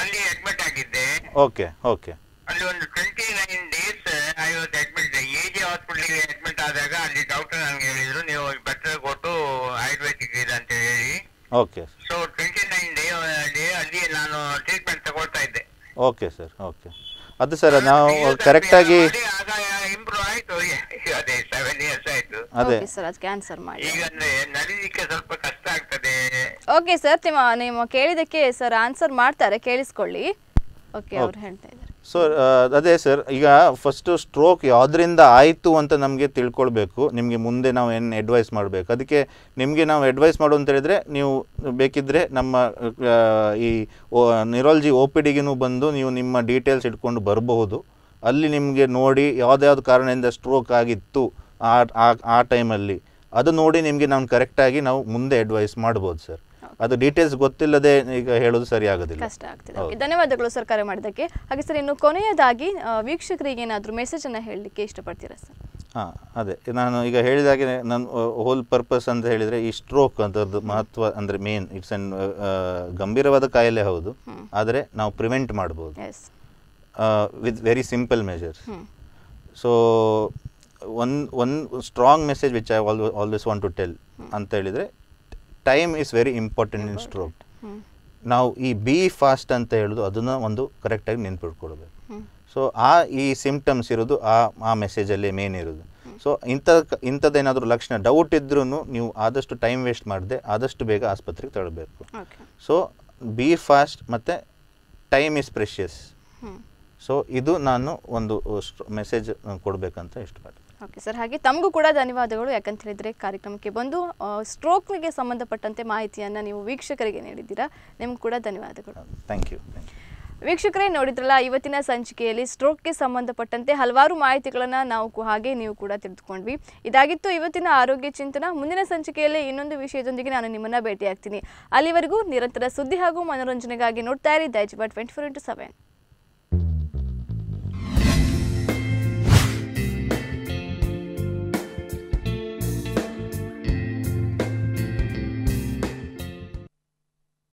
ಅಲ್ಲಿ ಅಡ್ಮಿಟ್ ಆಗಿದ್ದೆ ಓಕೆ ಓಕೆ ಅಲ್ಲಿ ಒಂದು twenty nine days I was admit A J ಹಾಸ್ಪಿಟ್ಲಿಗೆ ಅಡ್ಮಿಟ್ ಆದಾಗ ಅಲ್ಲಿ ಡಾಕ್ಟರ್ ನನಗೆ ಹೇಳಿದ್ರು ನೀವು ಬೆಟರ್ ಕೊಟ್ಟು ಆಯುರ್ವೇದಿಕ್ ಇದೆ okay so twenty nine day ಅಲ್ಲಿ ನಾನು ಟ್ರೀಟ್ಮೆಂಟ್ ತಗೊಳ್ತಾ ಇದ್ದೆ ಓಕೆ ಸರ್ ಓಕೆ ಅದು ಸರ್ ನಾವು ಕರೆಕ್ಟಾಗಿ ಇಂಪ್ರೂವ್ ಆಯಿತು ಅದೇ ಸೆವೆನ್ ಇಯರ್ಸ್ ಆಯ್ತು ಅದೇ ಸರ್ ಅದು ಕ್ಯಾನ್ಸರ್ ಮಾಡಿ ಈಗ ಅಂದ್ರೆ ನಡೀಲಿಕ್ಕೆ ಸ್ವಲ್ಪ ಕಷ್ಟ ಆಗ್ತದೆ ಓಕೆ ಸರ್ ನಿಮ್ಮ ನೀವು ಕೇಳಿದಕ್ಕೆ ಸರ್ ಆನ್ಸರ್ ಮಾಡ್ತಾರೆ ಕೇಳಿಸ್ಕೊಳ್ಳಿ ಓಕೆ ಅವ್ರು ಹೇಳ್ತಾ ಇದ್ದಾರೆ ಸೊ uh, ಅದೇ ಸರ್ ಈಗ ಫಸ್ಟು ಸ್ಟ್ರೋಕ್ ಯಾವುದರಿಂದ ಆಯಿತು ಅಂತ ನಮಗೆ ತಿಳ್ಕೊಳ್ಬೇಕು ನಿಮಗೆ ಮುಂದೆ ನಾವು ಏನು ಅಡ್ವೈಸ್ ಮಾಡಬೇಕು ಅದಕ್ಕೆ ನಿಮಗೆ ನಾವು ಅಡ್ವೈಸ್ ಮಾಡು ಅಂತ ಹೇಳಿದರೆ ನೀವು ಬೇಕಿದ್ದರೆ ನಮ್ಮ ಈ ನ್ಯೂರಾಲಜಿ ಓ ಪಿ ಡಿಗೂ ಬಂದು ನೀವು ನಿಮ್ಮ ಡೀಟೇಲ್ಸ್ ಇಟ್ಕೊಂಡು ಬರಬಹುದು ಅಲ್ಲಿ ನಿಮಗೆ ನೋಡಿ ಯಾವುದ್ಯಾವ್ದು ಕಾರಣದಿಂದ ಸ್ಟ್ರೋಕ್ ಆಗಿತ್ತು ಆ ಆ ಟೈಮಲ್ಲಿ ಅದು ನೋಡಿ ನಿಮಗೆ ನಾವು ಕರೆಕ್ಟಾಗಿ ನಾವು ಮುಂದೆ ಅಡ್ವೈಸ್ ಮಾಡ್ಬೋದು ಸರ್ ಅದು ಡೀಟೇಲ್ಸ್ ಗೊತ್ತಿಲ್ಲದೆ ಈಗ ಹೇಳೋದು ಸರಿ ಆಗೋದಿಲ್ಲ ಕಷ್ಟ ಆಗ್ತದೆ ಧನ್ಯವಾದಗಳು ಸರ್ ಕರೆ ಮಾಡಿದ್ದಕ್ಕೆ ಹಾಗೆ ಸರ್ ಇನ್ನು ಕೊನೆಯದಾಗಿ ವೀಕ್ಷಕರಿಗೆ ಏನಾದರೂ ಮೆಸೇಜ್ ಅನ್ನು ಹೇಳಲಿಕ್ಕೆ ಇಷ್ಟಪಡ್ತೀರಾ ಸರ್ ಹಾಂ ಅದೇ ನಾನು ಈಗ ಹೇಳಿದಾಗೆ ನನ್ನ ಹೋಲ್ ಪರ್ಪಸ್ ಅಂತ ಹೇಳಿದರೆ ಈ ಸ್ಟ್ರೋಕ್ ಅದರದ್ದು ಮಹತ್ವ ಅಂದರೆ ಮೇನ್ ಇಟ್ಸ್ ಅನ್ ಗಂಭೀರವಾದ ಕಾಯಿಲೆ ಹೌದು ಆದರೆ ನಾವು ಪ್ರಿವೆಂಟ್ ಮಾಡ್ಬೋದು with very simple measures so one one strong message which I always always want to tell ಅಂತ ಹೇಳಿದರೆ time is very important in stroke ನಾವು ಈ ಬಿ ಫಾಸ್ಟ್ ಅಂತ ಹೇಳೋದು ಅದನ್ನ ಒಂದು ಕರೆಕ್ಟಾಗಿ ನೆನ್ಪಿಟ್ಕೊಳ್ಬೇಕು ಸೊ ಆ ಈ ಸಿಂಪ್ಟಮ್ಸ್ ಇರೋದು ಆ ಆ ಮೆಸೇಜಲ್ಲಿ ಮೇನ್ ಇರೋದು ಸೊ ಇಂಥ ಇಂಥದ್ದೇನಾದರೂ ಲಕ್ಷಣ ಡೌಟ್ ಇದ್ರೂ ನೀವು ಆದಷ್ಟು ಟೈಮ್ ವೇಸ್ಟ್ ಮಾಡದೆ ಆದಷ್ಟು ಬೇಗ ಆಸ್ಪತ್ರೆಗೆ ತಡಬೇಕು ಸೊ ಬಿ ಫಾಸ್ಟ್ ಮತ್ತು ಟೈಮ್ ಇಸ್ ಪ್ರೆಷಿಯಸ್ ಸೊ ಇದು ನಾನು ಒಂದು ಮೆಸೇಜ್ ಕೊಡಬೇಕಂತ ಇಷ್ಟಪಡ್ತೀನಿ ಓಕೆ ಸರ್ ಹಾಗೆ ತಮಗೂ ಕೂಡ ಧನ್ಯವಾದಗಳು ಯಾಕಂತ ಹೇಳಿದರೆ ಕಾರ್ಯಕ್ರಮಕ್ಕೆ ಬಂದು ಸ್ಟ್ರೋಕ್ಗೆ ಸಂಬಂಧಪಟ್ಟಂತೆ ಮಾಹಿತಿಯನ್ನು ನೀವು ವೀಕ್ಷಕರಿಗೆ ನೀಡಿದ್ದೀರಾ ನಿಮ್ಗೆ ಕೂಡ ಧನ್ಯವಾದಗಳು ಥ್ಯಾಂಕ್ ಯು ವೀಕ್ಷಕರೇ ನೋಡಿದ್ರಲ್ಲ ಇವತ್ತಿನ ಸಂಚಿಕೆಯಲ್ಲಿ ಸ್ಟ್ರೋಕ್ಗೆ ಸಂಬಂಧಪಟ್ಟಂತೆ ಹಲವಾರು ಮಾಹಿತಿಗಳನ್ನು ನಾವು ಹಾಗೆ ನೀವು ಕೂಡ ತಿಳಿದುಕೊಂಡ್ವಿ ಇದಾಗಿತ್ತು ಇವತ್ತಿನ ಆರೋಗ್ಯ ಚಿಂತನ ಮುಂದಿನ ಸಂಚಿಕೆಯಲ್ಲಿ ಇನ್ನೊಂದು ವಿಷಯದೊಂದಿಗೆ ನಾನು ನಿಮ್ಮನ್ನು ಭೇಟಿಯಾಗ್ತೀನಿ ಅಲ್ಲಿವರೆಗೂ ನಿರಂತರ ಸುದ್ದಿ ಹಾಗೂ ಮನೋರಂಜನೆಗಾಗಿ ನೋಡ್ತಾ ಇರಿ ದಯಜಿಬಾ ಟ್ವೆಂಟಿ ಫೋರ್ ಇಂಟು ಸೆವೆನ್